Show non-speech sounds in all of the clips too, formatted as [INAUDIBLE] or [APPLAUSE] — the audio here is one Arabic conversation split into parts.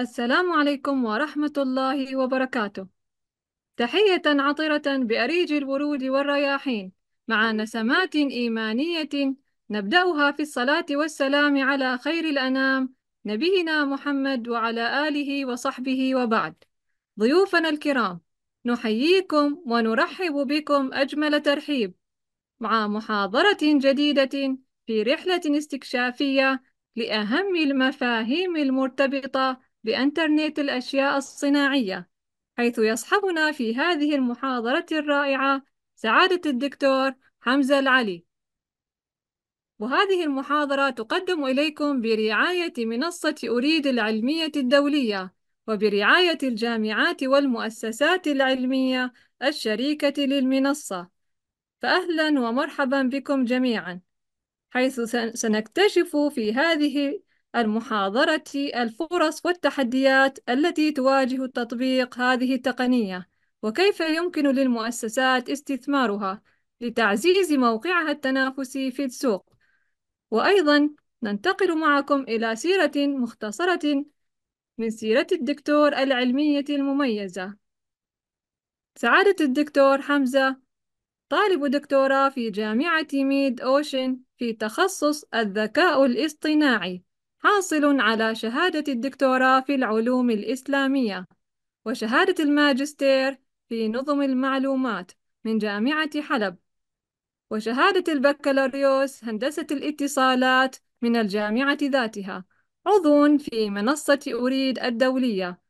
السلام عليكم ورحمة الله وبركاته تحية عطرة بأريج الورود والرياحين مع نسمات إيمانية نبدأها في الصلاة والسلام على خير الأنام نبينا محمد وعلى آله وصحبه وبعد ضيوفنا الكرام نحييكم ونرحب بكم أجمل ترحيب مع محاضرة جديدة في رحلة استكشافية لأهم المفاهيم المرتبطة بإنترنت الأشياء الصناعية حيث يصحبنا في هذه المحاضرة الرائعة سعادة الدكتور حمزة العلي وهذه المحاضرة تقدم إليكم برعاية منصة أريد العلمية الدولية وبرعاية الجامعات والمؤسسات العلمية الشريكة للمنصة فأهلا ومرحبا بكم جميعا حيث سنكتشف في هذه المحاضرة الفرص والتحديات التي تواجه تطبيق هذه التقنية وكيف يمكن للمؤسسات استثمارها لتعزيز موقعها التنافسي في السوق وأيضا ننتقل معكم إلى سيرة مختصرة من سيرة الدكتور العلمية المميزة سعادة الدكتور حمزة طالب دكتوراه في جامعة ميد أوشن في تخصص الذكاء الاصطناعي حاصل على شهادة الدكتوراه في العلوم الإسلامية وشهادة الماجستير في نظم المعلومات من جامعة حلب وشهادة البكالوريوس هندسة الاتصالات من الجامعة ذاتها عضو في منصة أريد الدولية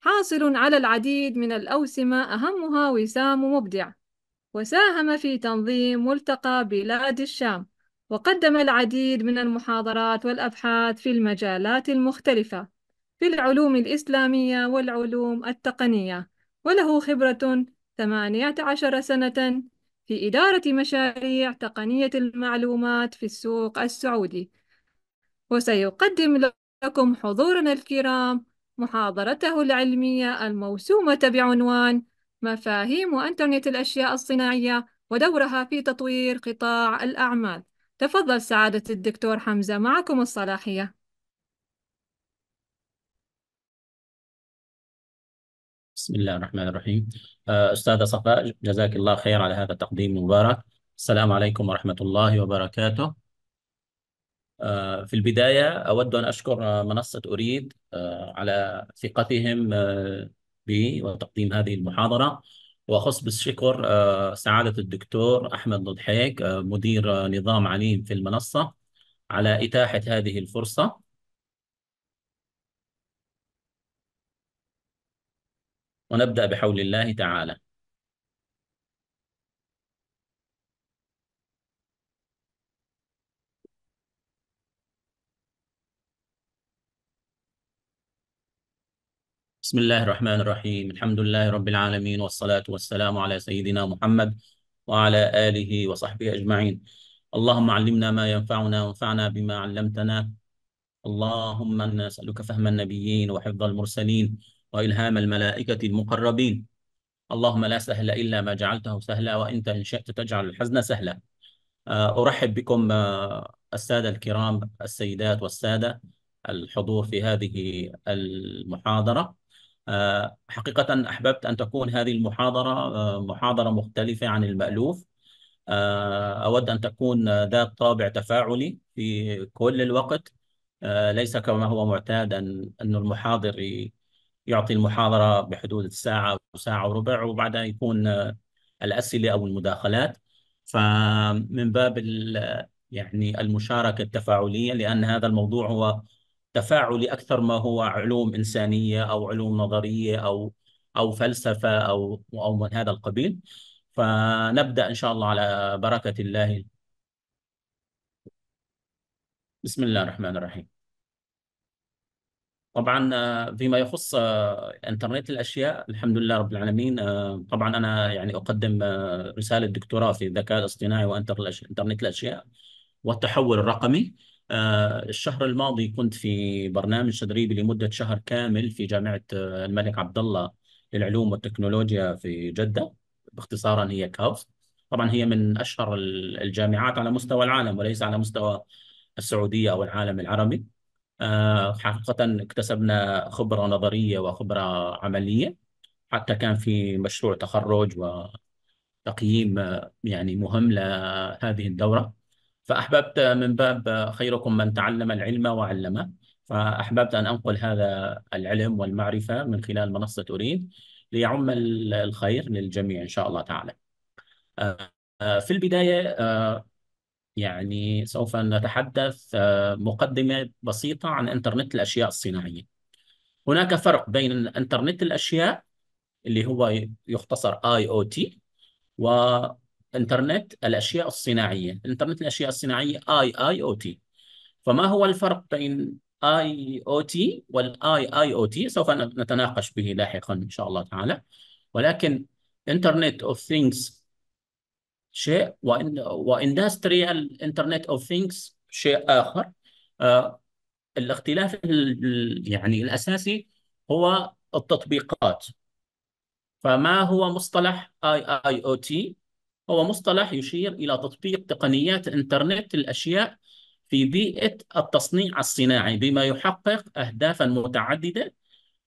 حاصل على العديد من الأوسمة أهمها وسام مبدع وساهم في تنظيم ملتقى بلاد الشام وقدم العديد من المحاضرات والأبحاث في المجالات المختلفة في العلوم الإسلامية والعلوم التقنية وله خبرة 18 سنة في إدارة مشاريع تقنية المعلومات في السوق السعودي وسيقدم لكم حضورنا الكرام محاضرته العلمية الموسومة بعنوان مفاهيم وإنترنت الأشياء الصناعية ودورها في تطوير قطاع الأعمال تفضل سعادة الدكتور حمزة معكم الصلاحية بسم الله الرحمن الرحيم آه، أستاذة صفاء جزاك الله خير على هذا التقديم المبارك السلام عليكم ورحمة الله وبركاته آه، في البداية أود أن أشكر منصة أريد آه، على ثقتهم بي وتقديم هذه المحاضرة وأخص بالشكر آه، سعادة الدكتور أحمد ضحيك آه، مدير آه، نظام عليم في المنصة على إتاحة هذه الفرصة ونبدأ بحول الله تعالى بسم الله الرحمن الرحيم الحمد لله رب العالمين والصلاة والسلام على سيدنا محمد وعلى آله وصحبه أجمعين اللهم علمنا ما ينفعنا وانفعنا بما علمتنا اللهم نسألك فهم النبيين وحفظ المرسلين وإلهام الملائكة المقربين اللهم لا سهل إلا ما جعلته سهلا وإنت إن شئت تجعل الحزن سهلا آه، أرحب بكم آه، السادة الكرام السيدات والسادة الحضور في هذه المحاضرة آه، حقيقة أحببت أن تكون هذه المحاضرة آه، محاضرة مختلفة عن المألوف آه، أود أن تكون ذات طابع تفاعلي في كل الوقت ليس كما هو معتاد أن المحاضر يعطي المحاضرة بحدود الساعة أو ساعة وربع وبعدها يكون الأسئلة أو المداخلات فمن باب يعني المشاركة التفاعلية لأن هذا الموضوع هو تفاعلي اكثر ما هو علوم انسانيه او علوم نظريه او او فلسفه او او من هذا القبيل فنبدا ان شاء الله على بركه الله بسم الله الرحمن الرحيم طبعا آه، فيما يخص آه، انترنت الاشياء الحمد لله رب العالمين آه، طبعا انا يعني اقدم رساله دكتوراه في الذكاء الاصطناعي وانترنت الاشياء والتحول الرقمي آه، الشهر الماضي كنت في برنامج تدريبي لمدة شهر كامل في جامعة آه، الملك عبد الله للعلوم والتكنولوجيا في جدة باختصارا هي كاوس طبعا هي من أشهر الجامعات على مستوى العالم وليس على مستوى السعودية أو العالم العربي آه، حقيقة اكتسبنا خبرة نظرية وخبرة عملية حتى كان في مشروع تخرج وتقييم يعني مهم لهذه الدورة فأحببت من باب خيركم من تعلم العلم وعلمه فأحببت أن أنقل هذا العلم والمعرفة من خلال منصة أريد ليعم الخير للجميع إن شاء الله تعالى آه، آه، في البداية آه، يعني سوف نتحدث مقدمة بسيطة عن إنترنت الأشياء الصناعية هناك فرق بين إنترنت الأشياء اللي هو يختصر IoT و انترنت الأشياء الصناعية انترنت الأشياء الصناعية اي اي او تي فما هو الفرق بين اي او تي والاي اي او تي سوف نتناقش به لاحقا ان شاء الله تعالى ولكن انترنت اوف ثينجز شيء وان واندستريال انترنت اوف ثينجز شيء اخر آه الاختلاف يعني الاساسي هو التطبيقات فما هو مصطلح اي اي او تي هو مصطلح يشير إلى تطبيق تقنيات إنترنت الأشياء في بيئة التصنيع الصناعي بما يحقق أهدافا متعددة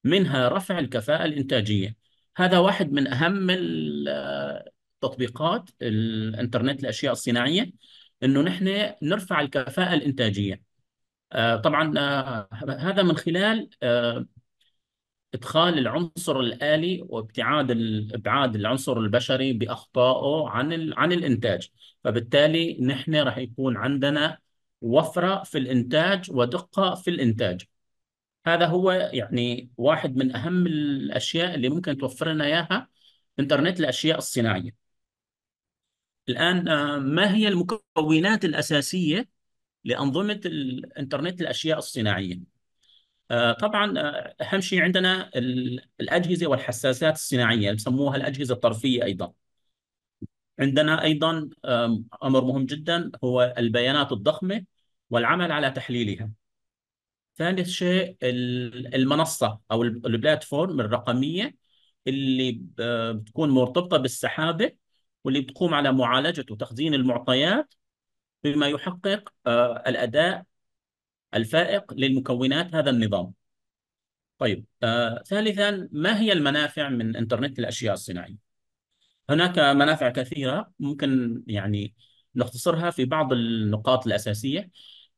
منها رفع الكفاءة الإنتاجية هذا واحد من أهم التطبيقات الإنترنت الأشياء الصناعية أنه نحن نرفع الكفاءة الإنتاجية آه، طبعا آه، هذا من خلال آه، ادخال العنصر الالي وابتعاد ابعاد العنصر البشري باخطائه عن عن الانتاج فبالتالي نحن راح يكون عندنا وفره في الانتاج ودقه في الانتاج هذا هو يعني واحد من اهم الاشياء اللي ممكن توفر لنا اياها انترنت الاشياء الصناعيه الان آه، ما هي المكونات الاساسيه لانظمه الانترنت الاشياء الصناعيه آه، طبعا آه، اهم شيء عندنا الاجهزه والحساسات الصناعيه اللي بسموها الاجهزه الطرفيه ايضا عندنا ايضا امر مهم جدا هو البيانات الضخمه والعمل على تحليلها ثالث شيء المنصه او البلاتفورم الرقميه اللي بتكون مرتبطه بالسحابه واللي بتقوم على معالجه وتخزين المعطيات بما يحقق آه، الاداء الفائق للمكونات هذا النظام طيب آه، ثالثا ما هي المنافع من انترنت الاشياء الصناعيه هناك منافع كثيره ممكن يعني نختصرها في بعض النقاط الاساسيه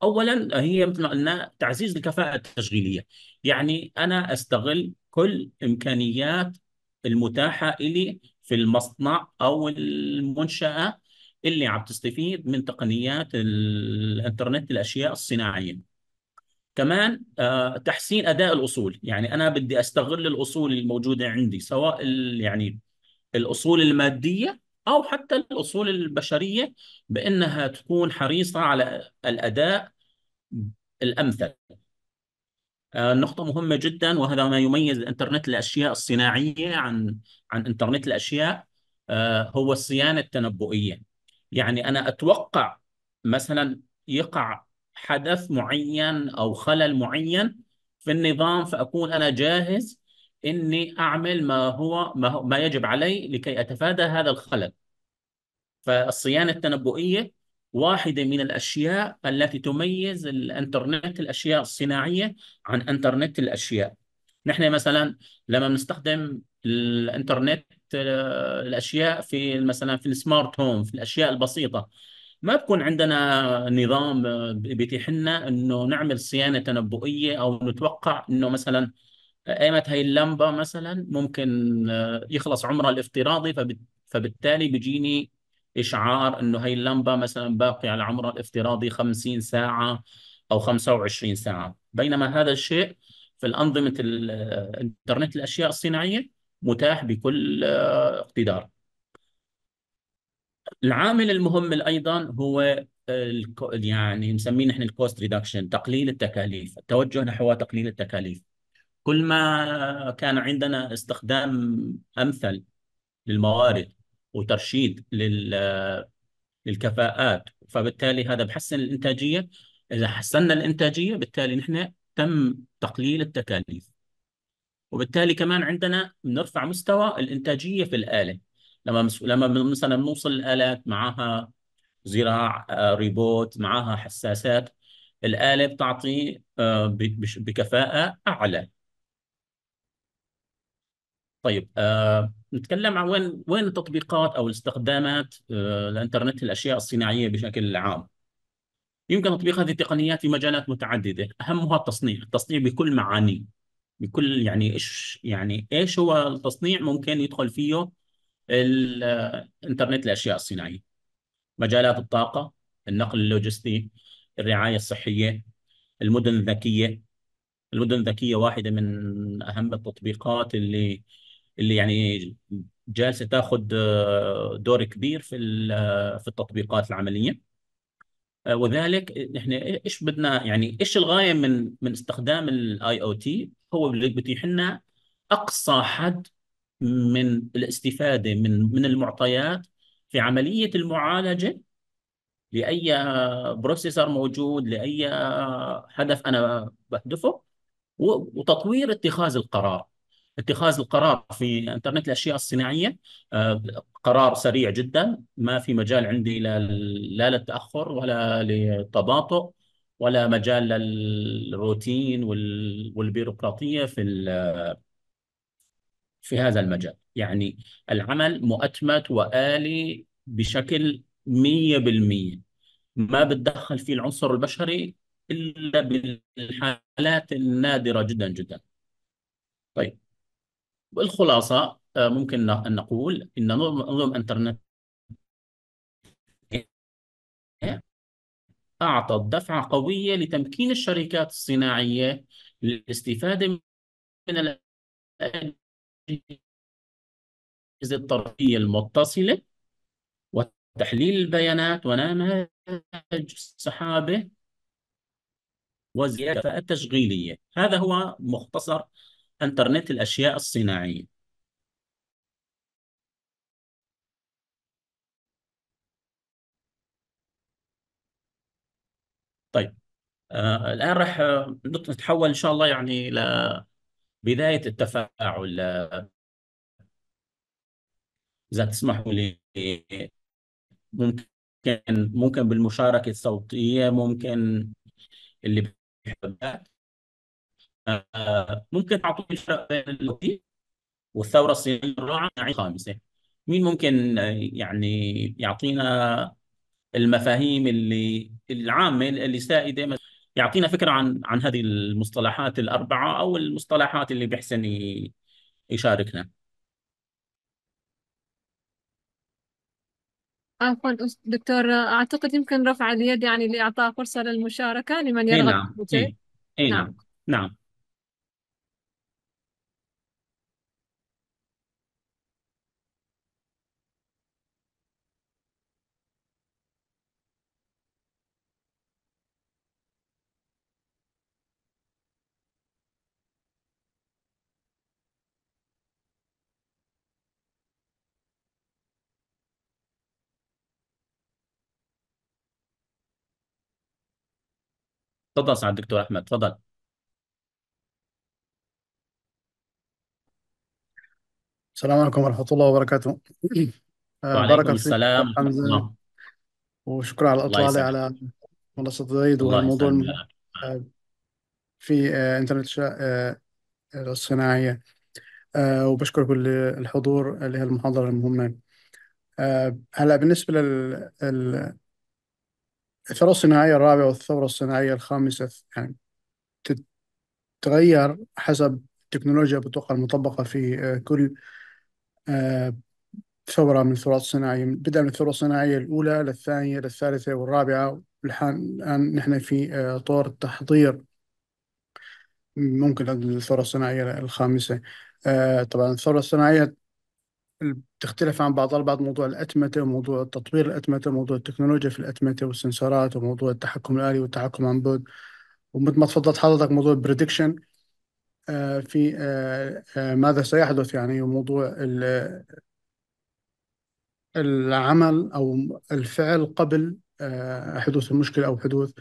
اولا هي مثل ما قلنا تعزيز الكفاءه التشغيليه يعني انا استغل كل امكانيات المتاحه لي في المصنع او المنشاه اللي عم تستفيد من تقنيات الانترنت الاشياء الصناعيه كمان آه، تحسين اداء الاصول يعني انا بدي استغل الاصول الموجوده عندي سواء يعني الاصول الماديه او حتى الاصول البشريه بانها تكون حريصه على الاداء الامثل آه، نقطة مهمة جدا وهذا ما يميز الانترنت الأشياء الصناعية عن عن انترنت الأشياء آه، هو الصيانة التنبؤية يعني أنا أتوقع مثلا يقع حدث معين او خلل معين في النظام فاكون انا جاهز اني اعمل ما هو ما, هو ما يجب علي لكي اتفادى هذا الخلل. فالصيانه التنبؤيه واحده من الاشياء التي تميز الانترنت الاشياء الصناعيه عن انترنت الاشياء. نحن مثلا لما بنستخدم الانترنت آه، الاشياء في مثلا في السمارت هوم في الاشياء البسيطه ما بكون عندنا نظام آه، بيتيح لنا انه نعمل صيانه تنبؤيه او نتوقع انه مثلا آه، قيمه هاي اللمبه مثلا ممكن آه، يخلص عمرها الافتراضي فبالتالي بيجيني اشعار انه هاي اللمبه مثلا باقي على عمرها الافتراضي 50 ساعه او 25 ساعه بينما هذا الشيء في الانظمه الانترنت الاشياء الصناعيه متاح بكل اقتدار العامل المهم ايضا هو يعني نسميه نحن الكوست ريدكشن تقليل التكاليف التوجه نحو تقليل التكاليف كل ما كان عندنا استخدام امثل للموارد وترشيد لل للكفاءات فبالتالي هذا بحسن الانتاجيه اذا حسنا الانتاجيه بالتالي نحن تم تقليل التكاليف وبالتالي كمان عندنا بنرفع مستوى الانتاجيه في الاله لما لما مثلا بنوصل الالات معها زراع آه، ريبوت معها حساسات الاله بتعطي آه، بكفاءه اعلى طيب آه، نتكلم عن وين وين التطبيقات او الاستخدامات الانترنت الاشياء الصناعيه بشكل عام يمكن تطبيق هذه التقنيات في مجالات متعدده اهمها التصنيع التصنيع بكل معانيه بكل يعني ايش يعني ايش هو التصنيع ممكن يدخل فيه الانترنت الاشياء الصناعيه مجالات الطاقه النقل اللوجستي الرعايه الصحيه المدن الذكيه المدن الذكيه واحده من اهم التطبيقات اللي اللي يعني جالسه تاخذ آه، دور كبير في آه، في التطبيقات العمليه آه، وذلك احنا ايش بدنا يعني ايش الغايه من من استخدام الاي او تي هو اللي بيتيح لنا اقصى حد من الاستفاده من من المعطيات في عمليه المعالجه لاي بروسيسور موجود لاي هدف انا بهدفه وتطوير اتخاذ القرار اتخاذ القرار في انترنت الاشياء الصناعيه آه، قرار سريع جدا ما في مجال عندي لا للتاخر ولا للتباطؤ ولا مجال للروتين والبيروقراطيه في في هذا المجال يعني العمل مؤتمت وآلي بشكل 100% ما بتدخل فيه العنصر البشري إلا بالحالات النادرة جدا جدا طيب بالخلاصة آه، ممكن أن نقول أن نظم انترنت أعطت دفعة قوية لتمكين الشركات الصناعية للاستفادة من الطرفية المتصلة وتحليل البيانات ونماذج السحابة وزيادة التشغيلية هذا هو مختصر انترنت الأشياء الصناعية طيب آه الآن راح نتحول إن شاء الله يعني إلى بدايه التفاعل آه، اذا تسمحوا لي ممكن ممكن بالمشاركه الصوتيه ممكن اللي بيحبها آه، ممكن تعطوني الفرق بين اللوبي والثوره الصينيه الرابعه الخامسه مين ممكن آه، يعني يعطينا المفاهيم اللي العامه اللي سائده يعطينا فكره عن عن هذه المصطلحات الاربعه او المصطلحات اللي بيحسن يشاركنا عفوا دكتور اعتقد يمكن رفع اليد يعني لاعطاء فرصه للمشاركه لمن يرغب إيه نعم. إيه،, إيه. نعم نعم, إيه نعم. تفضل سعد الدكتور أحمد تفضل السلام عليكم ورحمة الله وبركاته [CLEARS THROAT] آه، وعليكم بارك فيك السلام ورحمة حمزة الله وشكرا على الله الإطلالة على منصة زايد الله والموضوع يسلمك آه، في آه، إنترنت الصناعية وبشكر كل الحضور لهذه المحاضرة المهمة هلا بالنسبة لل الثورة الصناعية الرابعة والثورة الصناعية الخامسة يعني تتغير حسب التكنولوجيا بتوقع المطبقة في آه، كل آه، ثورة من الثورات الصناعية بدأ من الثورة الصناعية الأولى للثانية للثالثة والرابعة والحان الآن نحن في آه، طور التحضير ممكن الثورة الصناعية الخامسة طبعا الثورة الصناعية تختلف عن بعضها البعض موضوع الأتمتة وموضوع تطوير الأتمتة وموضوع التكنولوجيا في الأتمتة والسنسورات وموضوع التحكم الآلي والتحكم عن بعد ومثل ما تفضلت حضرتك موضوع البريدكشن آه، في آه، آه، ماذا سيحدث يعني وموضوع العمل أو الفعل قبل حدوث المشكلة أو حدوث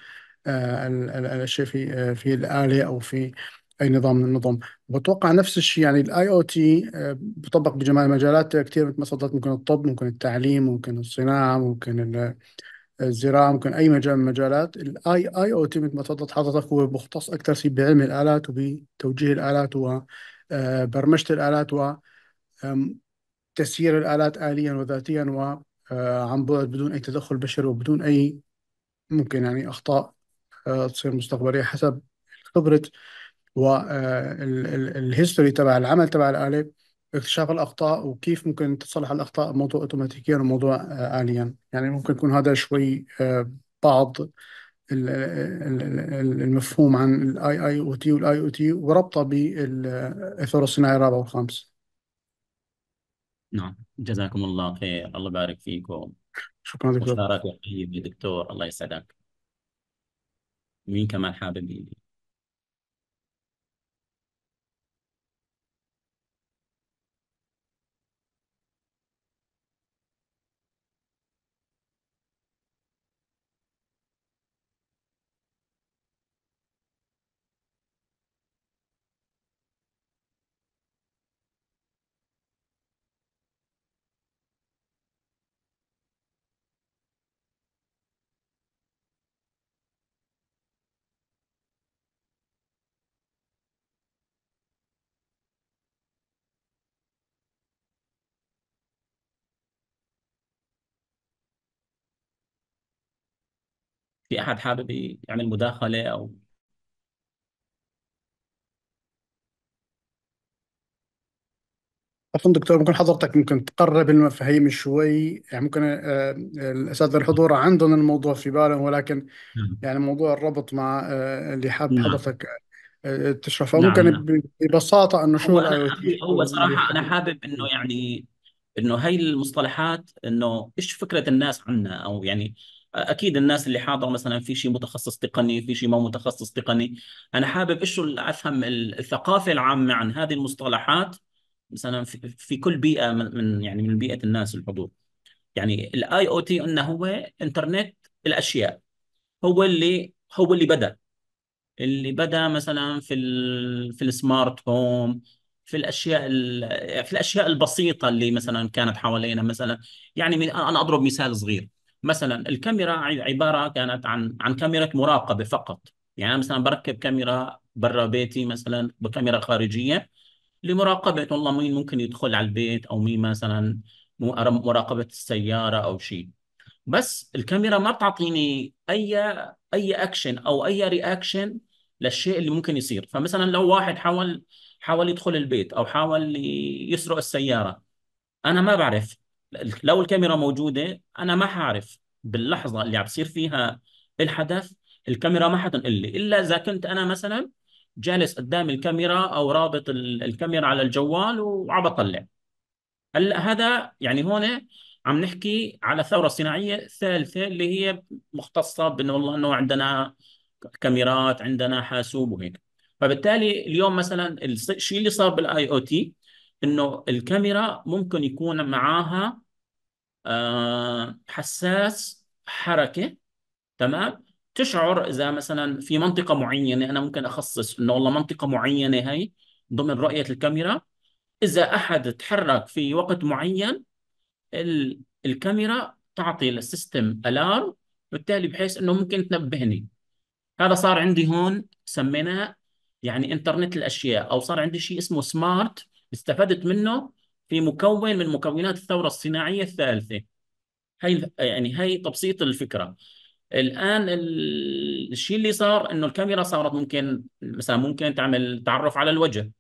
الشيء في في الآلة أو في اي نظام من النظم وبتوقع نفس الشيء يعني الاي او آه، تي بطبق بجميع المجالات كثير مثل ما ممكن الطب ممكن التعليم ممكن الصناعه ممكن آه، الزراعه ممكن اي مجال من المجالات الاي اي او تي مثل ما تفضلت حضرتك هو مختص اكثر شيء بعلم الالات وبتوجيه الالات وبرمجه آه، الالات و تسيير الالات اليا وذاتيا وعن بعد بدون اي تدخل بشري وبدون اي ممكن يعني اخطاء تصير مستقبليه حسب خبره والهيستوري آه، تبع العمل تبع الآلة اكتشاف الأخطاء وكيف ممكن تصلح الأخطاء موضوع أوتوماتيكيا وموضوع آه، آليا يعني ممكن يكون هذا شوي آه، بعض المفهوم عن الاي اي او تي والاي او تي وربطه بالثوره الصناعيه الرابعه والخامسه. نعم جزاكم الله خير الله يبارك فيكم شكرا دكتور مشاركة قيمة دكتور الله يسعدك مين كمان حابب في احد حابب يعمل مداخله او عفوا دكتور ممكن حضرتك ممكن تقرب المفاهيم شوي يعني ممكن آه، الأساتذة الحضور عندهم الموضوع في بالهم ولكن نعم. يعني موضوع الربط مع آه، اللي حاب نعم حضرتك آه، تشرحه نعم ممكن نعم ببساطة إنه شو هو الاي او انا تي هو صراحه انا حابب انه يعني انه هاي المصطلحات انه ايش فكره الناس عنا او يعني اكيد الناس اللي حاضره مثلا في شيء متخصص تقني في شيء ما متخصص تقني انا حابب ايش افهم الثقافه العامه عن هذه المصطلحات مثلا في كل بيئه من يعني من بيئه الناس الحضور يعني الاي او تي انه هو انترنت الاشياء هو اللي هو اللي بدا اللي بدا مثلا في الـ في السمارت هوم في الاشياء في الاشياء البسيطه اللي مثلا كانت حوالينا مثلا يعني انا اضرب مثال صغير مثلا الكاميرا عباره كانت عن عن كاميرا مراقبه فقط يعني أنا مثلا بركب كاميرا برا بيتي مثلا بكاميرا خارجيه لمراقبه والله مين ممكن يدخل على البيت او مين مثلا مراقبه السياره او شيء بس الكاميرا ما بتعطيني اي اي اكشن او اي رياكشن للشيء اللي ممكن يصير فمثلا لو واحد حاول حاول يدخل البيت او حاول يسرق السياره انا ما بعرف لو الكاميرا موجوده انا ما حعرف باللحظه اللي عم بصير فيها الحدث الكاميرا ما حتنقل لي الا اذا كنت انا مثلا جالس قدام الكاميرا او رابط الكاميرا على الجوال وعم بطلع هلا هذا يعني هون عم نحكي على ثوره صناعيه ثالثه اللي هي مختصه بانه والله انه عندنا كاميرات عندنا حاسوب وهيك فبالتالي اليوم مثلا الشيء اللي صار بالاي او تي انه الكاميرا ممكن يكون معاها آه، حساس حركه تمام تشعر اذا مثلا في منطقه معينه انا ممكن اخصص انه والله منطقه معينه هي ضمن رؤيه الكاميرا اذا احد تحرك في وقت معين ال... الكاميرا تعطي للسيستم الارم بالتالي بحيث انه ممكن تنبهني هذا صار عندي هون سميناه يعني انترنت الاشياء او صار عندي شيء اسمه سمارت استفدت منه في مكون من مكونات الثوره الصناعيه الثالثه هي يعني هي تبسيط الفكره الان الشيء اللي صار انه الكاميرا صارت ممكن مثلا ممكن تعمل تعرف على الوجه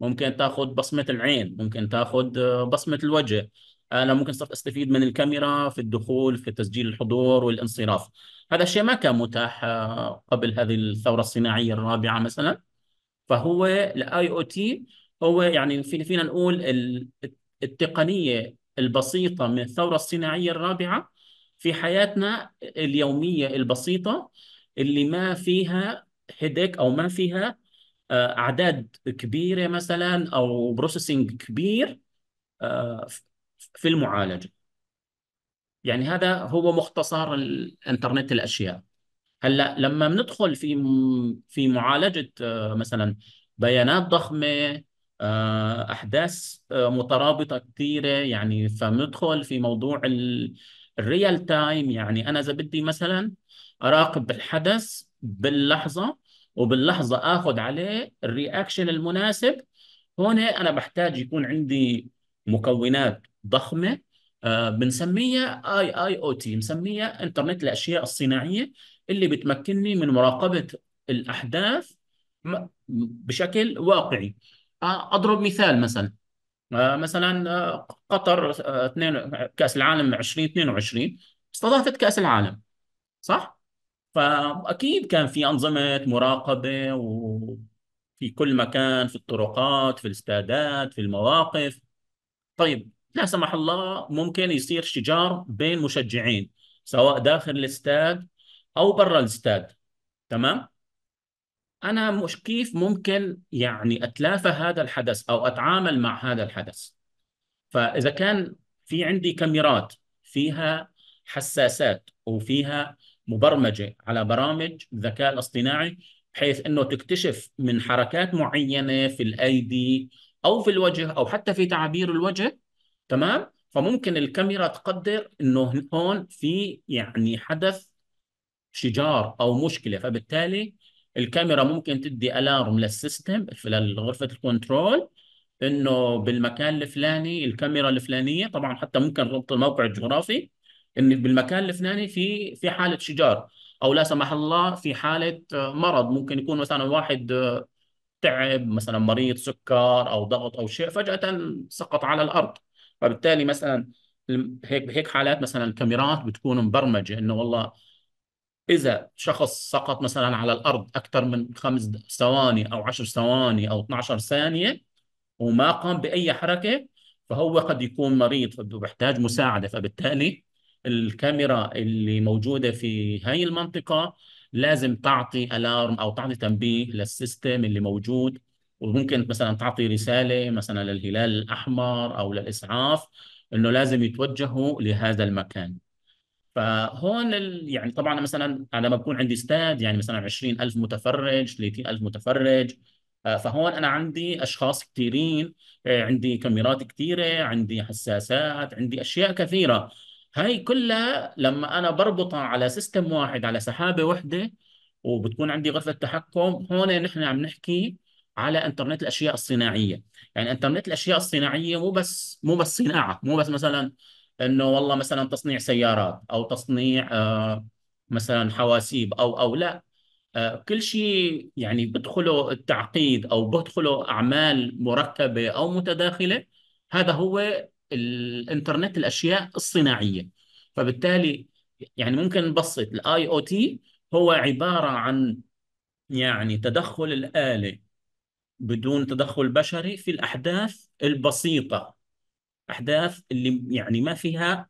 ممكن تاخذ بصمه العين ممكن تاخذ آه، بصمه الوجه انا آه، ممكن صرت استفيد من الكاميرا في الدخول في تسجيل الحضور والانصراف هذا الشيء ما كان متاح آه، قبل هذه الثوره الصناعيه الرابعه مثلا فهو الاي او تي هو يعني فينا نقول التقنيه البسيطه من الثوره الصناعيه الرابعه في حياتنا اليوميه البسيطه اللي ما فيها هيديك او ما فيها آه، اعداد كبيره مثلا او بروسيسنج كبير آه، في المعالجه يعني هذا هو مختصر الانترنت الاشياء هلا لما بندخل في في معالجه آه، مثلا بيانات ضخمه آه، احداث آه، مترابطه كثيره يعني فبندخل في موضوع الريال تايم يعني انا اذا بدي مثلا اراقب الحدث باللحظه وباللحظه اخذ عليه الرياكشن المناسب هون انا بحتاج يكون عندي مكونات ضخمه آه، بنسميها اي اي او تي بنسميها انترنت الاشياء الصناعيه اللي بتمكنني من مراقبه الاحداث بشكل واقعي اضرب مثال مثلا آه، مثلا آه، قطر آه، اثنين كاس العالم 2022 استضافت كاس العالم صح؟ فاكيد كان في انظمه مراقبه وفي كل مكان في الطرقات في الاستادات في المواقف طيب لا سمح الله ممكن يصير شجار بين مشجعين سواء داخل الاستاد او برا الاستاد تمام انا مش كيف ممكن يعني اتلافى هذا الحدث او اتعامل مع هذا الحدث فاذا كان في عندي كاميرات فيها حساسات وفيها مبرمجه على برامج الذكاء الاصطناعي بحيث انه تكتشف من حركات معينه في الايدي او في الوجه او حتى في تعابير الوجه تمام فممكن الكاميرا تقدر انه هون في يعني حدث شجار او مشكله فبالتالي الكاميرا ممكن تدي الارم للسيستم لغرفه الكنترول انه بالمكان الفلاني الكاميرا الفلانيه طبعا حتى ممكن ربط الموقع الجغرافي ان بالمكان الفلاني في في حاله شجار او لا سمح الله في حاله آه، مرض ممكن يكون مثلا واحد آه، تعب مثلا مريض سكر او ضغط او شيء فجاه سقط على الارض فبالتالي مثلا هيك هيك حالات مثلا الكاميرات بتكون مبرمجه انه والله اذا شخص سقط مثلا على الارض اكثر من خمس ثواني او 10 ثواني او 12 ثانيه وما قام باي حركه فهو قد يكون مريض ويحتاج مساعده فبالتالي الكاميرا اللي موجوده في هاي المنطقه لازم تعطي الارم او تعطي تنبيه للسيستم اللي موجود وممكن مثلا تعطي رساله مثلا للهلال الاحمر او للاسعاف انه لازم يتوجهوا لهذا المكان فهون ال... يعني طبعا مثلا انا لما بكون عندي استاد يعني مثلا 20000 متفرج 30000 متفرج آه، فهون انا عندي اشخاص كثيرين آه، عندي كاميرات كثيره عندي حساسات عندي اشياء كثيره هاي كلها لما انا بربطها على سيستم واحد على سحابه واحده وبتكون عندي غرفه تحكم هون نحن عم نحكي على انترنت الاشياء الصناعيه يعني انترنت الاشياء الصناعيه مو بس مو بس صناعه مو بس مثلا انه والله مثلا تصنيع سيارات او تصنيع آه، مثلا حواسيب او او لا آه، كل شيء يعني بدخله التعقيد او بدخله اعمال مركبه او متداخله هذا هو الانترنت الاشياء الصناعيه فبالتالي يعني ممكن نبسط الاي او تي هو عباره عن يعني تدخل الاله بدون تدخل بشري في الاحداث البسيطه احداث اللي يعني ما فيها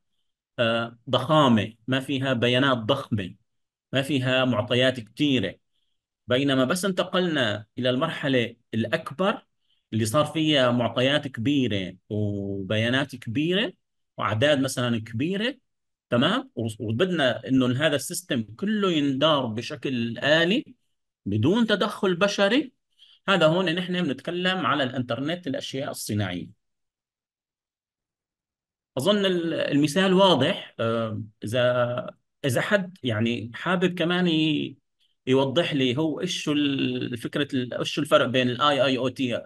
آه، ضخامه ما فيها بيانات ضخمه ما فيها معطيات كثيره بينما بس انتقلنا الى المرحله الاكبر اللي صار فيها معطيات كبيره وبيانات كبيره واعداد مثلا كبيره تمام وبدنا انه هذا السيستم كله يندار بشكل الي بدون تدخل بشري هذا هون نحن بنتكلم على الانترنت الاشياء الصناعيه اظن المثال واضح آه، اذا اذا حد يعني حابب كمان يوضح لي هو ايش الفكره ايش الفرق بين الاي اي او تي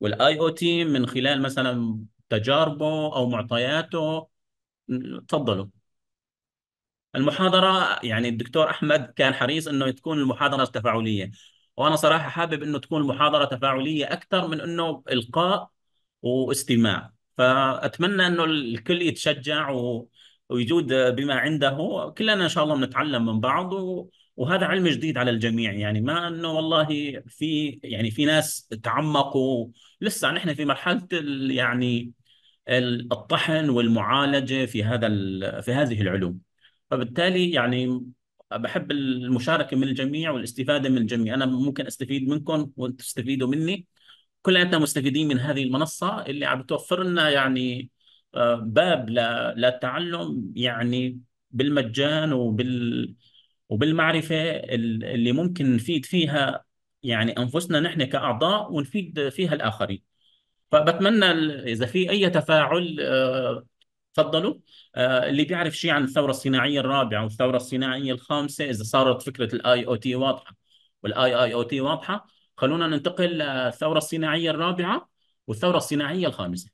والاي او تي من خلال مثلا تجاربه او معطياته تفضلوا المحاضره يعني الدكتور احمد كان حريص انه تكون المحاضره تفاعليه وانا صراحه حابب انه تكون المحاضره تفاعليه اكثر من انه القاء واستماع فاتمنى انه الكل يتشجع و... ويجود بما عنده كلنا ان شاء الله بنتعلم من بعض و... وهذا علم جديد على الجميع يعني ما انه والله في يعني في ناس تعمقوا لسه نحن في مرحله ال... يعني الطحن والمعالجه في هذا ال... في هذه العلوم فبالتالي يعني بحب المشاركه من الجميع والاستفاده من الجميع انا ممكن استفيد منكم وانتم تستفيدوا مني كلنا مستفيدين من هذه المنصه اللي عم بتوفر لنا يعني آه، باب للتعلم يعني بالمجان وبال وبالمعرفه اللي ممكن نفيد فيها يعني انفسنا نحن كاعضاء ونفيد فيها الاخرين. فبتمنى اذا في اي تفاعل آه، تفضلوا آه، اللي بيعرف شيء عن الثوره الصناعيه الرابعه والثوره الصناعيه الخامسه اذا صارت فكره الاي او تي واضحه والاي اي او تي واضحه خلونا ننتقل للثورة الصناعية الرابعة والثورة الصناعية الخامسة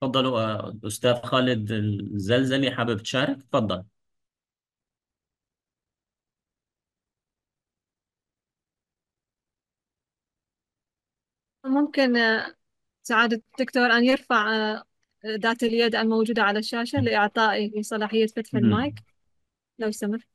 تفضلوا أستاذ خالد الزلزلي حابب تشارك تفضل ممكن آه، سعادة الدكتور أن يرفع آه، ذات اليد الموجودة على الشاشة لإعطائه صلاحية فتح المايك لو سمحت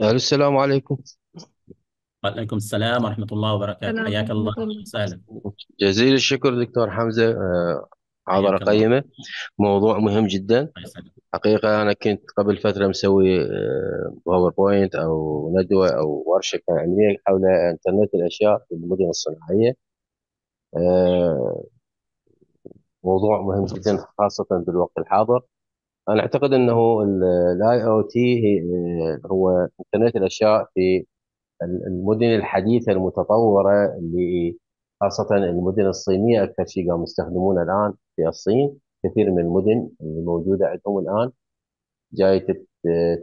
الو السلام عليكم وعليكم السلام ورحمة الله وبركاته حياك الله وسهلا جزيل الشكر دكتور حمزة حاضره حياك الله قيمة موضوع مهم جدا حقيقة أنا كنت قبل فترة مسوي باوربوينت آه، أو ندوة أو ورشة كان علمية حول إنترنت الأشياء في المدن الصناعية آه، موضوع مهم جدا خاصة بالوقت الحاضر انا اعتقد انه الاي او تي هو انترنت الاشياء في المدن الحديثه المتطوره اللي خاصه المدن الصينيه اكثر شيء قاموا يستخدمونه الان في الصين كثير من المدن الموجوده عندهم الان جاي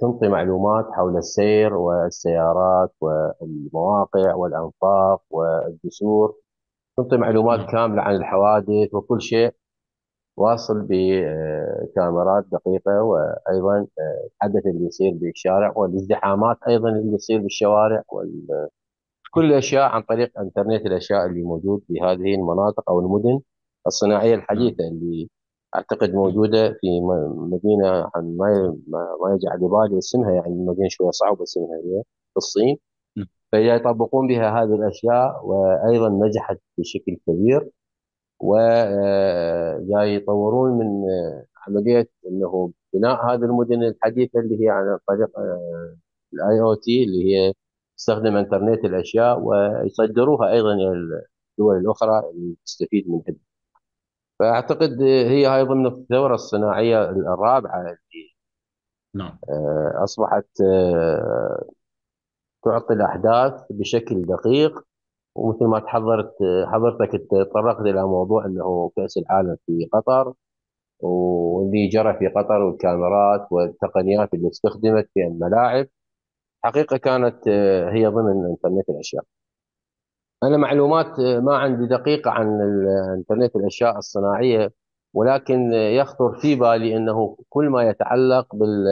تنطي معلومات حول السير والسيارات والمواقع والانفاق والجسور تنطي معلومات كامله عن الحوادث وكل شيء واصل بكاميرات دقيقة وأيضا آه، الحدث اللي يصير بالشارع والازدحامات أيضا اللي يصير بالشوارع وال كل الأشياء عن طريق إنترنت الأشياء اللي موجود في هذه المناطق أو المدن الصناعية الحديثة اللي أعتقد موجودة في مدينة ما ما يجي على بالي اسمها يعني المدينة شوية صعب اسمها هي في الصين فيطبقون بها هذه الأشياء وأيضا نجحت بشكل كبير وجاي يطورون من عمليه انه بناء هذه المدن الحديثه اللي هي عن طريق آه، الاي او تي اللي هي تستخدم انترنت الاشياء ويصدروها ايضا الى الدول الاخرى اللي تستفيد منها. فاعتقد هي هاي ضمن الثوره الصناعيه الرابعه اللي نعم آه، اصبحت آه، تعطي الاحداث بشكل دقيق ومثل ما تحضرت حضرتك تطرقت الى موضوع انه كاس العالم في قطر واللي جرى في قطر والكاميرات والتقنيات اللي استخدمت في الملاعب حقيقه كانت هي ضمن انترنت الاشياء. انا معلومات ما عندي دقيقه عن انترنت الاشياء الصناعيه ولكن يخطر في بالي انه كل ما يتعلق بال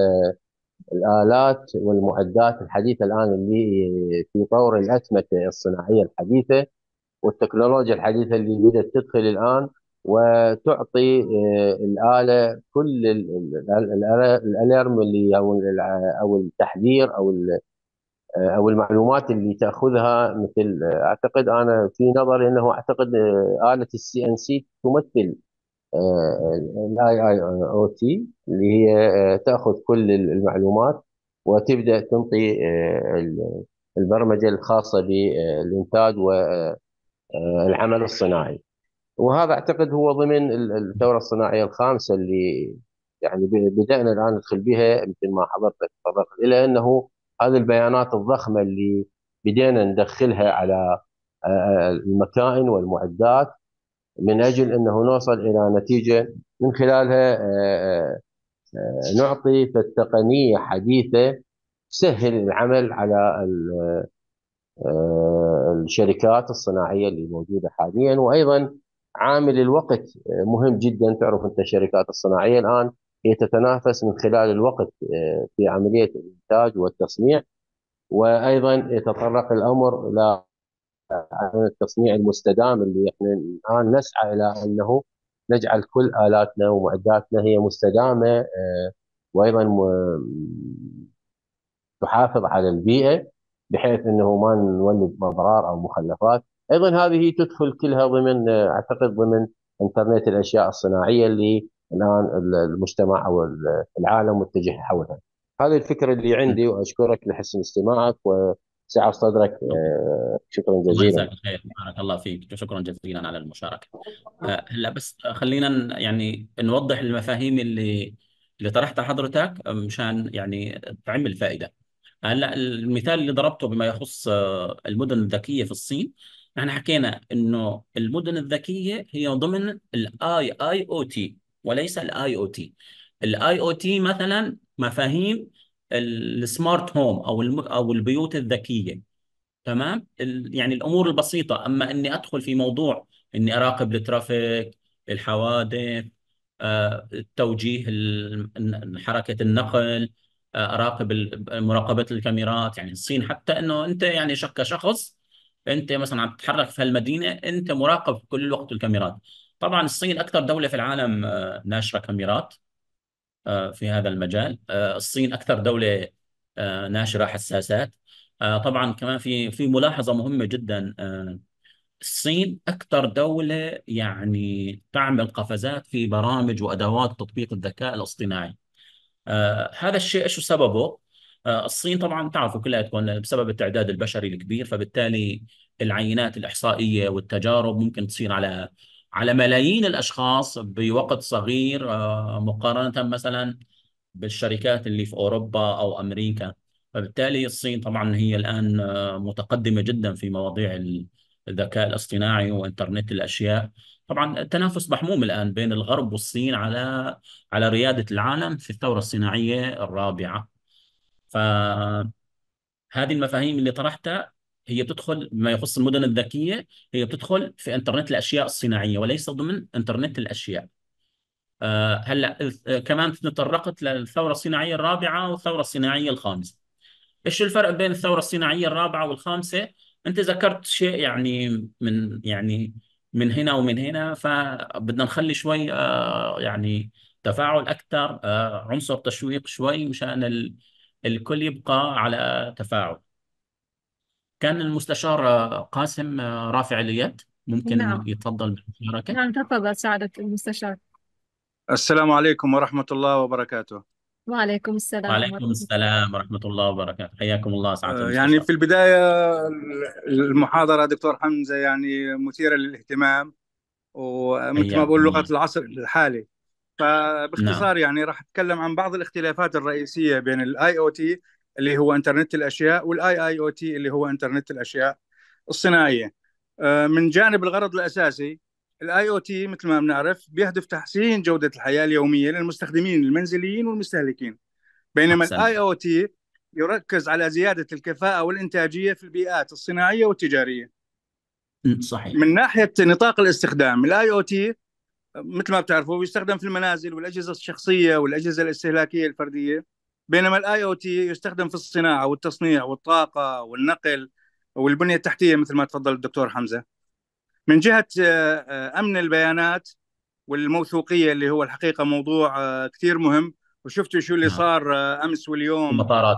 الآلات والمعدات الحديثة الآن اللي في طور الأسمدة الصناعية الحديثة والتكنولوجيا الحديثة اللي بدأت تدخل الآن وتعطي آه، الآلة كل الألارم اللي أو أو التحذير أو آه، أو المعلومات اللي تأخذها مثل آه، أعتقد أنا في نظري أنه أعتقد آلة السي إن سي تمثل الاي اي او تي اللي هي آه، تاخذ كل المعلومات وتبدا تنطي آه، البرمجه الخاصه بالانتاج والعمل آه، الصناعي وهذا اعتقد هو ضمن الثوره الصناعيه الخامسه اللي يعني بدانا الان ندخل بها مثل ما حضرتك تطرقت الى انه هذه البيانات الضخمه اللي بدينا ندخلها على المكائن والمعدات من اجل انه نوصل الى نتيجه من خلالها آه، آه، آه، نعطي التقنيه حديثه تسهل العمل على الشركات الصناعيه اللي موجوده حاليا وايضا عامل الوقت مهم جدا تعرف انت الشركات الصناعيه الان هي تتنافس من خلال الوقت في عمليه الانتاج والتصنيع وايضا يتطرق الامر الى عن التصنيع المستدام اللي احنا الان نسعى الى انه نجعل كل الاتنا ومعداتنا هي مستدامه آه، وايضا تحافظ على البيئه بحيث انه ما نولد اضرار او مخلفات، ايضا هذه تدخل كلها ضمن آه، اعتقد ضمن انترنت الاشياء الصناعيه اللي الان المجتمع او العالم متجه حولها. هذه الفكره اللي عندي واشكرك لحسن استماعك و سعة صدرك شكرا آه، جزيلا مساك الخير بارك الله فيك شكرا جزيلا على المشاركه آه، هلا بس خلينا يعني نوضح المفاهيم اللي اللي طرحتها حضرتك آه، مشان يعني تعمل فائده هلا المثال اللي ضربته بما يخص المدن الذكيه في الصين نحن حكينا انه المدن الذكيه هي ضمن الاي اي او تي وليس الاي او تي الاي او تي مثلا مفاهيم السمارت هوم او او البيوت الذكيه تمام يعني الامور البسيطه اما اني ادخل في موضوع اني اراقب الترافيك الحوادث التوجيه آه، حركه النقل آه، اراقب مراقبه الكاميرات يعني الصين حتى انه انت يعني كشخص انت مثلا عم تتحرك في هالمدينه انت مراقب كل الوقت الكاميرات طبعا الصين اكثر دوله في العالم آه، ناشره كاميرات آه، في هذا المجال آه، الصين أكثر دولة آه، ناشرة حساسات طبعا كمان في في ملاحظة مهمة جدا الصين أكثر دولة يعني تعمل قفزات في برامج وأدوات تطبيق الذكاء الاصطناعي هذا الشيء شو سببه؟ الصين طبعا تعرفوا كلياتكم بسبب التعداد البشري الكبير فبالتالي العينات الاحصائيه والتجارب ممكن تصير على على ملايين الاشخاص بوقت صغير آه، مقارنه مثلا بالشركات اللي في اوروبا او امريكا فبالتالي الصين طبعا هي الان آه، متقدمه جدا في مواضيع الذكاء الاصطناعي وانترنت الاشياء طبعا التنافس محموم الان بين الغرب والصين على على رياده العالم في الثوره الصناعيه الرابعه فهذه المفاهيم اللي طرحتها هي بتدخل ما يخص المدن الذكيه هي بتدخل في انترنت الاشياء الصناعيه وليس ضمن انترنت الاشياء آه، هلا آه، كمان تطرقت للثوره الصناعيه الرابعه والثوره الصناعيه الخامسه ايش الفرق بين الثوره الصناعيه الرابعه والخامسه انت ذكرت شيء يعني من يعني من هنا ومن هنا فبدنا نخلي شوي آه، يعني تفاعل اكثر عنصر تشويق شوي مشان الكل يبقى على تفاعل كان المستشار آه، قاسم آه، رافع اليد ممكن نعم يتفضل بالمشاركة نعم تفضل سعادة المستشار السلام عليكم ورحمة الله وبركاته وعليكم السلام وعليكم السلام ورحمة الله وبركاته حياكم الله سعادة آه، المستشار يعني في البداية المحاضرة دكتور حمزة يعني مثيرة للاهتمام ومثل ما بقول لغة العصر الحالي نعم فباختصار يعني راح أتكلم عن بعض الاختلافات الرئيسية بين الاي او تي اللي هو انترنت الاشياء والاي اي او تي اللي هو انترنت الاشياء الصناعيه آه، من جانب الغرض الاساسي الاي او تي مثل ما بنعرف بيهدف تحسين جوده الحياه اليوميه للمستخدمين المنزليين والمستهلكين بينما الاي او تي يركز على زياده الكفاءه والانتاجيه في البيئات الصناعيه والتجاريه صحيح من ناحيه نطاق الاستخدام الاي او تي مثل ما بتعرفوا بيستخدم في المنازل والاجهزه الشخصيه والاجهزه الاستهلاكيه الفرديه بينما الاي او تي يستخدم في الصناعه والتصنيع والطاقه والنقل والبنيه التحتيه مثل ما تفضل الدكتور حمزه من جهه آه، آه، امن البيانات والموثوقيه اللي هو الحقيقه موضوع آه، كثير مهم وشفتوا شو اللي نعم. صار امس واليوم المطارات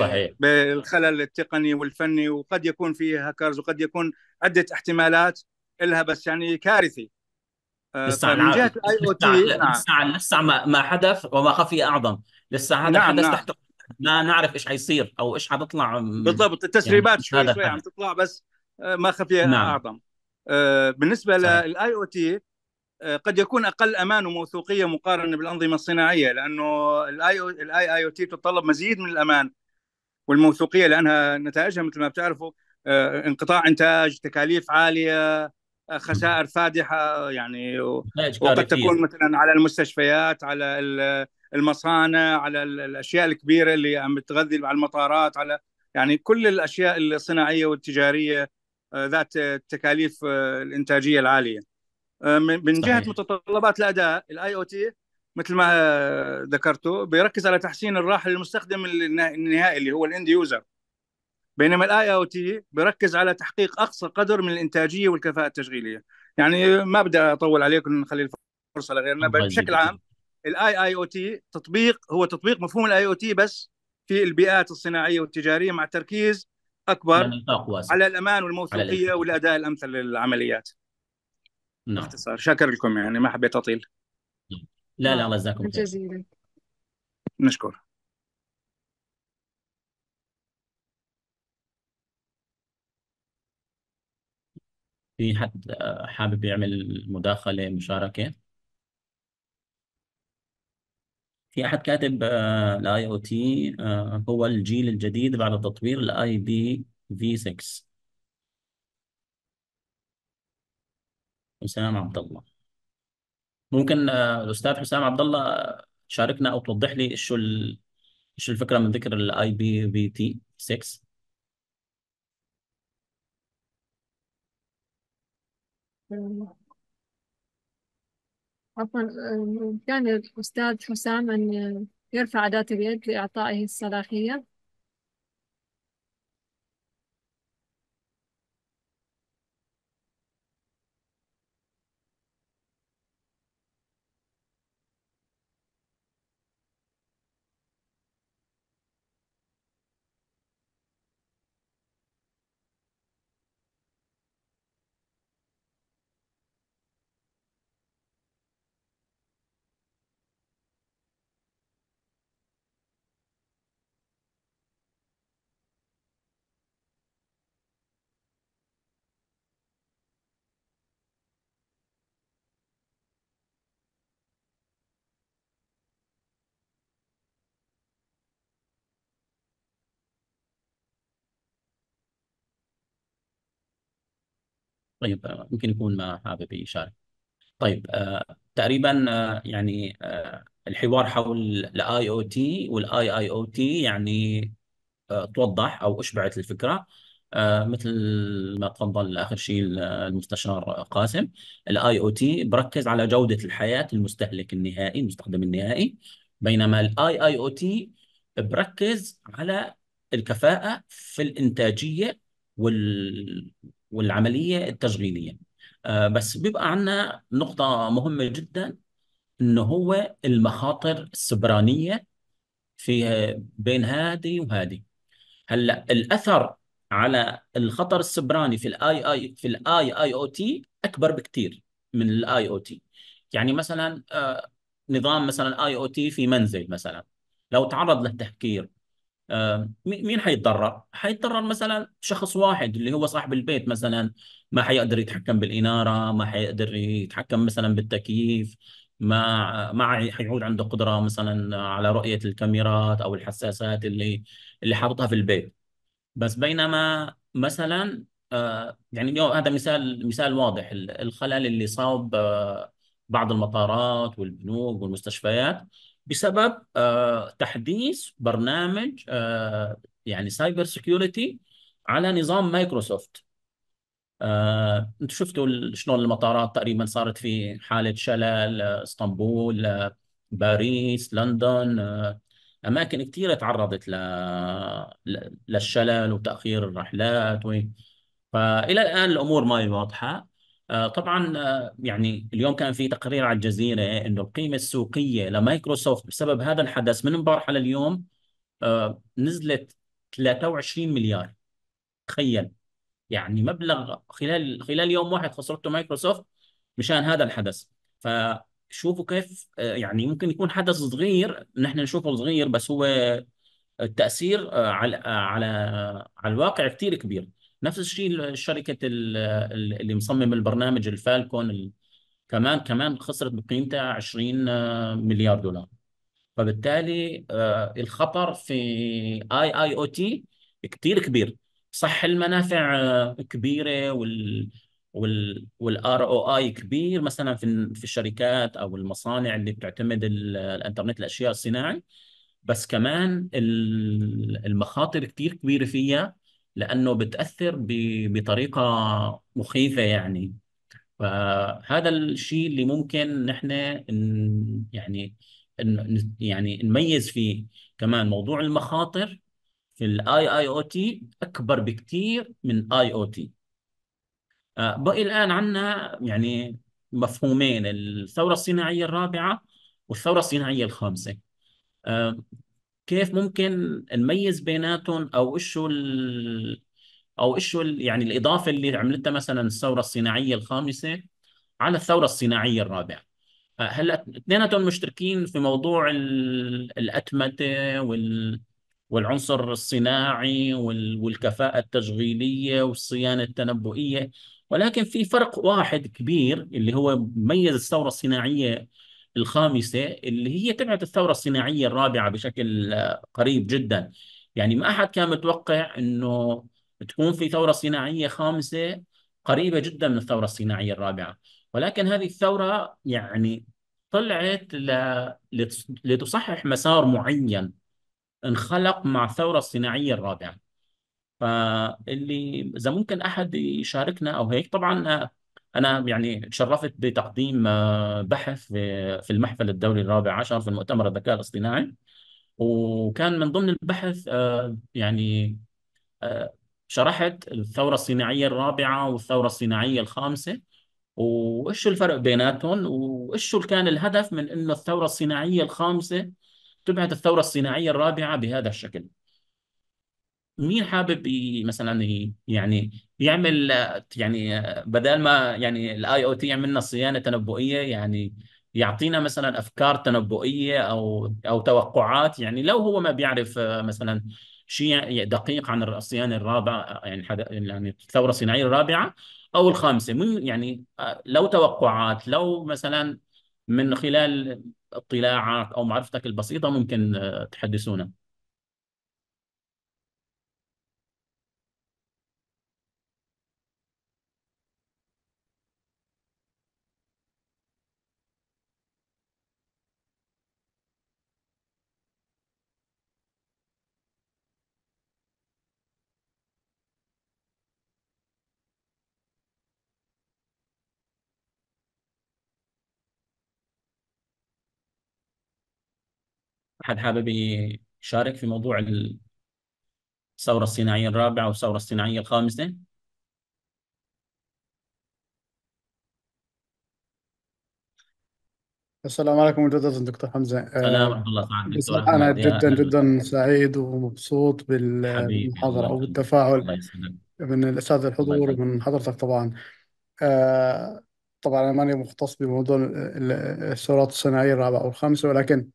صحيح بالخلل التقني والفني وقد يكون فيه هاكرز وقد يكون عده احتمالات لها بس يعني كارثي لسه عن لسه عن نفس ما حدث وما خفي اعظم لسه هذا نعم الحدث نعم. تحت ما نعرف ايش حيصير او ايش حتطلع بالضبط التسريبات يعني شوي شوي عم تطلع بس آه، ما خفي نعم. اعظم آه، بالنسبه للاي او تي آه، قد يكون اقل امان وموثوقيه مقارنه بالانظمه الصناعيه لانه الاي الاي او تي تتطلب مزيد من الامان والموثوقيه لانها نتائجها مثل ما بتعرفوا انقطاع انتاج تكاليف عاليه خسائر فادحه يعني وقد تكون مثلا على المستشفيات على المصانع على الاشياء الكبيره اللي عم بتغذي على المطارات على يعني كل الاشياء الصناعيه والتجاريه آه، ذات التكاليف آه، الانتاجيه العاليه آه، من جهه صحيح. متطلبات الاداء الاي او تي مثل ما ذكرته بيركز على تحسين الراحه للمستخدم النهائي اللي هو الاند يوزر بينما الاي او تي بيركز على تحقيق اقصى قدر من الانتاجيه والكفاءه التشغيليه يعني ما بدي اطول عليكم نخلي الفرصه لغيرنا بشكل عام الاي اي او تي تطبيق هو تطبيق مفهوم الاي او تي بس في البيئات الصناعيه والتجاريه مع تركيز اكبر يعني على الامان والموثوقيه والاداء الامثل للعمليات نعم باختصار شاكر لكم يعني ما حبيت اطيل لا لا الله يجزاكم خير جزيلا نشكر في حد آه، حابب يعمل مداخله مشاركه في احد كاتب الاي او تي هو الجيل الجديد بعد تطوير الاي بي في 6 حسام عبد الله ممكن آه، الاستاذ حسام عبد الله تشاركنا او توضح لي شو شو الفكره من ذكر الاي بي في تي 6 عفوا آه، كان الأستاذ حسام أن يرفع ذات اليد لإعطائه الصلاحية طيب آه، ممكن يكون ما حابب يشارك طيب آه، تقريبا آه، يعني الحوار حول الاي او تي والاي اي او تي يعني توضح او اشبعت الفكره مثل ما تفضل اخر شيء المستشار قاسم الاي او تي بركز على جوده الحياه المستهلك النهائي المستخدم النهائي بينما الاي اي او تي بركز على الكفاءه في الانتاجيه وال والعمليه التشغيليه آه، بس بيبقى عندنا نقطه مهمه جدا انه هو المخاطر السبرانيه في آه، بين هذه وهذه هلا الاثر على الخطر السبراني في الاي اي في الاي اي او تي اكبر بكثير من الاي او تي يعني مثلا آه، نظام مثلا اي او تي في منزل مثلا لو تعرض للتهكير آه، مين حيتضرر؟ حيتضرر مثلا شخص واحد اللي هو صاحب البيت مثلا ما حيقدر يتحكم بالإنارة ما حيقدر يتحكم مثلا بالتكييف ما ما حيعود عنده قدرة مثلا على رؤية الكاميرات أو الحساسات اللي اللي حاططها في البيت بس بينما مثلا آه، يعني اليوم هذا مثال مثال واضح الخلل اللي صاب آه، بعض المطارات والبنوك والمستشفيات بسبب آه، تحديث برنامج آه، يعني سايبر سكيورتي على نظام مايكروسوفت آه، انتم شفتوا شلون المطارات تقريبا صارت في حاله شلل آه، اسطنبول باريس لندن اماكن كثيره تعرضت ل... للشلل وتاخير الرحلات و... فالى الان الامور ما هي واضحه آه، طبعا آه، يعني اليوم كان في تقرير على الجزيرة أنه القيمة السوقية لمايكروسوفت بسبب هذا الحدث من امبارح على اليوم آه، نزلت 23 مليار تخيل يعني مبلغ خلال خلال يوم واحد خسرته مايكروسوفت مشان هذا الحدث فشوفوا كيف يعني ممكن يكون حدث صغير نحن نشوفه صغير بس هو التأثير على على على الواقع كثير كبير نفس الشيء الشركه اللي مصمم البرنامج الفالكون كمان كمان خسرت بقيمتها آه، 20 مليار دولار فبالتالي آه، الخطر في اي اي او تي كثير كبير صح المنافع آه، كبيره وال وال والار او اي كبير مثلا في في الشركات او المصانع اللي بتعتمد الانترنت الاشياء الصناعي بس كمان المخاطر كثير كبيره فيها لأنه بتأثر بطريقة مخيفة يعني فهذا الشيء اللي ممكن نحن يعني يعني نميز فيه كمان موضوع المخاطر في الاي اي او تي اكبر بكثير من اي او تي بقي الان عندنا يعني مفهومين الثوره الصناعيه الرابعه والثوره الصناعيه الخامسه آه، كيف ممكن نميز بيناتهم او شو ال... او شو ال... يعني الاضافه اللي عملتها مثلا الثوره الصناعيه الخامسه على الثوره الصناعيه الرابعه هلا اثنيناتهم مشتركين في موضوع الاتمته وال والعنصر الصناعي وال... والكفاءة التشغيلية والصيانة التنبؤية ولكن في فرق واحد كبير اللي هو ميز الثورة الصناعية الخامسة اللي هي تبعت الثورة الصناعية الرابعة بشكل آه، قريب جدا يعني ما أحد كان متوقع أنه تكون في ثورة صناعية خامسة قريبة جدا من الثورة الصناعية الرابعة ولكن هذه الثورة يعني طلعت ل... لتصحح مسار معين انخلق مع الثورة الصناعية الرابعة فاللي إذا ممكن أحد يشاركنا أو هيك طبعا آه، انا يعني تشرفت بتقديم آه، بحث في المحفل الدولي الرابع عشر في المؤتمر الذكاء الاصطناعي وكان من ضمن البحث آه، يعني آه، شرحت الثوره الصناعيه الرابعه والثوره الصناعيه الخامسه وايش الفرق بيناتهم وايش كان الهدف من انه الثوره الصناعيه الخامسه تبعد الثوره الصناعيه الرابعه بهذا الشكل مين حابب مثلا يعني يعمل يعني بدل ما يعني الاي او تي يعمل لنا صيانه تنبؤيه يعني يعطينا مثلا افكار تنبؤيه او او توقعات يعني لو هو ما بيعرف آه، مثلا شيء دقيق عن الصيانه الرابعه آه، يعني يعني الثوره الصناعيه الرابعه او الخامسه من يعني آه، لو توقعات لو مثلا من خلال اطلاعك او معرفتك البسيطه ممكن تحدثونا أحد حابب يشارك في موضوع الثورة الصناعية الرابعة والثورة الصناعية الخامسة؟ السلام عليكم جداً دكتور حمزة آه، السلام ورحمة الله تعالى دكتور أحمد أنا جدا جدا سعيد ومبسوط بالمحاضرة أو بالتفاعل من الأستاذ الحضور ومن حضرتك طبعا آه، طبعا أنا ماني مختص بموضوع الثورات الصناعية الرابعة والخامسة ولكن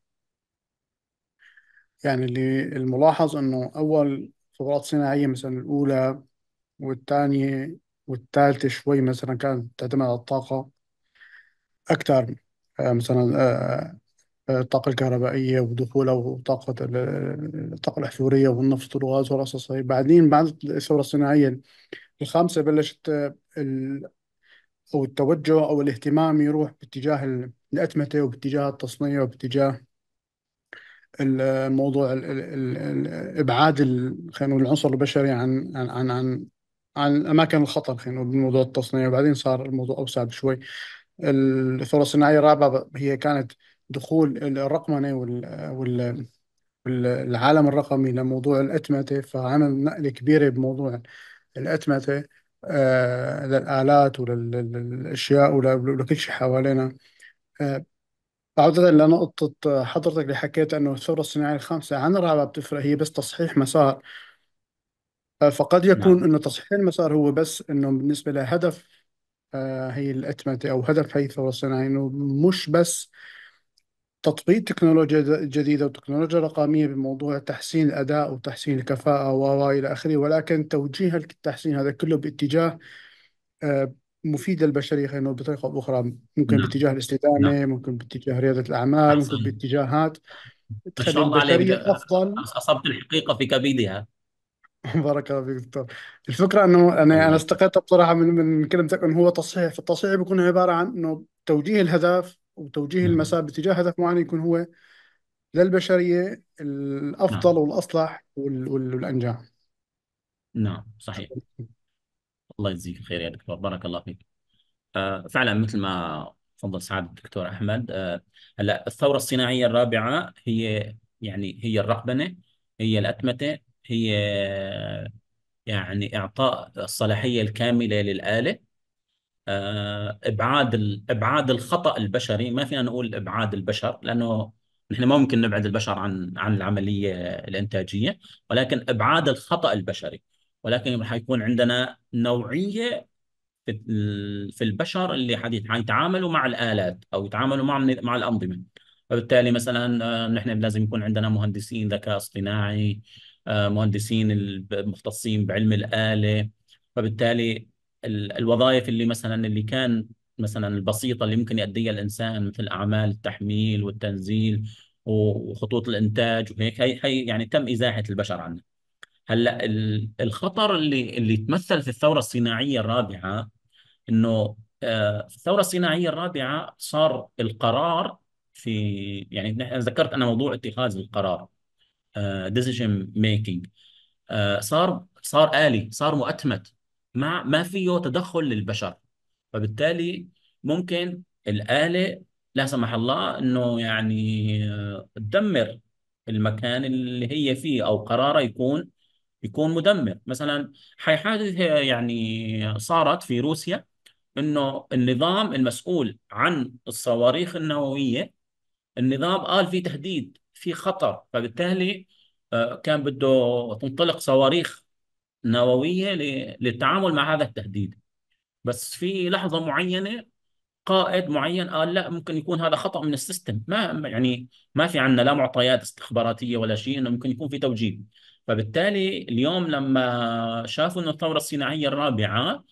يعني اللي الملاحظ انه اول ثورات صناعية مثلا الاولى والثانية والثالثة شوي مثلا كانت تعتمد على الطاقة اكثر آه، مثلا آه، آه، الطاقة الكهربائية ودخولها وطاقة الطاقة الأحفورية والنفط والغاز والقصص هي بعدين بعد الثورة الصناعية الخامسة بلشت ال- أو التوجه أو الاهتمام يروح باتجاه الأتمتة وباتجاه التصنيع وباتجاه الموضوع ابعاد خلينا نقول العنصر البشري عن عن عن عن, عن اماكن الخطر خلينا نقول بموضوع التصنيع وبعدين صار الموضوع اوسع بشوي الثوره الصناعيه الرابعه هي كانت دخول الرقمنه وال, الرقمي لموضوع الأتمتة فعمل نقلة كبيرة بموضوع الأتمتة آه، للآلات وللأشياء ولكل شيء حوالينا آه، عودة لنقطة حضرتك اللي حكيت أنه الثورة الصناعية الخامسة عن الرابعة بتفرق هي بس تصحيح مسار فقد نعم يكون أنه تصحيح المسار هو بس أنه بالنسبة لهدف آه، هي الأتمتة أو هدف هي الثورة الصناعية أنه مش بس تطبيق تكنولوجيا جديدة وتكنولوجيا رقمية بموضوع تحسين الأداء وتحسين الكفاءة و و إلى آخره ولكن توجيه التحسين هذا كله باتجاه آه، مفيدة للبشرية خلينا نقول بطريقة أو بأخرى ممكن نعم باتجاه نعم. الاستدامة نعم ممكن باتجاه ريادة الأعمال ممكن باتجاهات ما تخلي شاء الله عليك البشرية أفضل أصبت الحقيقة في كبدها [LAUGHS] بارك الله فيك دكتور الفكرة أنه أنا نعم. أنا الله بصراحة من من كلمتك أنه هو تصحيح فالتصحيح بيكون عبارة عن أنه توجيه الهدف وتوجيه نعم المسار باتجاه هدف معين يكون هو للبشرية نعم الأفضل والأصلح وال- والأنجح نعم صحيح [LAUGHS] الله يجزيك الخير يا دكتور بارك الله فيك آه، فعلا مثل ما تفضل سعاده الدكتور احمد آه، هلا الثوره الصناعيه الرابعه هي يعني هي الرقبنه هي الاتمته هي يعني اعطاء الصلاحيه الكامله للاله آه، ابعاد ابعاد الخطا البشري ما فينا نقول ابعاد البشر لانه نحن ما ممكن نبعد البشر عن عن العمليه الانتاجيه ولكن ابعاد الخطا البشري ولكن حيكون عندنا نوعيه في البشر اللي حيتعاملوا مع الالات او يتعاملوا مع مع الانظمه فبالتالي مثلا آه، نحن لازم يكون عندنا مهندسين ذكاء اصطناعي آه، مهندسين المختصين بعلم الاله فبالتالي الوظائف اللي مثلا اللي كان مثلا البسيطه اللي ممكن يؤديها الانسان مثل اعمال التحميل والتنزيل وخطوط الانتاج وهيك هي هي يعني تم ازاحه البشر عنها هلا الخطر اللي اللي تمثل في الثوره الصناعيه الرابعه انه آه، في الثوره الصناعيه الرابعه صار القرار في يعني نحن ذكرت انا موضوع اتخاذ القرار ديسيجن آه، ميكينج آه، صار صار آلي صار مؤتمت ما ما فيه تدخل للبشر فبالتالي ممكن الآلة لا سمح الله انه يعني تدمر المكان اللي هي فيه او قراره يكون يكون مدمر مثلا هي حادثه يعني صارت في روسيا انه النظام المسؤول عن الصواريخ النوويه النظام قال في تهديد في خطر فبالتالي آه، كان بده تنطلق صواريخ نوويه للتعامل مع هذا التهديد بس في لحظه معينه قائد معين قال لا ممكن يكون هذا خطا من السيستم ما يعني ما في عندنا لا معطيات استخباراتيه ولا شيء انه ممكن يكون في توجيه فبالتالي اليوم لما شافوا انه الثوره الصناعيه الرابعه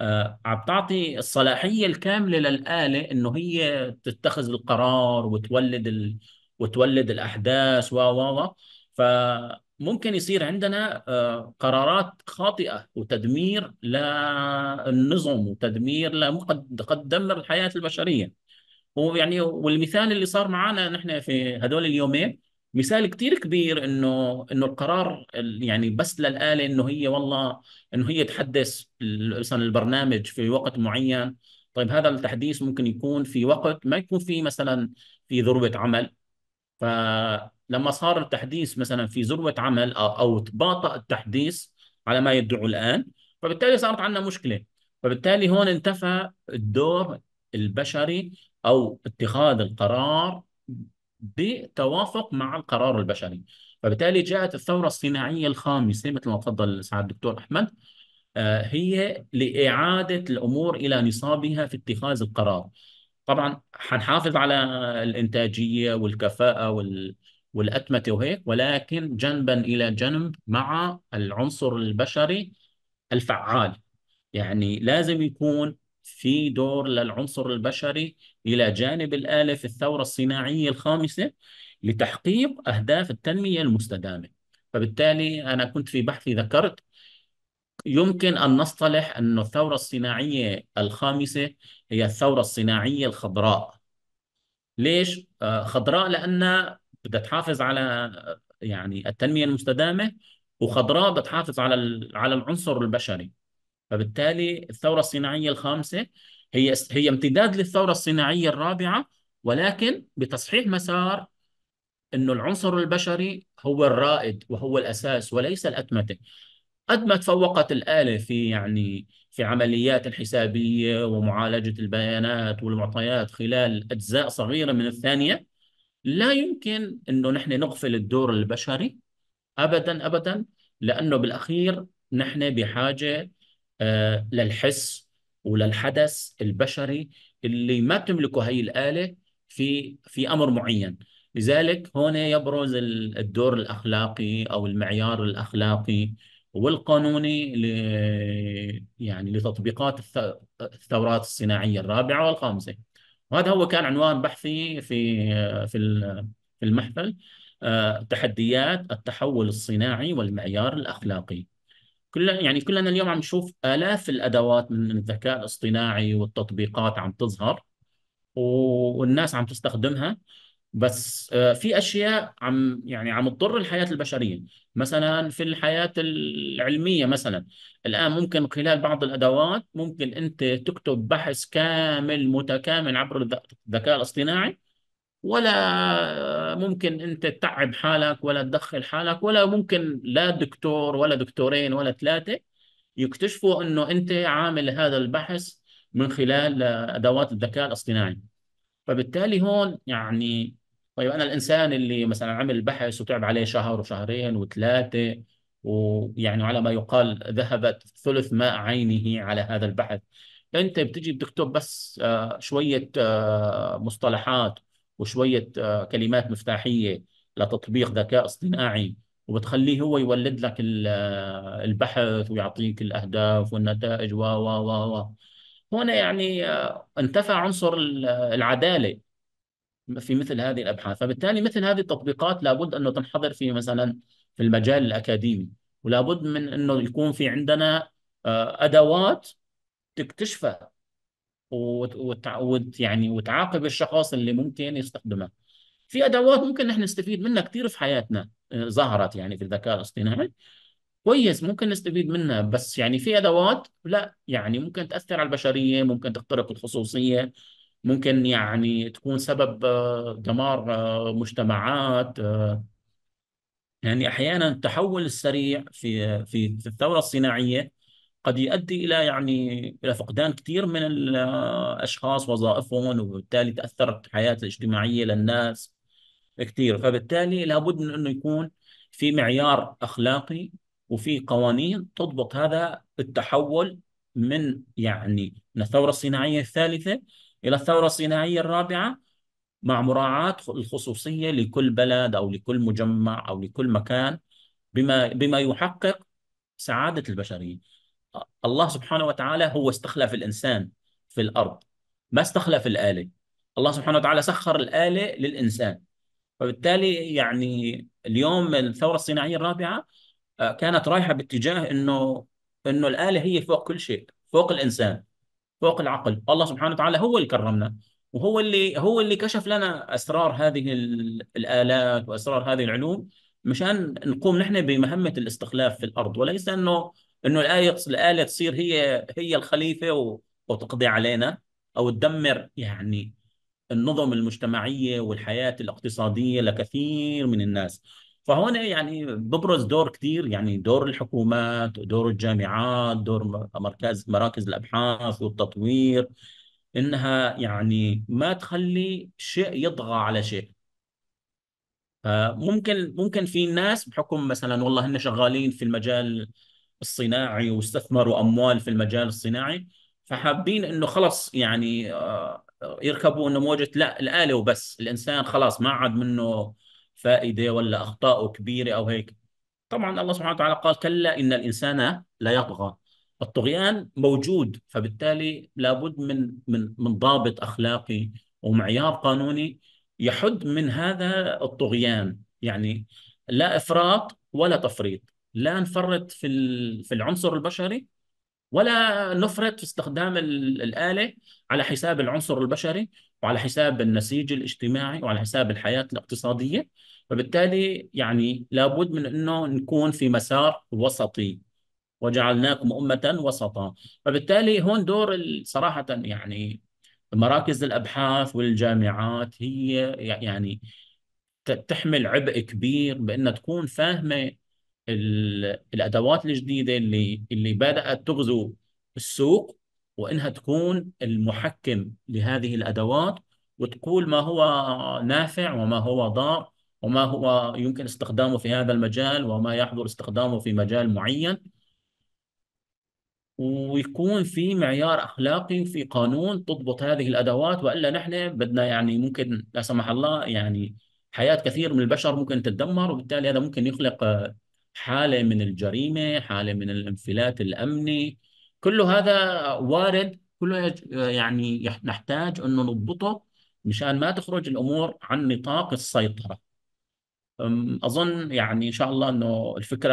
آه، عم تعطي الصلاحيه الكامله للاله انه هي تتخذ القرار وتولد ال... وتولد الاحداث و و و فممكن يصير عندنا آه، قرارات خاطئه وتدمير للنظم وتدمير لقد قد دمر الحياه البشريه ويعني والمثال اللي صار معنا نحن في هذول اليومين مثال كثير كبير انه انه القرار يعني بس للاله انه هي والله انه هي تحدث مثلا البرنامج في وقت معين طيب هذا التحديث ممكن يكون في وقت ما يكون في مثلا في ذروه عمل فلما صار التحديث مثلا في ذروه عمل او او تباطا التحديث على ما يدعو الان فبالتالي صارت عندنا مشكله فبالتالي هون انتفى الدور البشري او اتخاذ القرار بتوافق مع القرار البشري فبالتالي جاءت الثورة الصناعية الخامسة مثل ما تفضل سعد الدكتور أحمد آه، هي لإعادة الأمور إلى نصابها في اتخاذ القرار طبعا حنحافظ على الإنتاجية والكفاءة وال... والأتمتة وهيك ولكن جنبا إلى جنب مع العنصر البشري الفعال يعني لازم يكون في دور للعنصر البشري إلى جانب الآلة في الثورة الصناعية الخامسة لتحقيق أهداف التنمية المستدامة فبالتالي أنا كنت في بحثي ذكرت يمكن أن نصطلح أن الثورة الصناعية الخامسة هي الثورة الصناعية الخضراء ليش؟ آه، خضراء لأنها بدها تحافظ على يعني التنمية المستدامة وخضراء بتحافظ على على العنصر البشري فبالتالي الثورة الصناعية الخامسة هي هي امتداد للثوره الصناعيه الرابعه ولكن بتصحيح مسار انه العنصر البشري هو الرائد وهو الاساس وليس الاتمته. قد ما تفوقت الاله في يعني في عمليات الحسابيه ومعالجه البيانات والمعطيات خلال اجزاء صغيره من الثانيه لا يمكن انه نحن نغفل الدور البشري ابدا ابدا لانه بالاخير نحن بحاجه آه، للحس وللحدث البشري اللي ما بتملكه هي الآلة في في أمر معين لذلك هون يبرز الدور الأخلاقي أو المعيار الأخلاقي والقانوني ل... يعني لتطبيقات الثورات الصناعية الرابعة والخامسة وهذا هو كان عنوان بحثي في في في المحفل آه، تحديات التحول الصناعي والمعيار الأخلاقي كلنا يعني كلنا اليوم عم نشوف آلاف الأدوات من الذكاء الاصطناعي والتطبيقات عم تظهر والناس عم تستخدمها بس آه، في اشياء عم يعني عم تضر الحياه البشريه مثلا في الحياه العلميه مثلا الان ممكن خلال بعض الادوات ممكن انت تكتب بحث كامل متكامل عبر الذكاء الاصطناعي ولا ممكن انت تتعب حالك ولا تدخل حالك ولا ممكن لا دكتور ولا دكتورين ولا ثلاثه يكتشفوا انه انت عامل هذا البحث من خلال ادوات الذكاء الاصطناعي فبالتالي هون يعني طيب انا الانسان اللي مثلا عمل بحث وتعب عليه شهر وشهرين وثلاثه ويعني على ما يقال ذهبت ثلث ماء عينه على هذا البحث انت بتجي بتكتب بس آه، شويه آه، مصطلحات وشويه آه، كلمات مفتاحيه لتطبيق ذكاء اصطناعي وبتخليه هو يولد لك آه، البحث ويعطيك الاهداف والنتائج و و و و هنا يعني آه، انتفى عنصر العداله في مثل هذه الابحاث فبالتالي مثل هذه التطبيقات لابد انه تنحضر في مثلا في المجال الاكاديمي ولابد من انه يكون في عندنا ادوات تكتشفها وت يعني وتعاقب الشخص اللي ممكن يستخدمها في ادوات ممكن نحن نستفيد منها كثير في حياتنا آه، ظهرت يعني في الذكاء الاصطناعي كويس ممكن نستفيد منها بس يعني في ادوات لا يعني ممكن تاثر على البشريه ممكن تخترق الخصوصيه ممكن يعني تكون سبب آه، دمار آه، مجتمعات يعني احيانا التحول السريع في في في الثوره الصناعيه قد يؤدي الى يعني الى فقدان كثير من الاشخاص وظائفهم وبالتالي تاثرت الحياه الاجتماعيه للناس كثير فبالتالي لابد من انه يكون في معيار اخلاقي وفي قوانين تضبط هذا التحول من يعني من الثوره الصناعيه الثالثه الى الثوره الصناعيه الرابعه مع مراعاه الخصوصيه لكل بلد او لكل مجمع او لكل مكان بما بما يحقق سعاده البشريه الله سبحانه وتعالى هو استخلف الانسان في الارض ما استخلف الاله الله سبحانه وتعالى سخر الاله للانسان فبالتالي يعني اليوم الثوره الصناعيه الرابعه آه، كانت رايحه باتجاه انه انه الاله هي فوق كل شيء فوق الانسان فوق العقل الله سبحانه وتعالى هو اللي كرمنا وهو اللي هو اللي كشف لنا اسرار هذه الالات واسرار هذه العلوم مشان نقوم نحن بمهمه الاستخلاف في الارض وليس انه انه الايه الاله تصير هي هي الخليفه و... وتقضي علينا او تدمر يعني النظم المجتمعيه والحياه الاقتصاديه لكثير من الناس فهون يعني ببرز دور كثير يعني دور الحكومات دور الجامعات دور مركز مراكز الابحاث والتطوير انها يعني ما تخلي شيء يطغى على شيء ممكن ممكن في ناس بحكم مثلا والله هن شغالين في المجال الصناعي واستثمروا اموال في المجال الصناعي فحابين انه خلاص يعني آه، يركبوا انه موجه لا الاله وبس الانسان خلاص ما عاد منه فائده ولا اخطاء كبيره او هيك طبعا الله سبحانه وتعالى قال كلا ان الانسان لا يطغى الطغيان موجود فبالتالي لابد من من من ضابط اخلاقي ومعيار قانوني يحد من هذا الطغيان يعني لا افراط ولا تفريط لا نفرط في في العنصر البشري ولا نفرط في استخدام الآلة على حساب العنصر البشري وعلى حساب النسيج الاجتماعي وعلى حساب الحياة الاقتصادية فبالتالي يعني لابد من أنه نكون في مسار وسطي وجعلناكم أمة وسطا فبالتالي هون دور صراحة يعني مراكز الأبحاث والجامعات هي يعني تحمل عبء كبير بأن تكون فاهمة الادوات الجديده اللي اللي بدات تغزو السوق وانها تكون المحكم لهذه الادوات وتقول ما هو نافع وما هو ضار وما هو يمكن استخدامه في هذا المجال وما يحظر استخدامه في مجال معين ويكون في معيار اخلاقي وفي قانون تضبط هذه الادوات والا نحن بدنا يعني ممكن لا سمح الله يعني حياه كثير من البشر ممكن تتدمر وبالتالي هذا ممكن يخلق حالة من الجريمة حالة من الانفلات الأمني كل هذا وارد كله يعني نحتاج أنه نضبطه مشان ما تخرج الأمور عن نطاق السيطرة أظن يعني إن شاء الله أنه الفكرة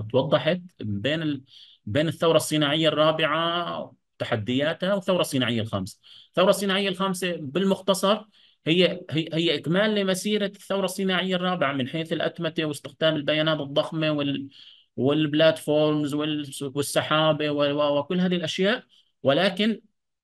توضحت بين ال... بين الثورة الصناعية الرابعة تحدياتها والثورة الصناعية الخامسة الثورة الصناعية الخامسة بالمختصر هي هي هي اكمال لمسيره الثوره الصناعيه الرابعه من حيث الاتمته واستخدام البيانات الضخمه وال والبلاتفورمز والسحابه وكل هذه الاشياء ولكن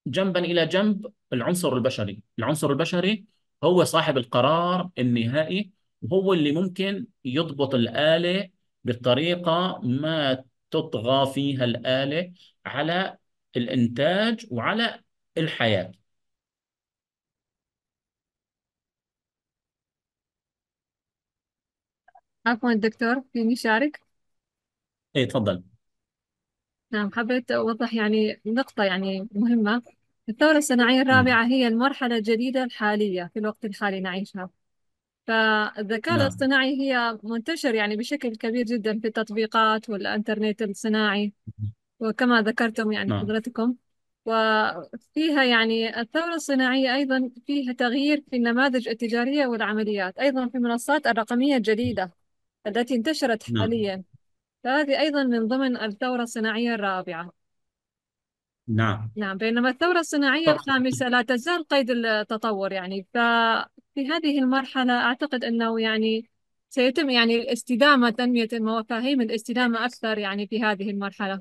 جنبا الى جنب العنصر البشري، العنصر البشري هو صاحب القرار النهائي وهو اللي ممكن يضبط الاله بطريقه ما تطغى فيها الاله على الانتاج وعلى الحياه. عفوا الدكتور فيني أشارك ايه تفضل نعم حبيت أوضح يعني نقطة يعني مهمة الثورة الصناعية الرابعة هي المرحلة الجديدة الحالية في الوقت الحالي نعيشها فالذكاء نعم الاصطناعي هي منتشر يعني بشكل كبير جدا في التطبيقات والإنترنت الصناعي وكما ذكرتم يعني نعم حضرتكم وفيها يعني الثورة الصناعية أيضا فيها تغيير في النماذج التجارية والعمليات أيضا في المنصات الرقمية الجديدة التي انتشرت نعم حاليا فهذه أيضا من ضمن الثورة الصناعية الرابعة نعم نعم بينما الثورة الصناعية الخامسة لا تزال قيد التطور يعني ففي هذه المرحلة أعتقد أنه يعني سيتم يعني الاستدامة تنمية المفاهيم الاستدامة أكثر يعني في هذه المرحلة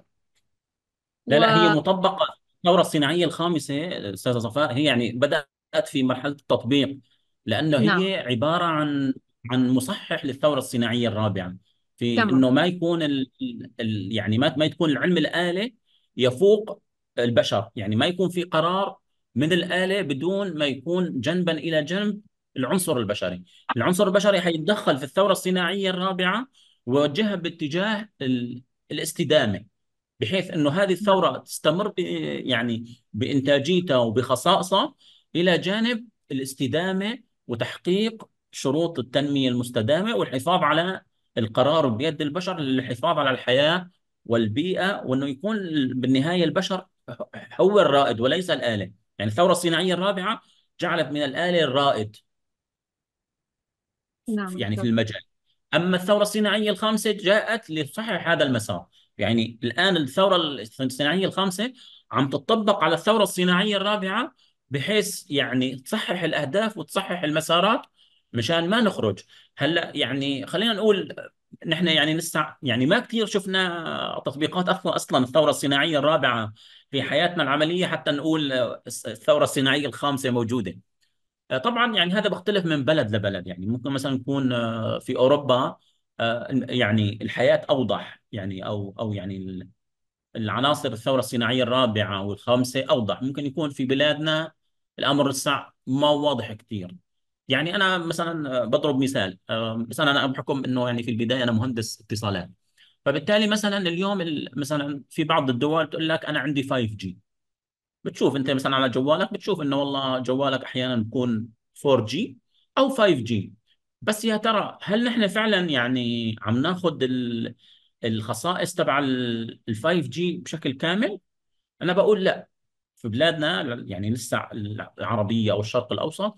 لا و لا هي مطبقة الثورة الصناعية الخامسة أستاذة صفاء هي يعني بدأت في مرحلة التطبيق لأنه نعم هي عبارة عن عن مصحح للثوره الصناعيه الرابعه في تمام. انه ما يكون ال... ال... يعني ما ما تكون العلم الاله يفوق البشر يعني ما يكون في قرار من الاله بدون ما يكون جنبا الى جنب العنصر البشري العنصر البشري حيتدخل في الثوره الصناعيه الرابعه ووجهها باتجاه ال... الاستدامه بحيث انه هذه الثوره تستمر ب... يعني بانتاجيتها وبخصائصها الى جانب الاستدامه وتحقيق شروط التنمية المستدامة والحفاظ على القرار بيد البشر للحفاظ على الحياة والبيئة وأنه يكون بالنهاية البشر هو الرائد وليس الآلة يعني الثورة الصناعية الرابعة جعلت من الآلة الرائد نعم يعني في المجال أما الثورة الصناعية الخامسة جاءت لتصحح هذا المسار يعني الآن الثورة الصناعية الخامسة عم تطبق على الثورة الصناعية الرابعة بحيث يعني تصحح الأهداف وتصحح المسارات مشان ما نخرج هلا يعني خلينا نقول نحن يعني لسه يعني ما كثير شفنا تطبيقات اصلا اصلا الثوره الصناعيه الرابعه في نعم. حياتنا العمليه حتى نقول الثوره الصناعيه الخامسه موجوده آه، طبعا يعني هذا بختلف من بلد لبلد يعني ممكن مثلا يكون آه، في اوروبا آه، يعني الحياه اوضح يعني او او يعني العناصر الثوره الصناعيه الرابعه والخامسه اوضح ممكن يكون في بلادنا الامر لسه ما واضح كثير يعني انا مثلا آه، بضرب مثال آه، مثلا انا بحكم انه يعني في البدايه انا مهندس اتصالات فبالتالي مثلا اليوم مثلا في بعض الدول تقول لك انا عندي 5 جي بتشوف انت مثلا على جوالك بتشوف انه والله جوالك احيانا بيكون 4 جي او 5 جي بس يا ترى هل نحن فعلا يعني عم ناخذ الخصائص تبع ال 5 جي بشكل كامل؟ انا بقول لا في بلادنا يعني لسه العربيه او الشرق الاوسط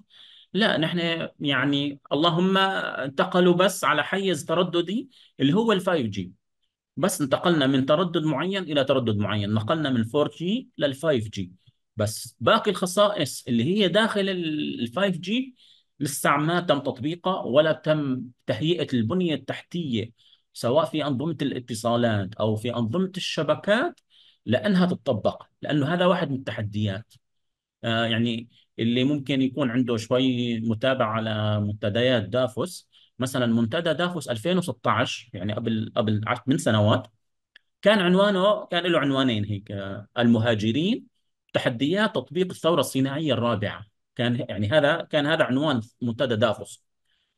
لا نحن يعني اللهم انتقلوا بس على حيز ترددي اللي هو ال 5 جي بس انتقلنا من تردد معين الى تردد معين نقلنا من 4 جي لل 5 جي بس باقي الخصائص اللي هي داخل ال 5 جي لسه ما تم تطبيقها ولا تم تهيئه البنيه التحتيه سواء في انظمه الاتصالات او في انظمه الشبكات لانها تطبق لانه هذا واحد من التحديات آه يعني اللي ممكن يكون عنده شوي متابعه على منتديات دافوس مثلا منتدى دافوس 2016 يعني قبل قبل من سنوات كان عنوانه كان له عنوانين هيك المهاجرين تحديات تطبيق الثوره الصناعيه الرابعه كان يعني هذا كان هذا عنوان منتدى دافوس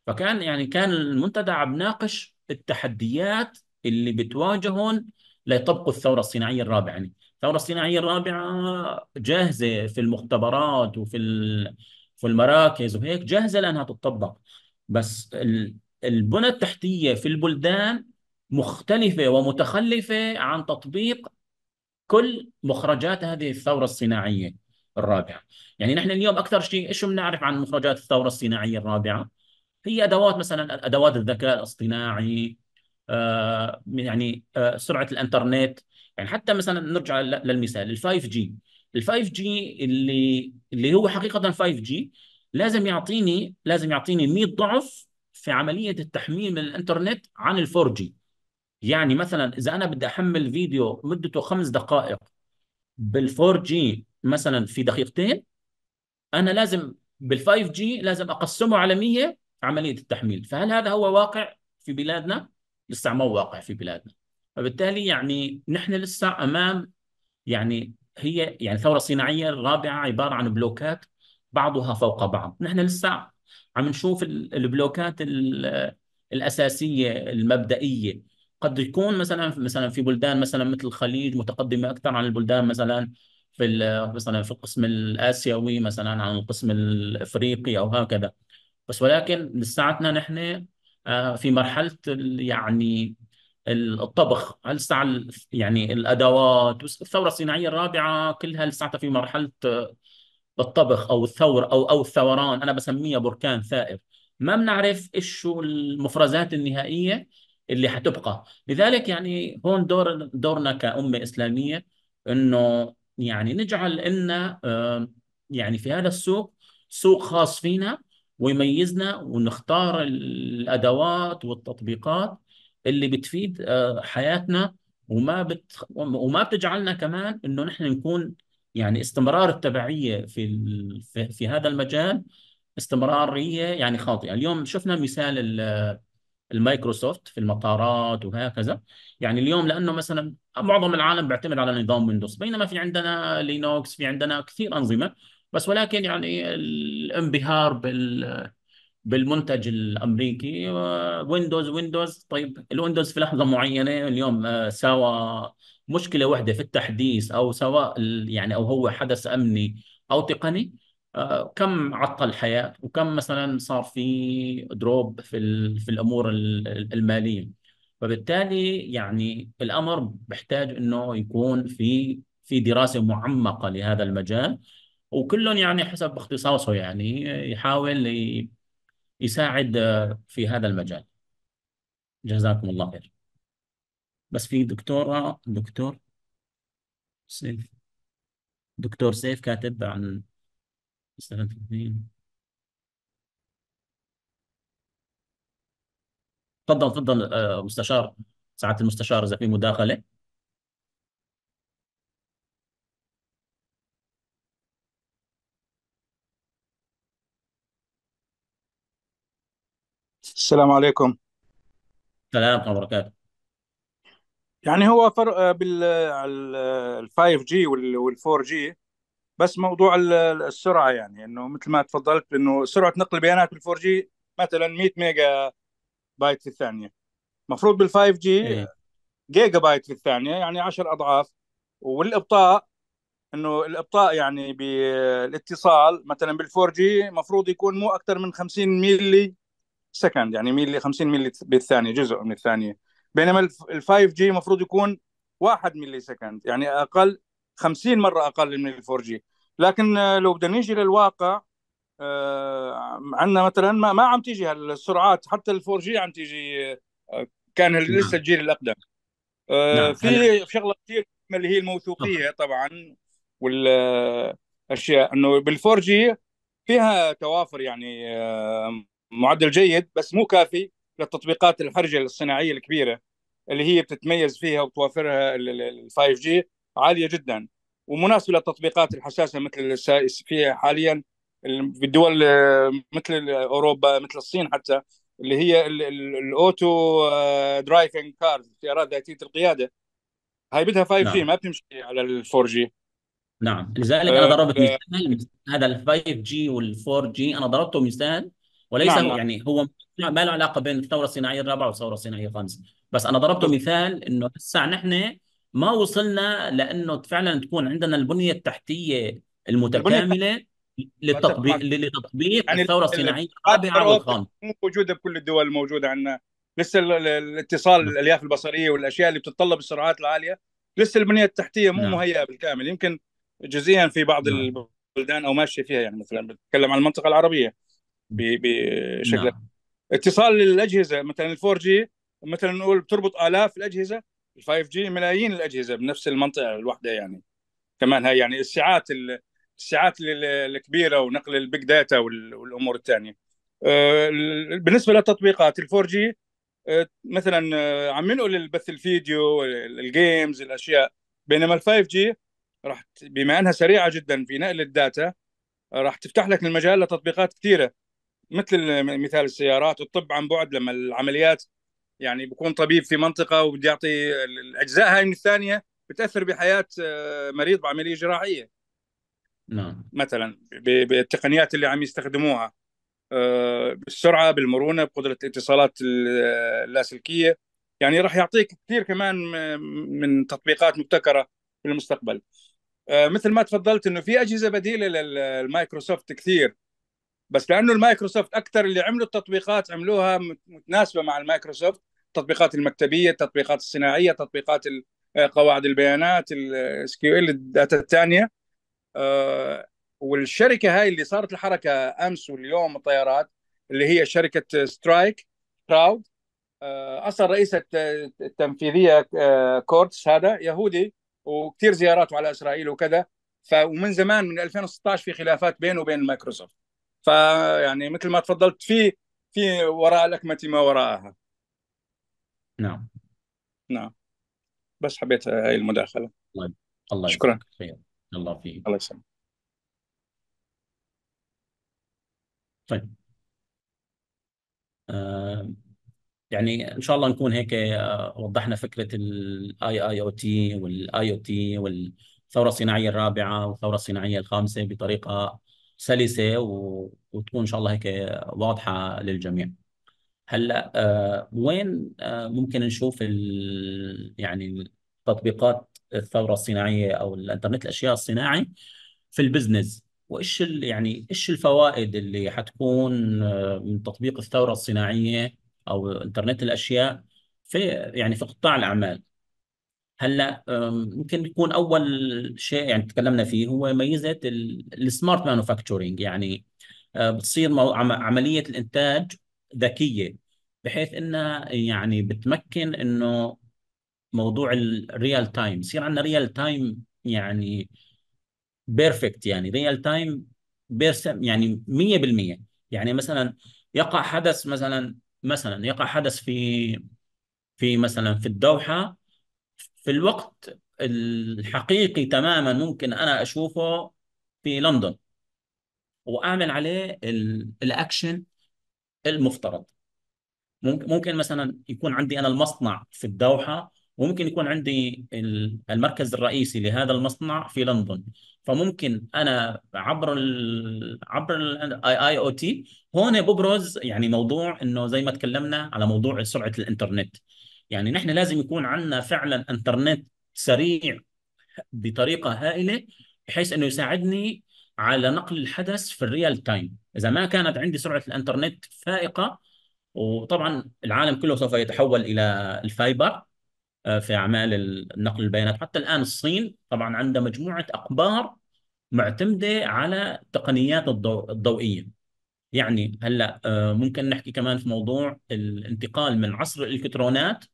فكان يعني كان المنتدى عم يناقش التحديات اللي بتواجههم ليطبقوا الثوره الصناعيه الرابعه يعني الثوره الصناعيه الرابعه جاهزه في المختبرات وفي في المراكز وهيك جاهزه لانها تطبق بس البنى التحتيه في البلدان مختلفه ومتخلفه عن تطبيق كل مخرجات هذه الثوره الصناعيه الرابعه يعني نحن اليوم اكثر شيء ايش بنعرف عن مخرجات الثوره الصناعيه الرابعه هي ادوات مثلا ادوات الذكاء الاصطناعي آه يعني آه سرعه الانترنت يعني حتى مثلا نرجع للمثال ال 5 جي ال 5 جي اللي اللي هو حقيقه 5 جي لازم يعطيني لازم يعطيني 100 ضعف في عمليه التحميل من الانترنت عن ال 4 جي يعني مثلا اذا انا بدي احمل فيديو مدته خمس دقائق بال 4 جي مثلا في دقيقتين انا لازم بال 5 جي لازم اقسمه على 100 عمليه التحميل فهل هذا هو واقع في بلادنا؟ لسه مو واقع في بلادنا فبالتالي يعني نحن لسه امام يعني هي يعني ثوره صناعيه الرابعه عباره عن بلوكات بعضها فوق بعض، نحن لسه عم نشوف البلوكات الاساسيه المبدئيه قد يكون مثلا مثلا في بلدان مثلا مثل الخليج متقدمه اكثر عن البلدان مثلا في مثلا في القسم الاسيوي مثلا عن القسم الافريقي او هكذا بس ولكن لساعتنا نحن آه، في مرحله يعني الطبخ هل سعى يعني الادوات الثوره الصناعيه الرابعه كلها لساتها في مرحله الطبخ او الثور او او الثوران انا بسميها بركان ثائر ما بنعرف ايش شو المفرزات النهائيه اللي حتبقى لذلك يعني هون دور دورنا كامه اسلاميه انه يعني نجعل لنا آه، يعني في هذا السوق سوق خاص فينا ويميزنا ونختار الادوات والتطبيقات اللي بتفيد آه، حياتنا وما بت وما بتجعلنا كمان انه نحن نكون يعني استمرار التبعيه في ال... في, في هذا المجال استمراريه يعني خاطئه، اليوم شفنا مثال المايكروسوفت في المطارات وهكذا، يعني اليوم لانه مثلا معظم العالم بيعتمد على نظام ويندوز، بينما في عندنا لينوكس، في عندنا كثير انظمه، بس ولكن يعني الانبهار بال بالمنتج الامريكي ويندوز ويندوز طيب الويندوز في لحظه معينه اليوم آه، سوى مشكله واحده في التحديث او سواء يعني او هو حدث امني او تقني آه، كم عطل الحياه وكم مثلا صار في دروب في في الامور الماليه فبالتالي يعني الامر بحتاج انه يكون في في دراسه معمقه لهذا المجال وكلهم يعني حسب اختصاصه يعني آه، يحاول يساعد آه، في هذا المجال جزاكم الله خير بس في دكتورة دكتور سيف دكتور سيف كاتب عن تفضل تفضل آه، مستشار سعادة المستشار إذا في مداخلة السلام عليكم السلام ورحمة الله وبركاته يعني هو فرق بال 5 جي وال 4 جي بس موضوع السرعه يعني انه مثل ما تفضلت انه سرعه نقل البيانات بال 4 جي مثلا 100 ميجا بايت في الثانيه المفروض بال 5 جي إيه. جيجا بايت في الثانيه يعني 10 اضعاف والابطاء انه الابطاء يعني بالاتصال مثلا بال 4 جي المفروض يكون مو اكثر من 50 ميلي سكند يعني ميلي 50 ميلي بالثانيه جزء من الثانيه بينما ال 5 جي المفروض يكون 1 ميلي سكند يعني اقل 50 مره اقل من ال 4 جي لكن آه، لو بدنا نيجي للواقع آه، عندنا مثلا ما, ما عم تيجي هالسرعات حتى ال 4 جي عم تيجي آه، كان نعم. لسه الجيل الاقدم نعم، في شغله كثير اللي هي الموثوقيه طبعا والاشياء انه بالفور جي فيها توافر يعني معدل جيد بس مو كافي للتطبيقات الحرجه الصناعيه الكبيره اللي هي بتتميز فيها وبتوفرها ال 5 جي عاليه جدا ومناسبه للتطبيقات الحساسه مثل فيها حاليا بالدول آه، مثل اوروبا مثل الصين حتى اللي هي الاوتو درايفنج كارز السيارات ذاتيه القياده هاي بدها 5 جي نعم. ما بتمشي على ال 4 جي نعم لذلك انا آه، ضربت آه. مثال هذا ال 5 جي وال 4 جي انا ضربته مثال وليس نعم،, نعم. يعني هو ما له علاقه بين الثوره الصناعيه الرابعه والثوره الصناعيه الخامسه بس انا ضربت مثال انه هسه نحن ما وصلنا لانه فعلا تكون عندنا البنيه التحتيه المتكامله للتطبيق يعني لتطبيق يعني الثوره الصناعيه الرابعه والخامسه مو موجوده بكل الدول الموجوده عندنا لسه الاتصال نعم. الالياف البصريه والاشياء اللي بتتطلب السرعات العاليه لسه البنيه التحتيه مو نعم. مهيئه بالكامل يمكن جزئيا في بعض نعم. البلدان او ماشيه فيها يعني مثلا بتكلم عن المنطقه العربيه بشكل نعم. اتصال للاجهزه مثلا الفور جي مثلا نقول بتربط الاف الاجهزه الفايف جي ملايين الاجهزه بنفس المنطقه الواحده يعني كمان هاي يعني الساعات الساعات الكبيره ونقل البيج داتا والامور الثانيه آه، بالنسبه للتطبيقات الفور جي آه، مثلا آه، عم ينقل البث الفيديو الجيمز الاشياء بينما الفايف جي راح بما انها سريعه جدا في نقل الداتا راح تفتح لك المجال لتطبيقات كثيره مثل مثال السيارات والطب عن بعد لما العمليات يعني بكون طبيب في منطقه وبدي يعطي الاجزاء هاي من الثانيه بتاثر بحياه آه، مريض بعمليه جراحيه نعم مثلا بالتقنيات اللي عم يستخدموها آه، بالسرعه بالمرونه بقدره الاتصالات اللاسلكيه يعني راح يعطيك كثير كمان من تطبيقات مبتكره في المستقبل آه، مثل ما تفضلت انه في اجهزه بديله للمايكروسوفت كثير بس لانه المايكروسوفت اكثر اللي عملوا التطبيقات عملوها متناسبه مع المايكروسوفت التطبيقات المكتبيه التطبيقات الصناعيه تطبيقات آه، قواعد البيانات الاس آه، كيو ال الداتا الثانيه آه، والشركه هاي اللي صارت الحركه امس واليوم الطيارات اللي هي شركه سترايك كراود اصلا رئيس التنفيذيه كورتس هذا يهودي وكثير زياراته على اسرائيل وكذا فمن زمان من 2016 في خلافات بينه وبين مايكروسوفت فيعني مثل ما تفضلت في في وراء الأكمة ما وراءها نعم نعم بس حبيت هاي المداخلة الله الله شكرا خير الله فيك الله يسلمك طيب آه يعني ان شاء الله نكون هيك آه، وضحنا فكره الاي اي او تي والاي او تي والثوره الصناعيه الرابعه والثوره الصناعيه الخامسه بطريقه سلسه و... وتكون ان شاء الله هيك واضحه للجميع. هلا آه وين آه ممكن نشوف ال... يعني تطبيقات الثوره الصناعيه او الانترنت الاشياء الصناعي في البزنس وايش ال... يعني ايش الفوائد اللي حتكون آه من تطبيق الثوره الصناعيه او انترنت الاشياء في يعني في قطاع الاعمال هلا يمكن يكون اول شيء يعني تكلمنا فيه هو ميزه السمارت مانوفاكتشرنج يعني آه، بتصير عمليه الانتاج ذكيه بحيث انها يعني بتمكن انه موضوع الريال تايم يصير عندنا ريال تايم يعني بيرفكت يعني ريال تايم بيرسم يعني 100% يعني مثلا يقع حدث مثلا مثلا يقع حدث في في مثلا في الدوحه في الوقت الحقيقي تماما ممكن انا اشوفه في لندن واعمل عليه الاكشن المفترض ممكن مثلا يكون عندي انا المصنع في الدوحه وممكن يكون عندي المركز الرئيسي لهذا المصنع في لندن فممكن انا عبر الـ عبر الاي اي او تي هون ببرز يعني موضوع انه زي ما تكلمنا على موضوع سرعه الانترنت يعني نحن لازم يكون عندنا فعلا انترنت سريع بطريقه هائله بحيث انه يساعدني على نقل الحدث في الريال تايم اذا ما كانت عندي سرعه الانترنت فائقه وطبعا العالم كله سوف يتحول الى الفايبر آه، في اعمال نقل البيانات حتى الان الصين طبعا عندها مجموعه اقبار معتمده على التقنيات الضو... الضوئيه يعني هلا آه، ممكن نحكي كمان في موضوع الانتقال من عصر الالكترونات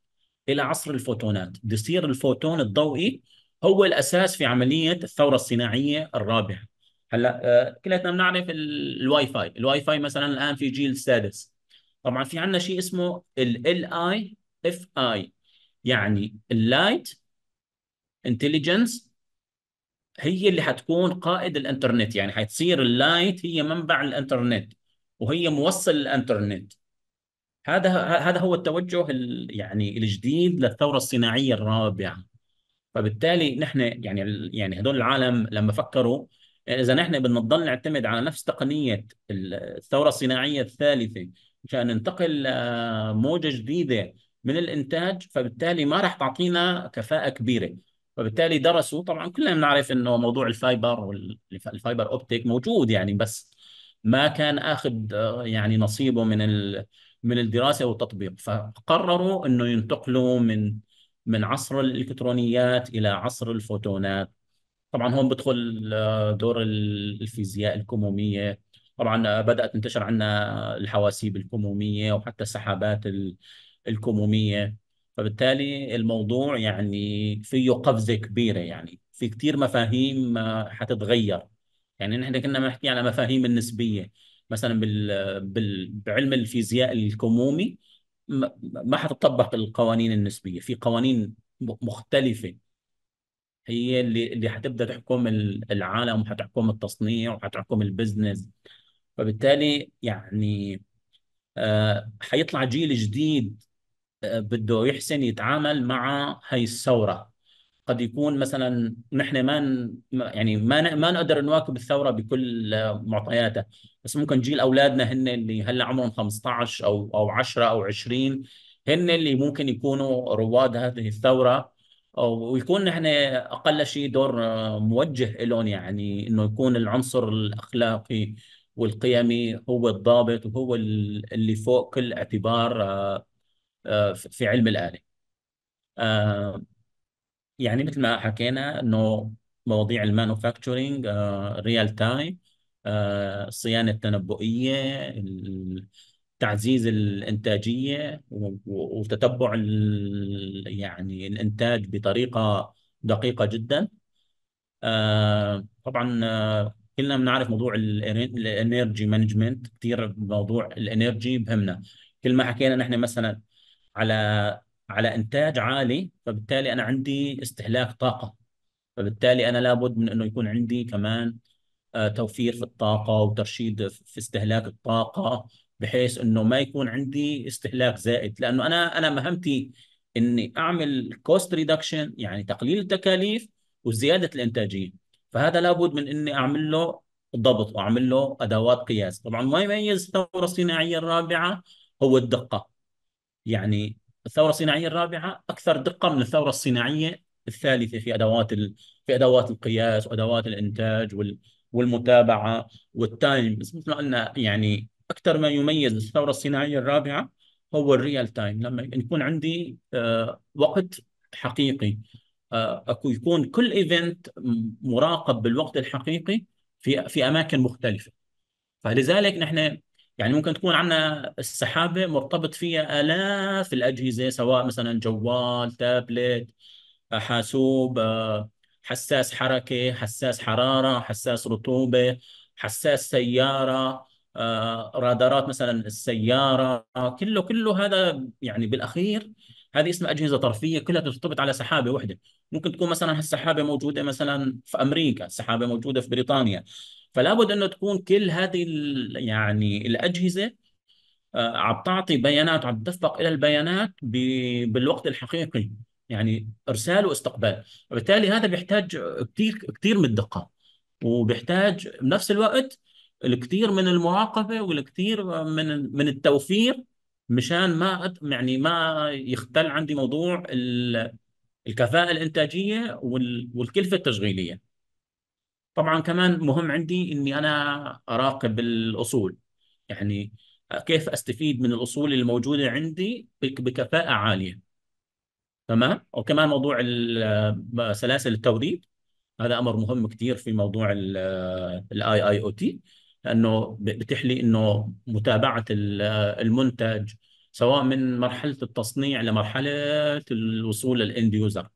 الى عصر الفوتونات بده يصير الفوتون الضوئي هو الاساس في عمليه الثوره الصناعيه الرابعه هلا آه، كلنا بنعرف الواي فاي الواي فاي مثلا الان في جيل سادس طبعا في عندنا شيء اسمه ال اي اف اي يعني اللايت انتليجنس هي اللي حتكون قائد الانترنت يعني حتصير اللايت هي منبع الانترنت وهي موصل الانترنت هذا هذا هو التوجه يعني الجديد للثوره الصناعيه الرابعه فبالتالي نحن يعني يعني هدول العالم لما فكروا اذا نحن بدنا نضل نعتمد على نفس تقنيه الثوره الصناعيه الثالثه مشان ننتقل لموجه جديده من الانتاج فبالتالي ما راح تعطينا كفاءه كبيره فبالتالي درسوا طبعا كلنا بنعرف انه موضوع الفايبر والفايبر اوبتيك موجود يعني بس ما كان اخذ يعني نصيبه من ال من الدراسه والتطبيق فقرروا انه ينتقلوا من من عصر الالكترونيات الى عصر الفوتونات طبعا هون بدخل آه، دور الفيزياء الكموميه طبعا آه، بدات تنتشر عندنا الحواسيب الكموميه وحتى السحابات الكموميه فبالتالي الموضوع يعني فيه قفزه كبيره يعني في كثير مفاهيم آه، حتتغير يعني نحن كنا بنحكي على مفاهيم النسبيه مثلا بال... بال... بعلم الفيزياء الكمومي ما حتطبق القوانين النسبيه في قوانين مختلفه هي اللي اللي حتبدا تحكم العالم وحتحكم التصنيع وحتحكم البزنس فبالتالي يعني آه حيطلع جيل جديد آه بده يحسن يتعامل مع هاي الثوره قد يكون مثلا نحن ما يعني ما ما نقدر نواكب الثوره بكل معطياتها بس ممكن جيل اولادنا هن اللي هلا عمرهم 15 او او 10 او 20 هن اللي ممكن يكونوا رواد هذه الثوره ويكون نحن اقل شيء دور موجه لهم يعني انه يكون العنصر الاخلاقي والقيمي هو الضابط وهو اللي فوق كل اعتبار آه، آه، في علم الاله آه، يعني مثل ما حكينا انه مواضيع المانوفاكتشرنج ريال آه، تايم الصيانه آه، التنبؤيه تعزيز الانتاجيه وتتبع يعني الانتاج بطريقه دقيقه جدا آه، طبعا كلنا بنعرف موضوع الانرجي مانجمنت كثير موضوع الانرجي بهمنا كل ما حكينا نحن مثلا على على انتاج عالي فبالتالي انا عندي استهلاك طاقه فبالتالي انا لابد من انه يكون عندي كمان آه، توفير في الطاقه وترشيد في استهلاك الطاقه بحيث انه ما يكون عندي استهلاك زائد لانه انا انا مهمتي اني اعمل كوست ريدكشن يعني تقليل التكاليف وزياده الانتاجيه فهذا لابد من اني اعمل له ضبط واعمل له ادوات قياس طبعا ما يميز الثوره الصناعيه الرابعه هو الدقه يعني الثوره الصناعيه الرابعه اكثر دقه من الثوره الصناعيه الثالثه في ادوات ال... في ادوات القياس وادوات الانتاج وال... والمتابعه والتايمز مثل ما قلنا يعني اكثر ما يميز الثوره الصناعيه الرابعه هو الريال تايم لما يكون عندي آه، وقت حقيقي آه، اكو يكون كل ايفنت مراقب بالوقت الحقيقي في في اماكن مختلفه فلذلك نحن يعني ممكن تكون عندنا السحابه مرتبط فيها الاف الاجهزه سواء مثلا جوال تابلت آه، حاسوب آه، حساس حركه حساس حراره حساس رطوبه حساس سياره آه، رادارات مثلا السياره كله كله هذا يعني بالاخير هذه اسمها اجهزه طرفيه كلها ترتبط على سحابه واحده ممكن تكون مثلا السحابه موجوده مثلا في امريكا السحابه موجوده في بريطانيا فلا بد انه تكون كل هذه يعني الاجهزه آه، عم تعطي بيانات وعم تدفق الى البيانات بالوقت الحقيقي يعني ارسال واستقبال وبالتالي هذا بيحتاج كثير كثير من الدقه وبيحتاج بنفس الوقت الكثير من المراقبه والكثير من من التوفير مشان ما يعني ما يختل عندي موضوع الكفاءه الانتاجيه والكلفه التشغيليه طبعا كمان مهم عندي اني انا اراقب الاصول يعني كيف استفيد من الاصول الموجوده عندي بكفاءه عاليه تمام وكمان موضوع سلاسل التوريد هذا امر مهم كثير في موضوع الاي اي او تي لانه بتحلي انه متابعه المنتج سواء من مرحله التصنيع لمرحله الوصول للاند يوزر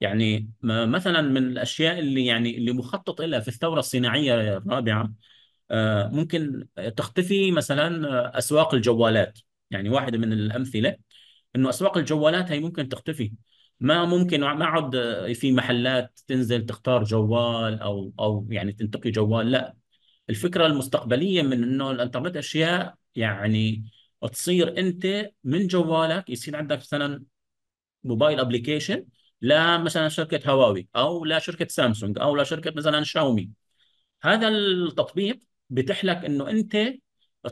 يعني مثلا من الاشياء اللي يعني اللي مخطط لها في الثوره الصناعيه الرابعه آه، ممكن تختفي مثلا اسواق الجوالات يعني واحده من الامثله انه اسواق الجوالات هي ممكن تختفي ما ممكن ما عاد في محلات تنزل تختار جوال او او يعني تنتقي جوال لا الفكره المستقبليه من انه الانترنت اشياء يعني تصير انت من جوالك يصير عندك مثلا موبايل ابلكيشن لا مثلا شركه هواوي او لا شركه سامسونج او لا شركه مثلا شاومي هذا التطبيق بتح لك انه انت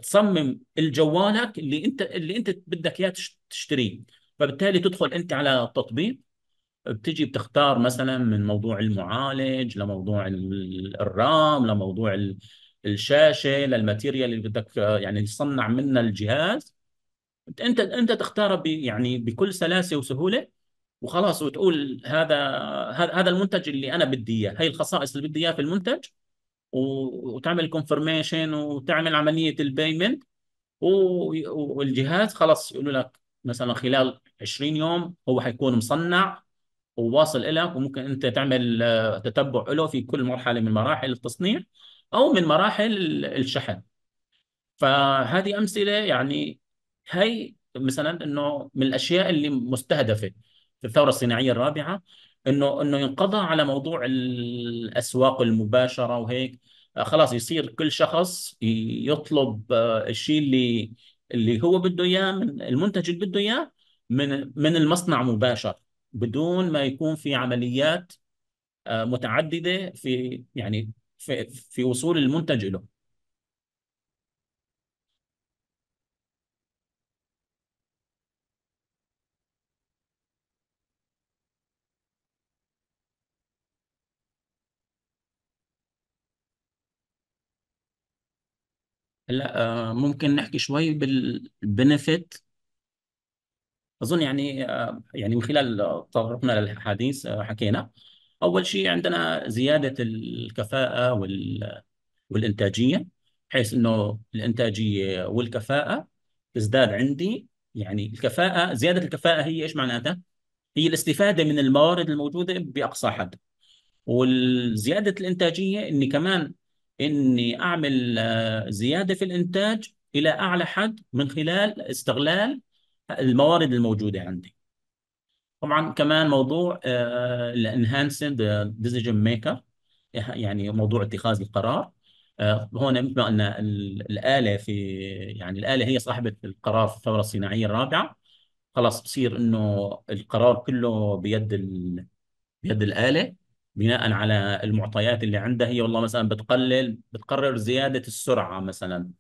تصمم الجوالك اللي انت اللي انت بدك اياه تشتريه فبالتالي تدخل انت على التطبيق بتجي بتختار مثلا من موضوع المعالج لموضوع الرام لموضوع الشاشه للماتيريال اللي بدك يعني تصنع منها الجهاز انت انت تختارها يعني بكل سلاسه وسهوله وخلاص وتقول هذا هذا المنتج اللي انا بدي اياه هي الخصائص اللي بدي اياها في المنتج وتعمل كونفرميشن وتعمل عمليه البيمنت والجهاز خلاص يقولوا لك مثلا خلال 20 يوم هو حيكون مصنع وواصل لك وممكن انت تعمل آه، تتبع له في كل مرحله من مراحل التصنيع او من مراحل الشحن فهذه امثله يعني هي مثلا انه من الاشياء اللي مستهدفه الثوره الصناعيه الرابعه انه انه ينقضى على موضوع الاسواق المباشره وهيك خلاص يصير كل شخص يطلب آه، الشيء اللي اللي هو بده اياه من المنتج اللي بده اياه من من المصنع مباشر بدون ما يكون في عمليات آه، متعدده في يعني في, في وصول المنتج له لا آه، ممكن نحكي شوي بالبنفيت اظن يعني آه، يعني من خلال تطرقنا للحديث آه، حكينا اول شيء عندنا زياده الكفاءه وال والانتاجيه بحيث انه الانتاجيه والكفاءه تزداد عندي يعني الكفاءه زياده الكفاءه هي ايش معناتها؟ هي الاستفاده من الموارد الموجوده باقصى حد وزياده الانتاجيه اني كمان اني اعمل آه، زياده في الانتاج الى اعلى حد من خلال استغلال الموارد الموجوده عندي. طبعا كمان موضوع الانهانسد ديسيجن ميكر يعني موضوع اتخاذ القرار هون آه، مثل ما قلنا الاله في يعني الاله هي صاحبه القرار في الثوره الصناعيه الرابعه خلاص بصير انه القرار كله بيد ال... بيد الاله بناء على المعطيات اللي عندها هي والله مثلا بتقلل بتقرر زياده السرعه مثلا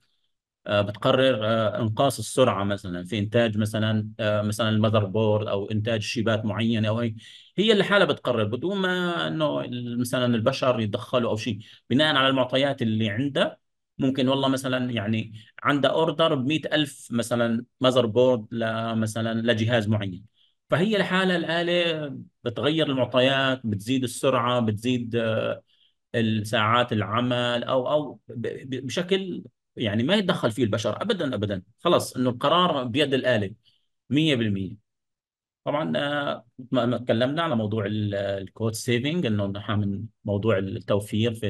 آه، بتقرر آه، انقاص السرعه مثلا في انتاج مثلا آه، مثلا المذر بورد او انتاج شيبات معينه او هي هي اللي حالها بتقرر بدون ما انه مثلا البشر يتدخلوا او شيء بناء على المعطيات اللي عندها ممكن والله مثلا يعني عندها اوردر ب ألف مثلا مذر بورد لمثلا لجهاز معين فهي الحاله الاله بتغير المعطيات بتزيد السرعه بتزيد آه، الساعات العمل او او بشكل يعني ما يتدخل فيه البشر ابدا ابدا خلاص انه القرار بيد الاله 100% طبعا آه، ما تكلمنا على موضوع الكود سيفنج آه، انه نحن من موضوع التوفير في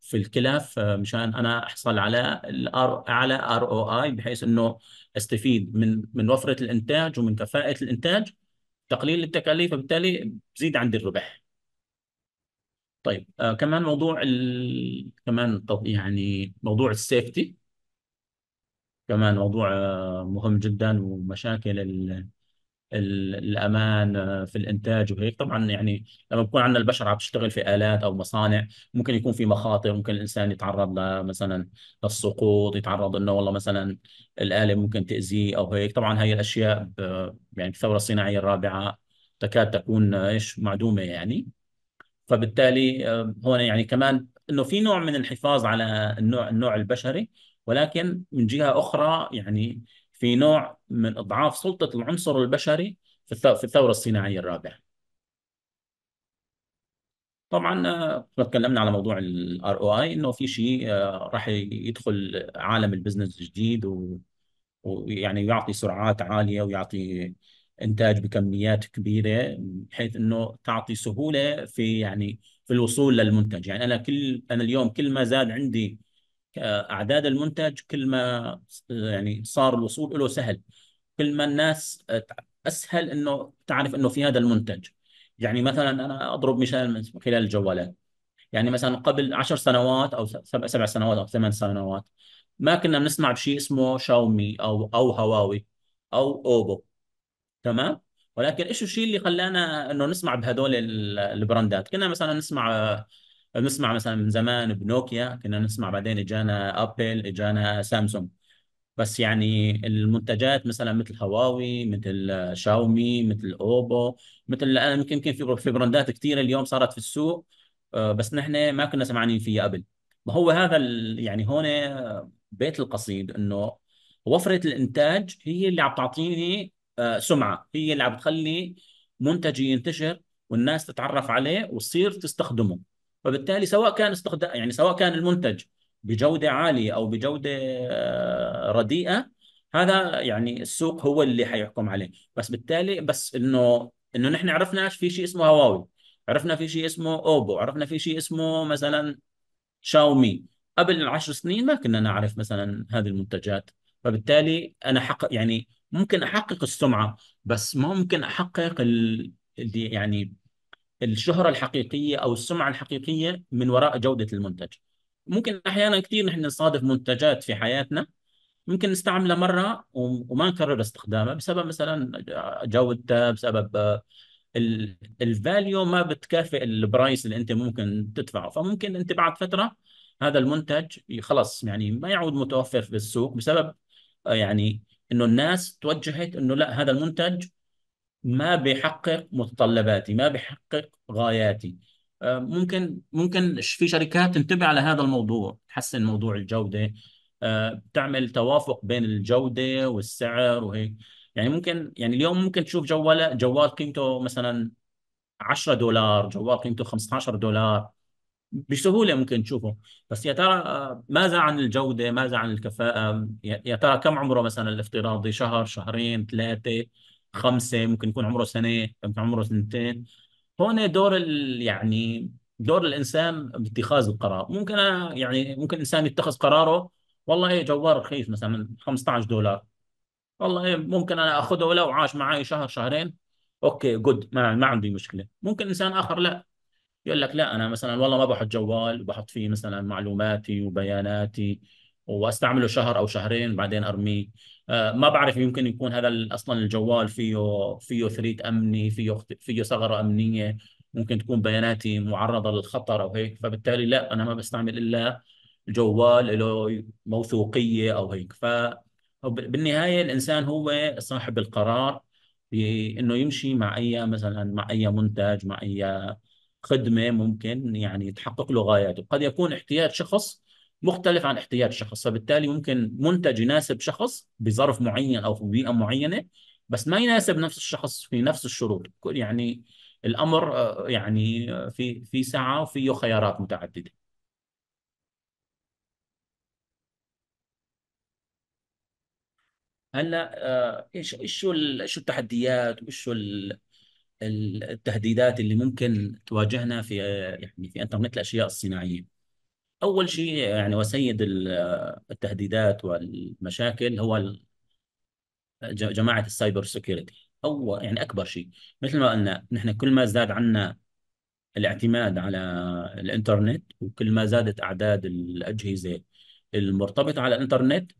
في الكلف مشان انا احصل على الار ار او اي بحيث انه استفيد من من وفره الانتاج ومن كفاءه الانتاج تقليل التكاليف فبالتالي بزيد عندي الربح طيب آه كمان موضوع ال... كمان يعني موضوع السيفتي كمان موضوع آه، مهم جدا ومشاكل ال... الامان آه، في الانتاج وهيك طبعا يعني لما بكون عندنا البشر عم تشتغل في الات او مصانع ممكن يكون في مخاطر ممكن الانسان يتعرض مثلا للسقوط يتعرض انه والله مثلا الاله ممكن تاذيه او هيك طبعا هاي الاشياء يعني الثوره الصناعيه الرابعه تكاد تكون آه، ايش معدومه يعني فبالتالي آه، هون يعني كمان انه في نوع من الحفاظ على النوع النوع البشري ولكن من جهه اخرى يعني في نوع من اضعاف سلطه العنصر البشري في الثوره الصناعيه الرابعه. طبعا آه، تكلمنا على موضوع الار او اي انه في شيء آه، راح يدخل عالم البزنس الجديد ويعني يعطي سرعات عاليه ويعطي انتاج بكميات كبيره بحيث انه تعطي سهوله في يعني في الوصول للمنتج يعني انا كل انا اليوم كل ما زاد عندي اعداد المنتج كل ما يعني صار الوصول له سهل كل ما الناس آه، اسهل انه تعرف انه في هذا المنتج يعني مثلا انا اضرب مثال من خلال الجوالات يعني مثلا قبل 10 سنوات او سبع سنوات او ثمان سنوات ما كنا بنسمع بشيء اسمه شاومي او او هواوي او اوبو تمام ولكن ايش الشيء اللي خلانا انه نسمع بهدول البراندات كنا مثلا نسمع نسمع مثلا من زمان بنوكيا كنا نسمع بعدين اجانا ابل اجانا سامسونج بس يعني المنتجات مثلا مثل هواوي مثل شاومي مثل اوبو مثل انا آه، يمكن يمكن في براندات كثيره اليوم صارت في السوق آه، بس نحن ما كنا سمعانين فيها قبل ما هو هذا يعني هون آه، بيت القصيد انه وفره الانتاج هي اللي عم تعطيني سمعه هي اللي عم تخلي منتجي ينتشر والناس تتعرف عليه وتصير تستخدمه فبالتالي سواء كان استخدام يعني سواء كان المنتج بجوده عاليه او بجوده آه، رديئه هذا يعني السوق هو اللي حيحكم عليه بس بالتالي بس انه انه نحن عرفنا في شيء اسمه هواوي عرفنا في شيء اسمه اوبو عرفنا في شيء اسمه مثلا شاومي قبل عشر سنين ما كنا نعرف مثلا هذه المنتجات فبالتالي انا حق يعني ممكن احقق السمعه بس ما ممكن احقق ال... يعني الشهرة الحقيقية أو السمعة الحقيقية من وراء جودة المنتج ممكن أحيانا كثير نحن نصادف منتجات في حياتنا ممكن نستعملها مرة وما نكرر استخدامها بسبب مثلا جودتها بسبب آه، الفاليو ما بتكافئ البرايس اللي انت ممكن تدفعه فممكن انت بعد فتره هذا المنتج خلص يعني ما يعود متوفر في السوق بسبب آه، يعني انه الناس توجهت انه لا هذا المنتج ما بيحقق متطلباتي ما بيحقق غاياتي آه، ممكن ممكن في شركات تنتبه على هذا الموضوع تحسن موضوع الجودة آه، بتعمل توافق بين الجودة والسعر وهيك يعني ممكن يعني اليوم ممكن تشوف جوال جوال قيمته مثلا 10 دولار جوال قيمته 15 دولار بسهوله ممكن تشوفه بس يا ترى آه، ماذا عن الجوده ماذا عن الكفاءه يا ترى كم عمره مثلا الافتراضي شهر شهرين ثلاثه خمسه ممكن يكون عمره سنه ممكن عمره سنتين هون دور ال... يعني دور الانسان باتخاذ القرار ممكن أنا يعني ممكن الانسان يتخذ قراره والله ايه جوال رخيص مثلا 15 دولار والله ايه ممكن انا اخذه ولو عاش معي شهر شهرين اوكي جود ما, ما عندي مشكله ممكن انسان اخر لا يقول لك لا انا مثلا والله ما بحط جوال بحط فيه مثلا معلوماتي وبياناتي واستعمله شهر او شهرين بعدين ارميه آه، ما بعرف يمكن يكون هذا اصلا الجوال فيه فيه ثريت امني فيه فيه ثغره امنيه ممكن تكون بياناتي معرضه للخطر او هيك فبالتالي لا انا ما بستعمل الا جوال له موثوقيه او هيك ف بالنهايه الانسان هو صاحب القرار بانه يمشي مع اي مثلا مع اي منتج مع اي خدمه ممكن يعني تحقق له غاياته قد يكون احتياج شخص مختلف عن احتياج شخص فبالتالي ممكن منتج يناسب شخص بظرف معين او في بيئه معينه بس ما يناسب نفس الشخص في نفس الشروط يعني الامر آه، يعني آه، في في سعه وفيه خيارات متعدده هلا آه، ايش شو شو التحديات وشو التهديدات اللي ممكن تواجهنا في يعني في انترنت الاشياء الصناعيه اول شيء يعني وسيد التهديدات والمشاكل هو جماعه السايبر سيكيورتي هو يعني اكبر شيء مثل ما قلنا نحن كل ما زاد عنا الاعتماد على الانترنت وكل ما زادت اعداد الاجهزه المرتبطه على الانترنت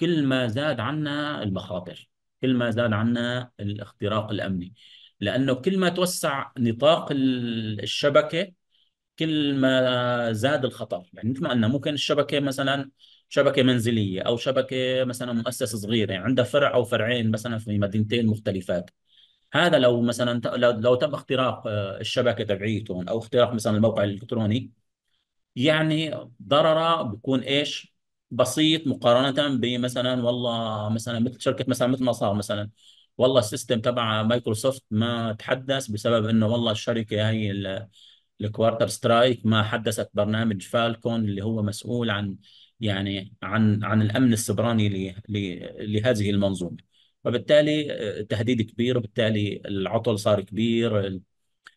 كل ما زاد عنا المخاطر كل ما زاد عنا الاختراق الامني لانه كل ما توسع نطاق الشبكه كل ما زاد الخطر يعني مثل ما قلنا ممكن الشبكه مثلا شبكه منزليه او شبكه مثلا مؤسسه صغيره يعني عندها فرع او فرعين مثلا في مدينتين مختلفات هذا لو مثلا لو تم اختراق آه، الشبكه تبعيتهم او اختراق مثلا الموقع الالكتروني يعني ضرره بيكون ايش بسيط مقارنه بمثلا والله مثلا مثل شركه مثلا مثل ما صار مثلا والله السيستم تبع مايكروسوفت ما تحدث بسبب انه والله الشركه هي الكوارتر سترايك ما حدثت برنامج فالكون اللي هو مسؤول عن يعني عن عن الامن السبراني لهذه المنظومه فبالتالي آه، تهديد كبير وبالتالي العطل صار كبير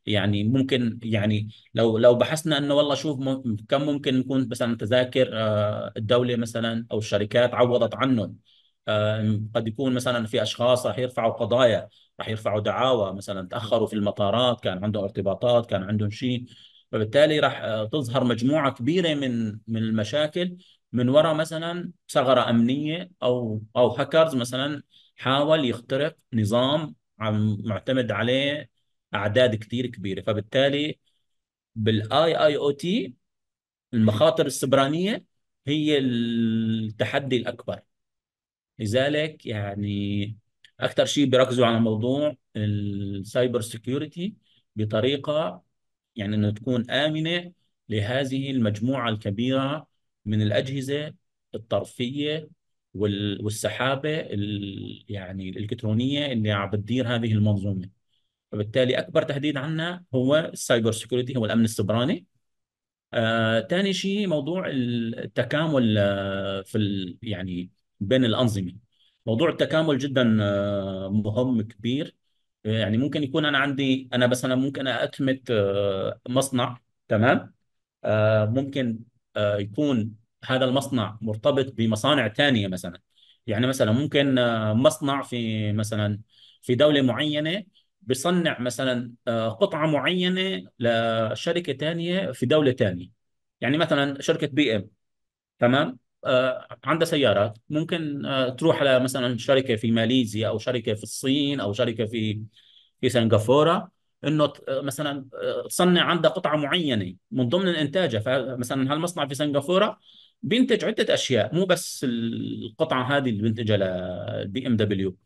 يعني ممكن يعني لو لو بحثنا انه والله شوف كم ممكن نكون مثلا تذاكر آه، الدوله مثلا او الشركات عوضت عنهم آه، قد يكون مثلا في اشخاص راح يرفعوا قضايا راح يرفعوا دعاوى مثلا تاخروا في المطارات كان عندهم ارتباطات كان عندهم شيء فبالتالي راح آه، تظهر مجموعه كبيره من من المشاكل من وراء مثلا ثغره امنيه او او هاكرز مثلا حاول يخترق نظام عم معتمد عليه اعداد كثير كبيره فبالتالي بالاي اي او تي المخاطر السبرانيه هي التحدي الاكبر لذلك يعني اكثر شيء بيركزوا على موضوع السايبر سيكيورتي بطريقه يعني انه تكون امنه لهذه المجموعه الكبيره من الاجهزه الطرفيه والسحابه يعني الالكترونيه اللي عم بتدير هذه المنظومه فبالتالي اكبر تهديد عنا هو السايبر سيكيورتي هو الامن السبراني ثاني آه، شيء موضوع التكامل آه، في يعني بين الانظمه موضوع التكامل جدا آه، مهم كبير يعني ممكن يكون انا عندي انا مثلا ممكن اكمت آه، مصنع تمام آه، ممكن يكون هذا المصنع مرتبط بمصانع ثانيه مثلا يعني مثلا ممكن مصنع في مثلا في دوله معينه بصنع مثلا قطعه معينه لشركه ثانيه في دوله ثانيه يعني مثلا شركه بي ام تمام آه، عندها سيارات ممكن آه، تروح على مثلا شركه في ماليزيا او شركه في الصين او شركه في في سنغافوره انه آه، مثلا تصنع عندها قطعه معينه من ضمن الانتاج فمثلا هالمصنع في سنغافوره بينتج عده اشياء مو بس القطعه هذه اللي بينتجها لبي ام دبليو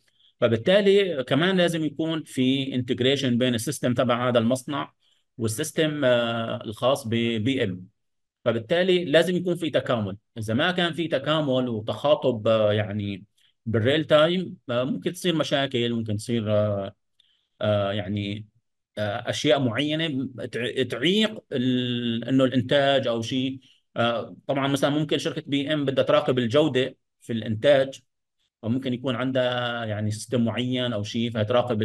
فبالتالي كمان لازم يكون في انتجريشن بين السيستم تبع هذا المصنع والسيستم الخاص ببي ام فبالتالي لازم يكون في تكامل اذا ما كان في تكامل وتخاطب آه، يعني بالريل تايم آه، ممكن تصير مشاكل ممكن تصير آه، يعني اشياء معينه تعيق انه الانتاج او شيء طبعا مثلا ممكن شركه بي ام بدها تراقب الجوده في الانتاج فممكن يكون عندها يعني سيستم معين او شيء فتراقب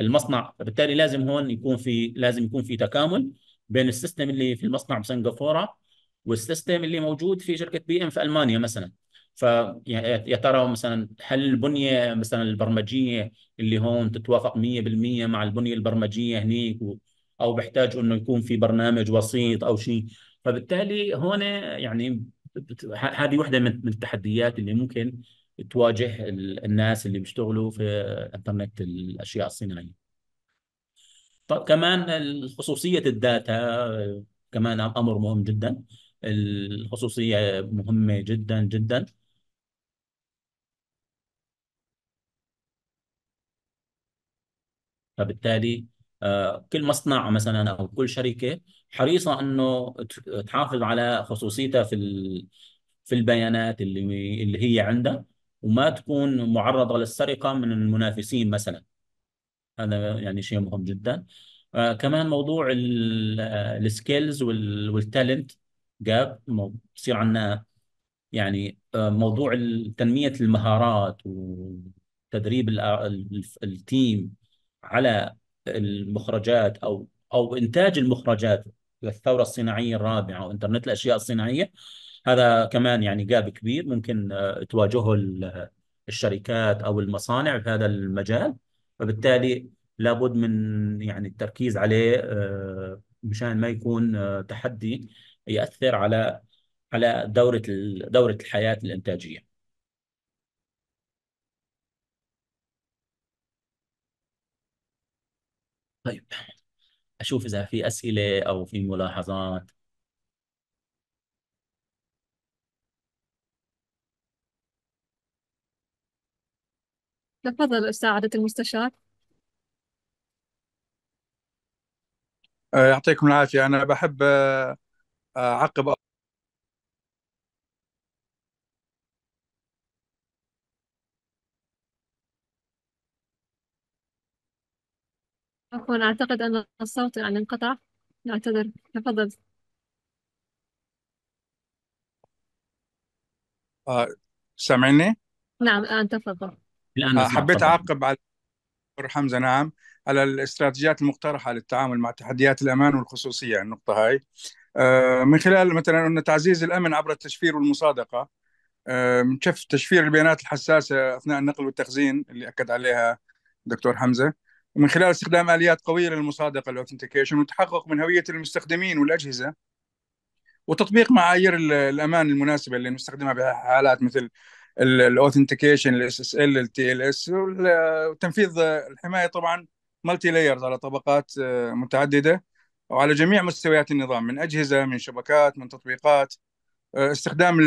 المصنع فبالتالي لازم هون يكون في لازم يكون في تكامل بين السيستم اللي في المصنع بسنغافوره والسيستم اللي موجود في شركه بي ام في المانيا مثلا ف يا ترى مثلا هل البنيه مثلا البرمجيه اللي هون تتوافق 100% مع البنيه البرمجيه هنيك و... او بحتاج انه يكون في برنامج وسيط او شيء فبالتالي هون يعني هذه وحده من التحديات اللي ممكن تواجه الناس اللي بيشتغلوا في انترنت الاشياء الصناعيه طب كمان خصوصية الداتا كمان أمر مهم جدا الخصوصية مهمة جدا جدا فبالتالي آه، كل مصنع مثلا أو كل شركة حريصة أنه تحافظ على خصوصيتها في في البيانات اللي اللي هي عندها وما تكون معرضة للسرقة من المنافسين مثلا هذا يعني شيء مهم جدا آه كمان موضوع السكيلز والتالنت جاب بصير عندنا يعني آه موضوع تنمية المهارات وتدريب التيم آه، على المخرجات او او انتاج المخرجات للثوره الصناعيه الرابعه وانترنت الاشياء الصناعيه هذا كمان يعني جاب كبير ممكن آه، تواجهه آه، الشركات او المصانع في هذا المجال فبالتالي لابد من يعني التركيز عليه آه، مشان ما يكون آه، تحدي يأثر على على دورة دورة الحياة الإنتاجية طيب أشوف إذا في أسئلة أو في ملاحظات تفضل سعادة المستشار آه، يعطيكم العافية أنا بحب آه، آه، أعقب عفوا أعتقد أن الصوت يعني انقطع نعتذر تفضل سامعني؟ نعم الآن تفضل الان حبيت اعقب على دكتور حمزه نعم على الاستراتيجيات المقترحه للتعامل مع تحديات الامان والخصوصيه النقطه هاي آه، من خلال مثلا ان تعزيز الامن عبر التشفير والمصادقه شف آه، تشفير البيانات الحساسه اثناء النقل والتخزين اللي اكد عليها دكتور حمزه ومن خلال استخدام اليات قويه للمصادقه الاوثنتيكيشن والتحقق من هويه المستخدمين والاجهزه وتطبيق معايير الامان المناسبه اللي نستخدمها بحالات مثل الاوثنتيكيشن الاس اس ال التي ال اس وتنفيذ الحمايه طبعا مالتي لايرز على طبقات آه، متعدده وعلى جميع مستويات النظام من اجهزه من شبكات من تطبيقات آه، استخدام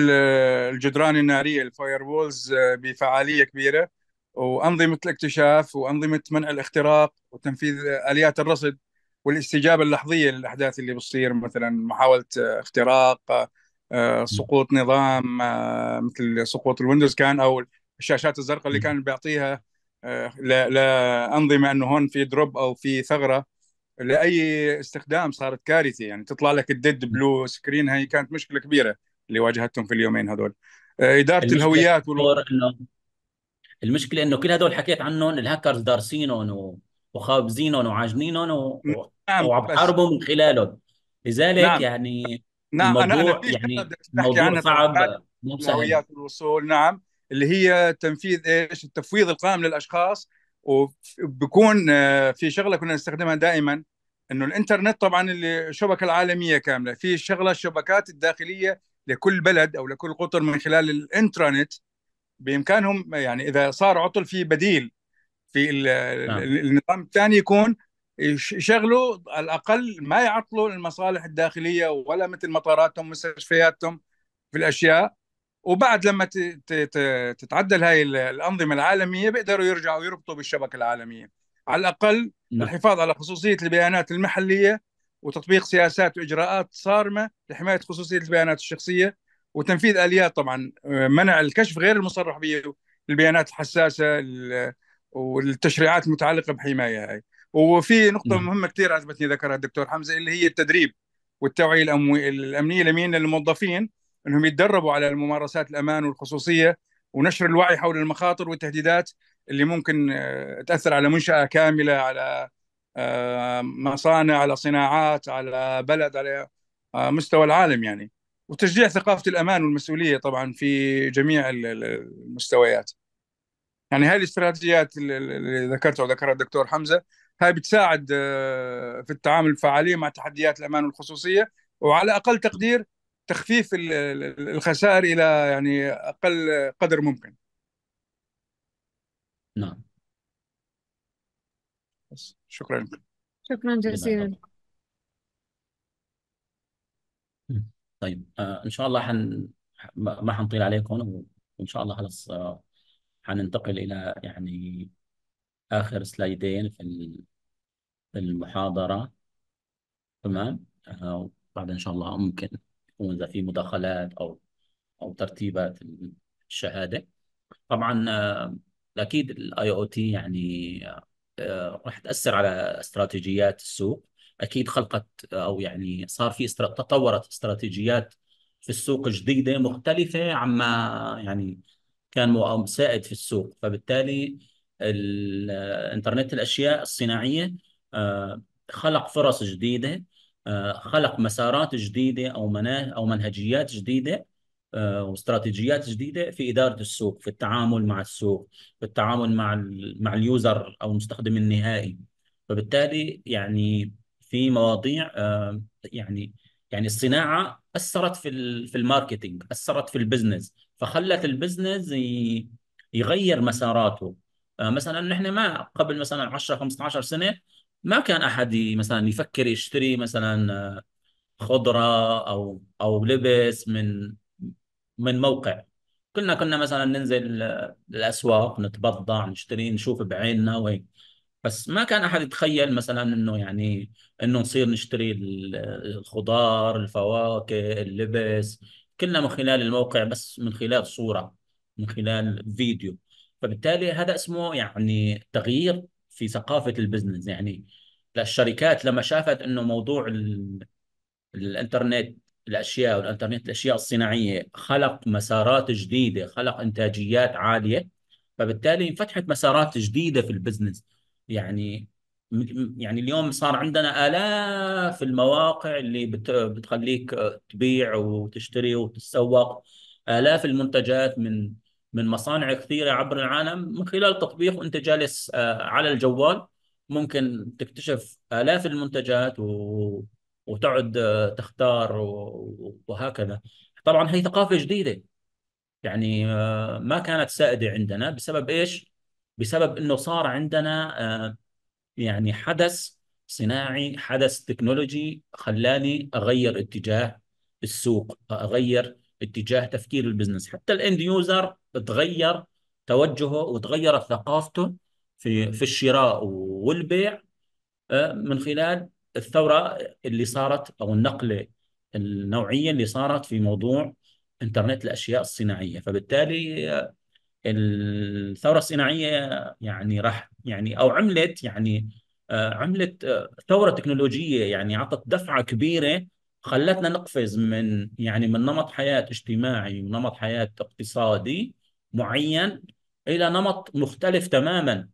الجدران الناريه الفاير آه، وولز بفعاليه كبيره وانظمه الاكتشاف وانظمه منع الاختراق وتنفيذ اليات الرصد والاستجابه اللحظيه للاحداث اللي بتصير مثلا محاوله اختراق آه، سقوط نظام آه، مثل سقوط الويندوز كان او الشاشات الزرقاء اللي كان بيعطيها آه، لانظمه انه هون في دروب او في ثغره لاي استخدام صارت كارثه يعني تطلع لك الديد بلو سكرين هي كانت مشكله كبيره اللي واجهتهم في اليومين هذول اداره الهويات وال... المشكله انه كل هذول حكيت عنهم الهاكرز دارسينهم وخابزينهم وعاجنينهم و... نعم وعم من خلالهم لذلك نعم. يعني نعم انا انا في يعني بدي عنها صعب مو سهل الوصول نعم اللي هي تنفيذ ايش التفويض القائم للاشخاص وبكون آه، في شغله كنا نستخدمها دائما انه الانترنت طبعا الشبكه العالميه كامله في شغله الشبكات الداخليه لكل بلد او لكل قطر من خلال الانترنت بامكانهم يعني اذا صار عطل في بديل في نعم. النظام الثاني يكون يشغلوا على الاقل ما يعطلوا المصالح الداخليه ولا مثل مطاراتهم مستشفياتهم في الاشياء وبعد لما تتعدل هاي الانظمه العالميه بيقدروا يرجعوا يربطوا بالشبكه العالميه على الاقل نعم. الحفاظ على خصوصيه البيانات المحليه وتطبيق سياسات واجراءات صارمه لحمايه خصوصيه البيانات الشخصيه وتنفيذ اليات طبعا آه، منع الكشف غير المصرح به البيانات الحساسه والتشريعات المتعلقه بحمايه هاي وفي نقطه م. نعم. مهمه كثير عجبتني ذكرها الدكتور حمزه اللي هي التدريب والتوعيه الامنيه لمين للموظفين انهم يتدربوا على الممارسات الامان والخصوصيه ونشر الوعي حول المخاطر والتهديدات اللي ممكن آه، تاثر على منشاه كامله على آه، مصانع على صناعات على بلد على آه، مستوى العالم يعني وتشجيع ثقافه الامان والمسؤوليه طبعا في جميع المستويات يعني هذه الاستراتيجيات اللي ذكرتها وذكرها الدكتور حمزه هاي بتساعد آه، في التعامل الفعاليه مع تحديات الامان والخصوصيه وعلى اقل تقدير تخفيف الخسائر الى يعني اقل قدر ممكن نعم بس شكرا لكم شكرا جزيلا طيب آه ان شاء الله حن ما حنطيل عليكم وان شاء الله خلص آه حننتقل الى يعني اخر سلايدين في المحاضرة تمام بعد آه، وبعدها إن شاء الله ممكن يكون إذا في مداخلات أو أو ترتيبات الشهادة طبعا آه، أكيد الاي او تي يعني آه، راح تأثر على استراتيجيات السوق أكيد خلقت أو يعني صار في استر... تطورت استراتيجيات في السوق جديدة مختلفة عما يعني كان سائد في السوق فبالتالي الانترنت الأشياء الصناعية آه، خلق فرص جديده آه، خلق مسارات جديده او او منهجيات جديده آه، واستراتيجيات جديده في اداره السوق في التعامل مع السوق في التعامل مع مع اليوزر او المستخدم النهائي فبالتالي يعني في مواضيع يعني يعني الصناعه اثرت في في الماركتينج اثرت في البزنس فخلت البزنس يغير مساراته مثلا نحن ما قبل مثلا 10 15 سنه ما كان احد مثلا يفكر يشتري مثلا آه، خضره او او لبس من من موقع كلنا كنا مثلا ننزل آه، الاسواق نتبضع نشتري نشوف بعيننا وهيك بس ما كان احد يتخيل مثلا انه يعني انه نصير نشتري الخضار الفواكه اللبس كلنا من خلال الموقع بس من خلال صوره من خلال فيديو فبالتالي هذا اسمه يعني تغيير في ثقافه البزنس يعني للشركات لما شافت انه موضوع ال... الانترنت الاشياء والانترنت الاشياء الصناعيه خلق مسارات جديده خلق انتاجيات عاليه فبالتالي فتحت مسارات جديده في البزنس يعني يعني اليوم صار عندنا آلاف المواقع اللي بتخليك تبيع وتشتري وتتسوق آلاف المنتجات من من مصانع كثيره عبر العالم من خلال تطبيق وانت جالس آه، على الجوال ممكن تكتشف الاف المنتجات و... وتعد آه، تختار و... وهكذا طبعا هي ثقافه جديده يعني آه، ما كانت سائده عندنا بسبب ايش بسبب انه صار عندنا يعني حدث صناعي حدث تكنولوجي خلاني اغير اتجاه السوق اغير اتجاه تفكير البزنس حتى الاند يوزر تغير توجهه وتغيرت ثقافته في في الشراء والبيع آه، من خلال الثوره اللي صارت او النقله النوعيه اللي صارت في موضوع انترنت الاشياء الصناعيه فبالتالي آه، الثوره الصناعيه يعني راح يعني او عملت يعني آه، عملت ثوره تكنولوجيه يعني اعطت دفعه كبيره خلتنا نقفز من يعني من نمط حياه اجتماعي ونمط حياه اقتصادي معين الى نمط مختلف تماما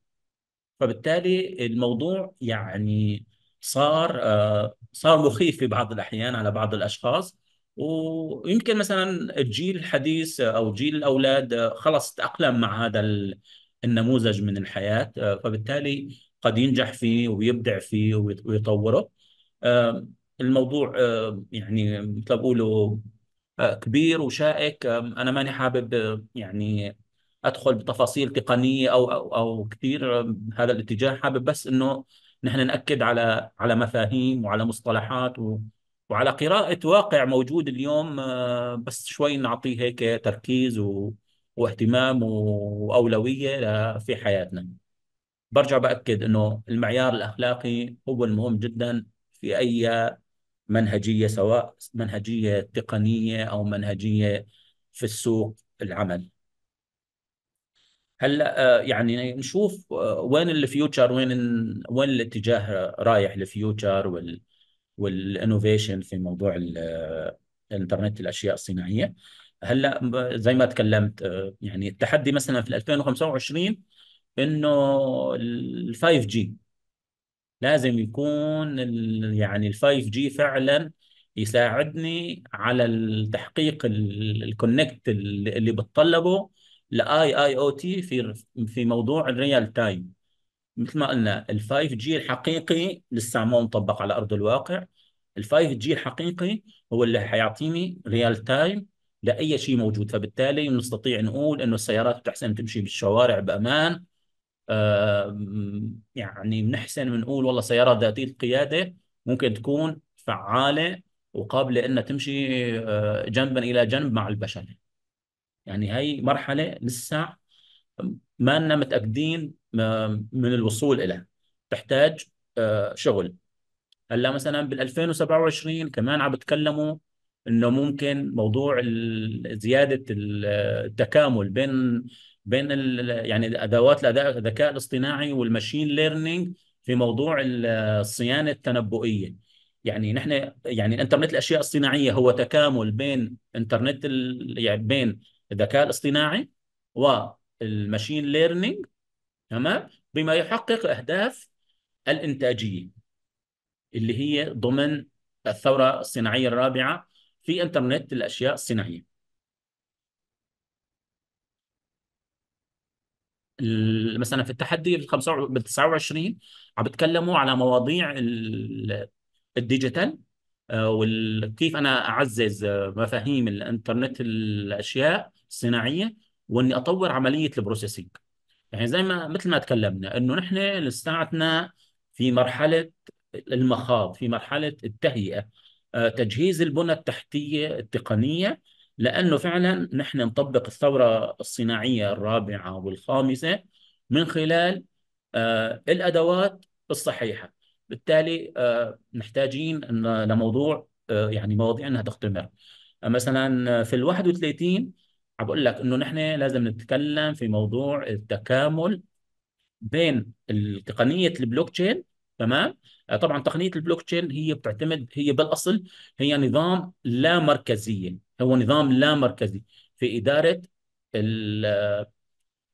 فبالتالي الموضوع يعني صار آه، صار مخيف في بعض الاحيان على بعض الاشخاص ويمكن مثلا الجيل الحديث او جيل الاولاد خلص تاقلم مع هذا النموذج من الحياه فبالتالي قد ينجح فيه ويبدع فيه ويطوره آه، الموضوع آه، يعني مثل بقوله كبير وشائك انا ماني حابب يعني ادخل بتفاصيل تقنيه او او, أو كثير هذا الاتجاه حابب بس انه نحن ناكد على على مفاهيم وعلى مصطلحات وعلى قراءة واقع موجود اليوم بس شوي نعطيه هيك تركيز و... واهتمام وأولوية في حياتنا برجع بأكد أنه المعيار الأخلاقي هو المهم جدا في أي منهجيه سواء منهجيه تقنيه او منهجيه في السوق العمل هلا آه، يعني نشوف آه، وين الفيوتشر وين وين الاتجاه رايح الفيوتشر وال والانوفيشن في موضوع الانترنت آه، الاشياء الصناعيه هلا زي ما تكلمت يعني التحدي مثلا في 2025 انه ال 5 جي لازم يكون يعني ال 5 جي فعلا يساعدني على التحقيق الكونكت اللي بتطلبه لاي اي او تي في في موضوع الريال تايم مثل ما قلنا ال 5 جي الحقيقي لسه ما مطبق على ارض الواقع ال 5 جي الحقيقي هو اللي حيعطيني ريال تايم لاي شيء موجود فبالتالي نستطيع نقول انه السيارات بتحسن تمشي بالشوارع بامان آه، يعني بنحسن بنقول والله سيارة ذاتية القيادة ممكن تكون فعالة وقابلة أنها تمشي آه، جنبا إلى جنب مع البشر يعني هاي مرحلة لسه ما لنا متأكدين آه، من الوصول إلى تحتاج شغل هلا مثلا بال 2027 كمان عم بتكلموا انه ممكن موضوع زياده التكامل بين بين يعني ادوات الذكاء الاصطناعي والماشين ليرنينج في موضوع الصيانه التنبؤيه يعني نحن يعني انترنت الاشياء الصناعيه هو تكامل بين انترنت يعني بين الذكاء الاصطناعي والماشين ليرنينج تمام بما يحقق اهداف الانتاجيه اللي هي ضمن الثوره الصناعيه الرابعه في انترنت الاشياء الصناعيه مثلا في التحدي بال 29 عم بتكلموا على مواضيع الديجيتال آه، وكيف انا اعزز آه، مفاهيم الانترنت الاشياء الصناعيه واني اطور عمليه البروسيسنج يعني زي ما مثل ما تكلمنا انه نحن لساتنا في مرحله المخاض في مرحله التهيئه آه، تجهيز البنى التحتيه التقنيه لأنه فعلا نحن نطبق الثورة الصناعية الرابعة والخامسة من خلال آه، الأدوات الصحيحة بالتالي آه، محتاجين لموضوع آه، يعني مواضيع أنها تختمر مثلا في ال 31 عم بقول لك انه نحن لازم نتكلم في موضوع التكامل بين تقنيه البلوك تشين تمام طبعا تقنيه البلوك تشين هي بتعتمد هي بالاصل هي نظام لا مركزيه هو نظام لا مركزي في إدارة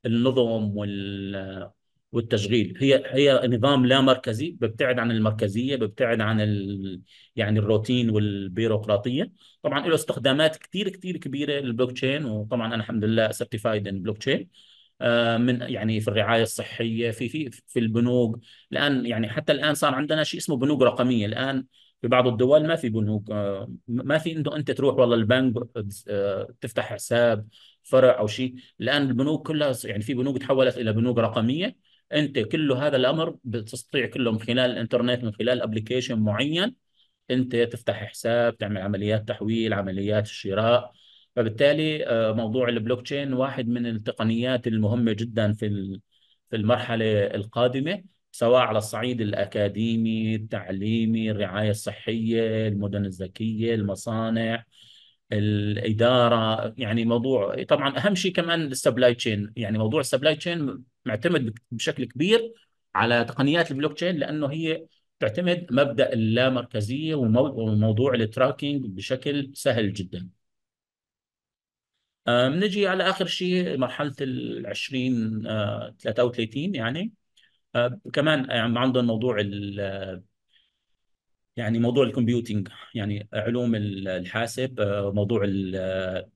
النظم وال والتشغيل هي هي نظام لا مركزي بيبتعد عن المركزيه بيبتعد عن ال... يعني الروتين والبيروقراطيه طبعا له استخدامات كثير كثير كبيره للبلوك تشين وطبعا انا الحمد لله سيرتيفايد ان بلوك تشين من يعني في الرعايه الصحيه في في في البنوك الان يعني حتى الان صار عندنا شيء اسمه بنوك رقميه الان في بعض الدول ما في بنوك آه، ما في انه انت تروح والله البنك آه، تفتح حساب فرع او شيء الان البنوك كلها يعني في بنوك تحولت الى بنوك رقميه انت كل هذا الامر بتستطيع كله من خلال الانترنت من خلال ابلكيشن معين انت تفتح حساب تعمل عمليات تحويل عمليات شراء فبالتالي آه، موضوع البلوك تشين واحد من التقنيات المهمه جدا في في المرحله القادمه سواء على الصعيد الأكاديمي التعليمي الرعاية الصحية المدن الذكية المصانع الإدارة يعني موضوع طبعا أهم شيء كمان السبلاي تشين يعني موضوع السبلاي تشين معتمد بشكل كبير على تقنيات البلوك تشين لأنه هي تعتمد مبدأ اللامركزية وموضوع التراكينج بشكل سهل جدا آه، بنجي على آخر شيء مرحلة ال 20 33 يعني آه، كمان يعني عندهم موضوع ال يعني موضوع الكمبيوتنج يعني علوم الحاسب آه، موضوع آه،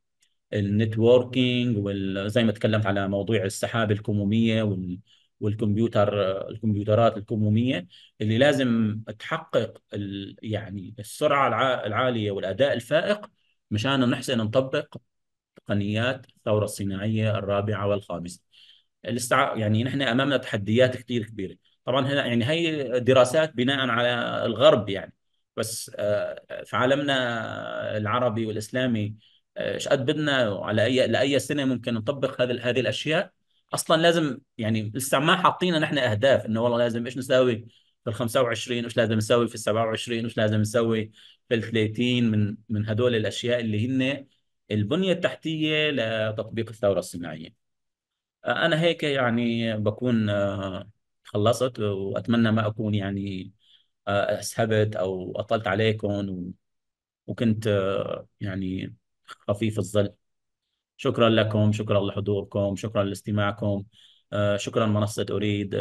النتوركينج وزي ما تكلمت على موضوع السحابه الكموميه وال والكمبيوتر الكمبيوترات الكموميه اللي لازم تحقق ال يعني السرعه العاليه والاداء الفائق مشان نحسن نطبق تقنيات الثوره الصناعيه الرابعه والخامسه. الاستع... يعني نحن امامنا تحديات كثير كبيره طبعا هنا يعني هي دراسات بناء على الغرب يعني بس آه، في عالمنا العربي والاسلامي ايش آه، قد بدنا على اي لاي سنه ممكن نطبق هذه هذه الاشياء اصلا لازم يعني لسه ما حاطين نحن اهداف انه والله لازم ايش نساوي في ال 25 وايش لازم نسوي في ال 27 وايش لازم نسوي في ال 30 من من هدول الاشياء اللي هن البنيه التحتيه لتطبيق الثوره الصناعيه انا هيك يعني بكون آه، خلصت واتمنى ما اكون يعني آه، اسهبت او اطلت عليكم وكنت آه، يعني خفيف الظل شكرا لكم شكرا لحضوركم شكرا لاستماعكم شكرا منصة أريد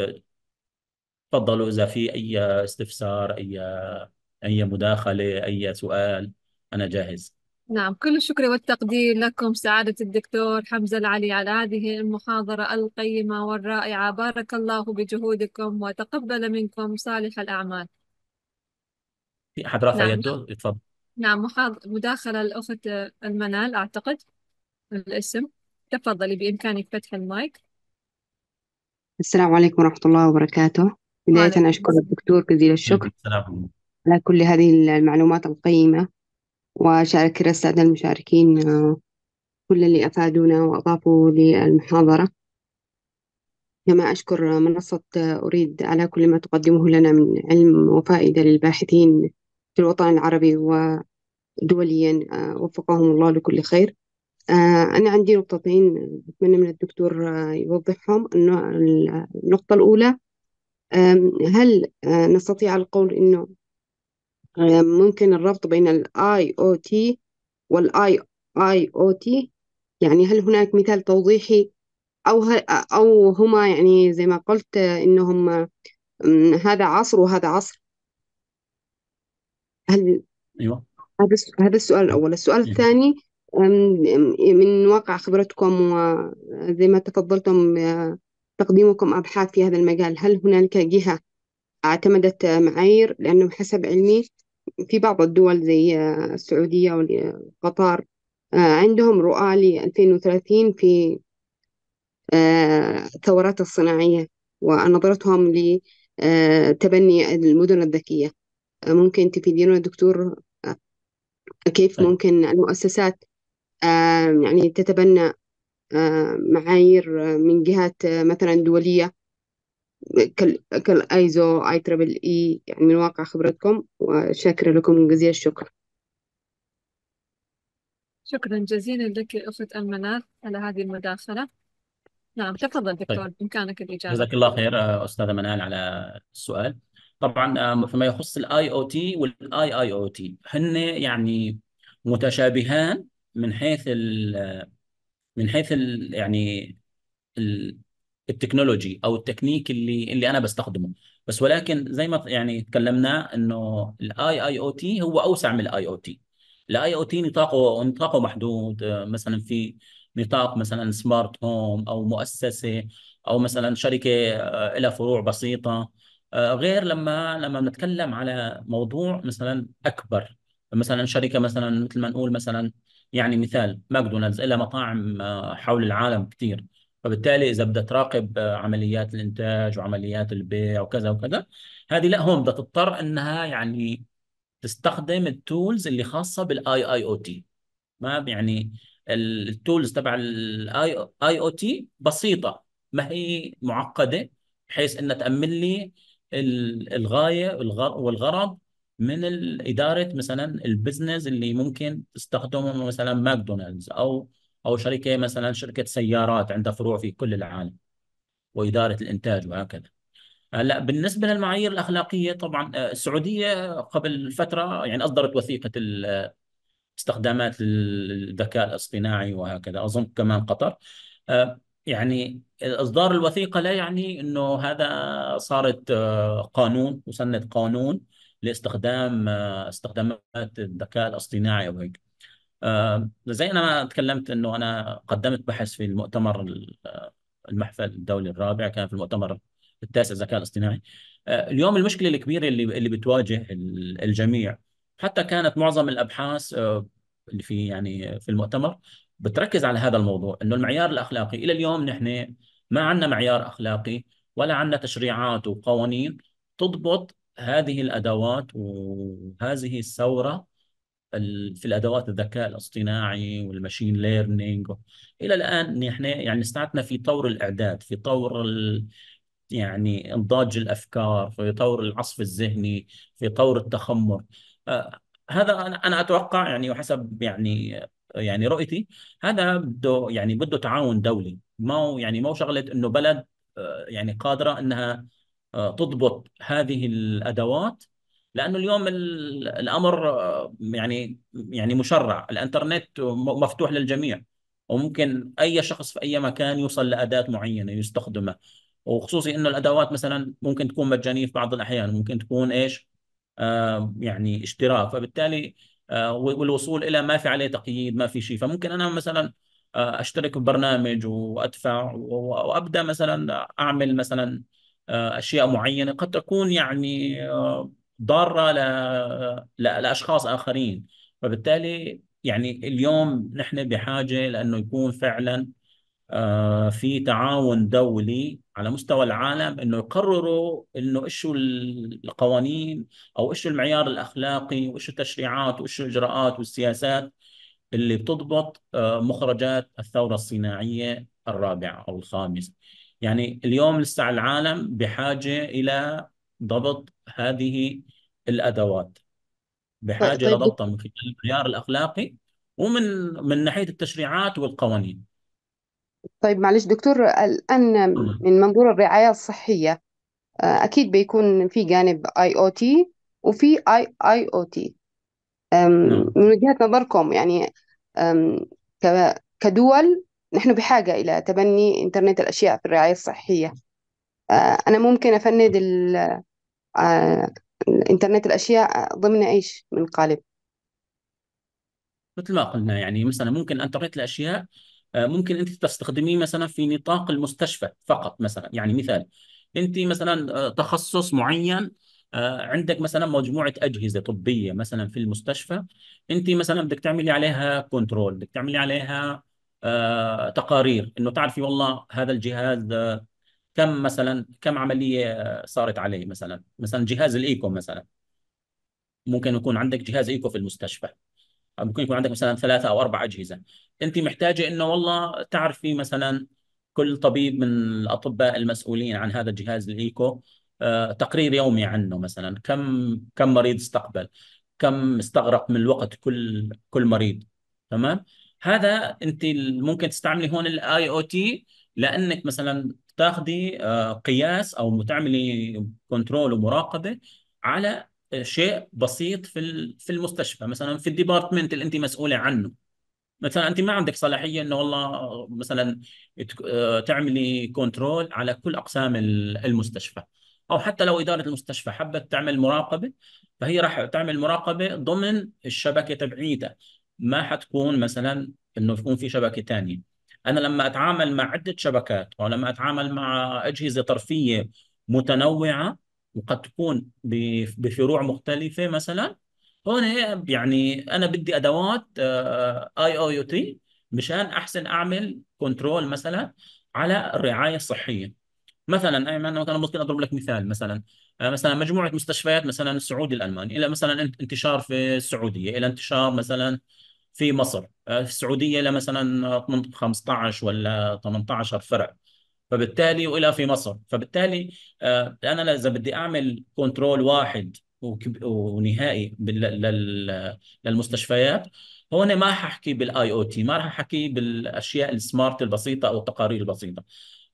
تفضلوا إذا في أي استفسار أي أي مداخلة أي سؤال أنا جاهز نعم كل الشكر والتقدير لكم سعادة الدكتور حمزة العلي على هذه المحاضرة القيمة والرائعة بارك الله بجهودكم وتقبل منكم صالح الأعمال في حد رفع نعم يده اتفضل نعم محاضر مداخلة الأخت المنال أعتقد الاسم تفضلي بإمكانك فتح المايك السلام عليكم ورحمة الله وبركاته بداية وعليكم أشكر السلام الدكتور جزيل الشكر السلام على كل هذه المعلومات القيمة وشارك السادة المشاركين آه، كل اللي أفادونا وأضافوا للمحاضرة كما أشكر منصة آه، أريد على كل ما تقدمه لنا من علم وفائدة للباحثين في الوطن العربي ودوليا آه، وفقهم الله لكل خير أنا عندي نقطتين أتمنى من الدكتور يوضحهم النقطة الأولى هل نستطيع القول أنه ممكن الربط بين الـ IoT والـ والاي يعني هل هناك مثال توضيحي او هل او هما يعني زي ما قلت انهم هذا عصر وهذا عصر هل ايوه هذا هذا السؤال الاول السؤال أيوة. الثاني من واقع خبرتكم وزي ما تفضلتم تقديمكم أبحاث في هذا المجال هل هنالك جهة اعتمدت معايير لأنه حسب علمي في بعض الدول زي آه، السعودية وقطر آه، عندهم رؤى ل 2030 في آه، الثورات الصناعية ونظرتهم لتبني المدن الذكية ممكن تفيدينا دكتور كيف طيب. ممكن المؤسسات يعني تتبنى معايير من جهات مثلا دولية كل ايزو اي تربل اي يعني من واقع خبرتكم وشاكرة لكم جزيل الشكر شكرا جزيلا لك أخت المنال على هذه المداخلة نعم تفضل طيب. دكتور طيب. بإمكانك الإجابة جزاك الله خير آه، أستاذة منال على السؤال طبعا آه، فيما يخص الاي او تي والاي اي او تي هن يعني متشابهان من حيث ال من حيث ال يعني ال التكنولوجي او التكنيك اللي اللي انا بستخدمه بس ولكن زي ما يعني تكلمنا انه الاي اي او تي هو اوسع من الاي او تي الاي او تي نطاقه نطاقه محدود آه، مثلا في نطاق مثلا سمارت هوم او مؤسسه او مثلا شركه آه، لها فروع بسيطه آه، غير لما لما نتكلم على موضوع مثلا اكبر مثلا شركه مثلا مثل ما نقول مثلا يعني مثال ماكدونالدز لها مطاعم حول العالم كثير فبالتالي اذا بدها تراقب آه، عمليات الانتاج وعمليات البيع وكذا وكذا هذه لا هون بدها تضطر انها يعني تستخدم التولز اللي خاصه بالاي اي او تي ما يعني التولز تبع الاي اي او تي بسيطه ما هي معقده بحيث انها تامن لي الغايه والغرض من اداره مثلا البزنس اللي ممكن تستخدمه مثلا ماكدونالدز او أو شركة مثلا شركة سيارات عندها فروع في كل العالم وإدارة الإنتاج وهكذا هلا بالنسبه للمعايير الاخلاقيه طبعا آه، السعوديه قبل فتره يعني اصدرت وثيقه استخدامات الذكاء الاصطناعي وهكذا اظن كمان قطر آه، يعني اصدار الوثيقه لا يعني انه هذا صارت آه، قانون مسند قانون لاستخدام استخدامات الذكاء الاصطناعي او هيك آه، زي انا ما تكلمت انه انا قدمت بحث في المؤتمر آه، المحفل الدولي الرابع كان في المؤتمر التاسع الذكاء الاصطناعي آه، اليوم المشكله الكبيره اللي اللي بتواجه الجميع حتى كانت معظم الابحاث اللي في يعني في المؤتمر بتركز على هذا الموضوع انه المعيار الاخلاقي الى اليوم نحن ما عندنا معيار اخلاقي ولا عندنا تشريعات وقوانين تضبط هذه الادوات وهذه الثوره في الادوات الذكاء الاصطناعي والماشين ليرنينج الى الان نحن يعني استعدنا في طور الاعداد في طور ال... يعني انضاج الافكار في طور العصف الذهني في طور التخمر آه هذا انا اتوقع يعني وحسب يعني يعني رؤيتي هذا بده يعني بده تعاون دولي ما يعني مو شغله انه بلد آه، يعني قادره انها آه، تضبط هذه الادوات لانه اليوم الامر يعني يعني مشرع الانترنت مفتوح للجميع وممكن اي شخص في اي مكان يوصل لاداه معينه يستخدمها وخصوصي انه الادوات مثلا ممكن تكون مجانيه في بعض الاحيان ممكن تكون ايش آه يعني اشتراك فبالتالي آه والوصول الى ما في عليه تقييد ما في شيء فممكن انا مثلا آه اشترك ببرنامج وادفع وابدا مثلا اعمل مثلا آه، اشياء معينه قد تكون يعني آه، ضاره ل... ل... لاشخاص اخرين فبالتالي يعني اليوم نحن بحاجه لانه يكون فعلا آه، في تعاون دولي على مستوى العالم انه يقرروا انه ايش القوانين او ايش المعيار الاخلاقي وايش التشريعات وايش الاجراءات والسياسات اللي بتضبط آه، مخرجات الثوره الصناعيه الرابعه او الخامسه. يعني اليوم لسه العالم بحاجه الى ضبط هذه الادوات بحاجه طيب. لضبطها طيب. من خلال المعيار الاخلاقي ومن من ناحيه التشريعات والقوانين طيب معلش دكتور الان من منظور الرعايه الصحيه آه، اكيد بيكون في جانب اي او تي وفي اي اي او تي من وجهه نظركم يعني كدول نحن بحاجه الى تبني انترنت الاشياء في الرعايه الصحيه آه، أنا ممكن أفند آه، الإنترنت الأشياء ضمن إيش من قالب مثل ما قلنا يعني مثلا ممكن انترنت الاشياء آه، ممكن انت تستخدميه مثلا في نطاق المستشفى فقط مثلا يعني مثال انت مثلا آه، تخصص معين عندك مثلا مجموعه اجهزه طبيه مثلا في المستشفى انت مثلا بدك تعملي عليها كنترول بدك تعملي عليها تقارير انه تعرفي والله هذا الجهاز كم مثلا كم عمليه صارت عليه مثلا مثلا جهاز الايكو مثلا ممكن يكون عندك جهاز ايكو في المستشفى ممكن يكون عندك مثلا ثلاثه او اربع اجهزه انت محتاجه انه والله تعرفي مثلا كل طبيب من الاطباء المسؤولين عن هذا الجهاز الايكو آه، تقرير يومي عنه مثلا كم كم مريض استقبل كم استغرق من الوقت كل كل مريض تمام هذا انت ممكن تستعملي هون الاي او تي لانك مثلا تاخذي آه، قياس او تعملي كنترول ومراقبه على آه، شيء بسيط في في المستشفى مثلا في الديبارتمنت اللي انت مسؤوله عنه مثلا انت ما عندك صلاحيه انه والله آه، مثلا تعملي كنترول على كل اقسام المستشفى او حتى لو اداره المستشفى حبت تعمل مراقبه فهي راح تعمل مراقبه ضمن الشبكه تبعيتها ما حتكون مثلا انه يكون في شبكه ثانيه انا لما اتعامل مع عده شبكات او لما اتعامل مع اجهزه طرفيه متنوعه وقد تكون بفروع مختلفه مثلا هون يعني انا بدي ادوات آه، اي او يو تي مشان احسن اعمل كنترول مثلا على الرعايه الصحيه مثلا ايمن مثلا ممكن اضرب لك مثال مثلا آه، مثلا مجموعه مستشفيات مثلا السعودي الالماني الى مثلا انتشار في السعوديه الى انتشار مثلا في مصر آه، السعوديه لها مثلا 15 ولا 18 فرع فبالتالي والى في مصر فبالتالي آه، انا اذا بدي اعمل كنترول واحد ونهائي للمستشفيات هون ما ححكي بالاي او تي ما رح احكي بالاشياء السمارت البسيطه او التقارير البسيطه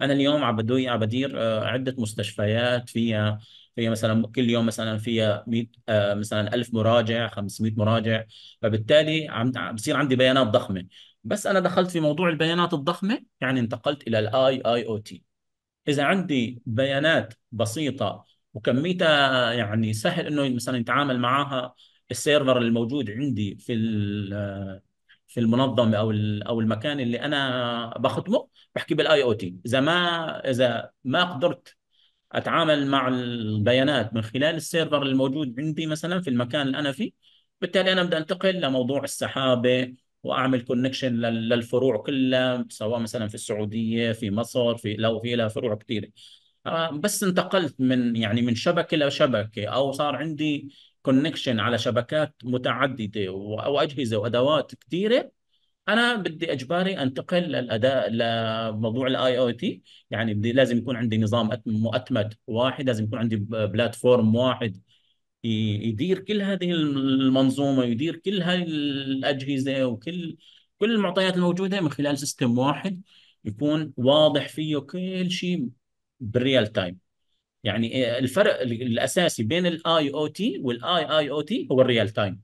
انا اليوم عم بدير آه، عده مستشفيات فيها هي مثلا كل يوم مثلا فيها 100 آه، مثلا 1000 مراجع 500 مراجع فبالتالي عم بصير عندي بيانات ضخمه بس انا دخلت في موضوع البيانات الضخمه يعني انتقلت الى الاي اي او تي اذا عندي بيانات بسيطه وكميتها يعني سهل انه مثلا يتعامل معها السيرفر الموجود عندي في في المنظمه او او المكان اللي انا بخدمه بحكي بالاي او تي اذا ما اذا ما قدرت اتعامل مع البيانات من خلال السيرفر الموجود عندي مثلا في المكان اللي انا فيه بالتالي انا بدي انتقل لموضوع السحابه واعمل كونكشن للفروع كلها سواء مثلا في السعوديه في مصر في لو في لها فروع كثيره آه، بس انتقلت من يعني من شبكه لشبكه او صار عندي كونكشن على شبكات متعدده واجهزه وادوات كثيره انا بدي اجباري انتقل للاداء لموضوع الاي او تي يعني بدي لازم يكون عندي نظام مؤتمت واحد لازم يكون عندي بلاتفورم واحد يدير كل هذه المنظومه يدير كل هذه الاجهزه وكل كل المعطيات الموجوده من خلال سيستم واحد يكون واضح فيه كل شيء بالريال تايم يعني الفرق الاساسي بين الاي او تي والاي اي او تي هو الريال تايم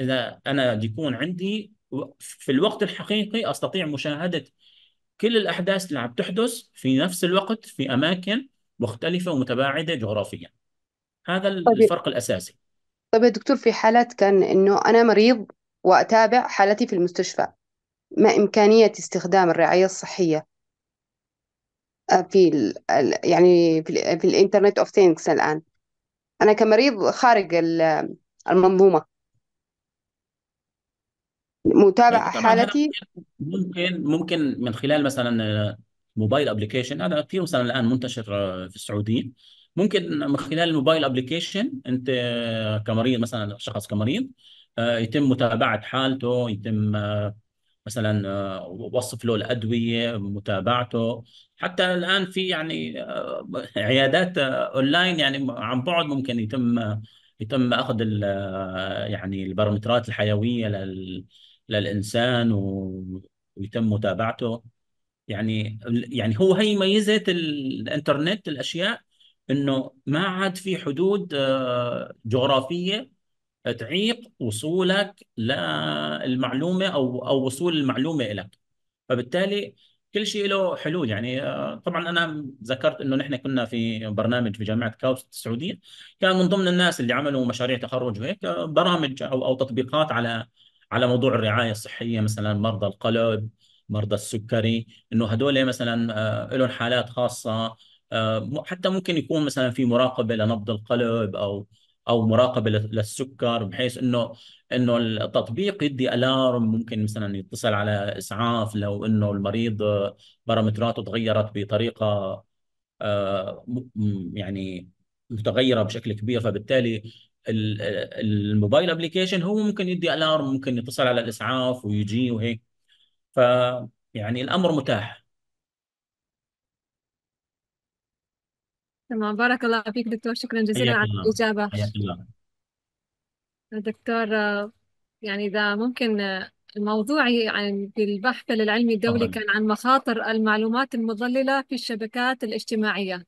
اذا انا بدي يكون عندي في الوقت الحقيقي استطيع مشاهده كل الاحداث اللي عم تحدث في نفس الوقت في اماكن مختلفه ومتباعده جغرافيا هذا طيب. الفرق الاساسي طيب يا دكتور في حالات كان انه انا مريض واتابع حالتي في المستشفى ما امكانيه استخدام الرعايه الصحيه آه، في الـ يعني في, الـ في الانترنت اوف ثينكس الان انا كمريض خارج المنظومه متابعة طبعا هنا حالتي ممكن ممكن من خلال مثلا موبايل ابلكيشن هذا كثير مثلا الان منتشر آه، في السعوديه ممكن من خلال الموبايل ابلكيشن انت آه، كمريض مثلا شخص كمريض آه، يتم متابعه حالته يتم مثلا وصف له الادويه متابعته حتى الان في يعني عيادات اونلاين يعني عن بعد ممكن يتم يتم اخذ يعني البارامترات الحيويه لل للانسان و... ويتم متابعته يعني يعني هو هي ميزه الانترنت الاشياء انه ما عاد في حدود آه، جغرافيه تعيق وصولك للمعلومه او او وصول المعلومه لك فبالتالي كل شيء له حلول يعني آه، طبعا انا ذكرت انه نحن كنا في برنامج في جامعه كاوست السعوديه كان من ضمن الناس اللي عملوا مشاريع تخرج وهيك آه، برامج او او تطبيقات على على موضوع الرعايه الصحيه مثلا مرضى القلب مرضى السكري انه هدول مثلا آه، لهم حالات خاصه آه، حتى ممكن يكون مثلا في مراقبه لنبض القلب او او مراقبه للسكر بحيث انه انه التطبيق يدي الارم ممكن مثلا يتصل على اسعاف لو انه المريض آه، بارامتراته تغيرت بطريقه يعني متغيره بشكل كبير فبالتالي الموبايل ابلكيشن هو ممكن يدي الارم ممكن يتصل على الاسعاف ويجي وهيك ف يعني الامر متاح تمام بارك الله فيك دكتور شكرا جزيلا على الإجابة حياك الله دكتور يعني إذا ممكن الموضوع عن في البحث العلمي الدولي كان عن مخاطر المعلومات المضللة في الشبكات الاجتماعية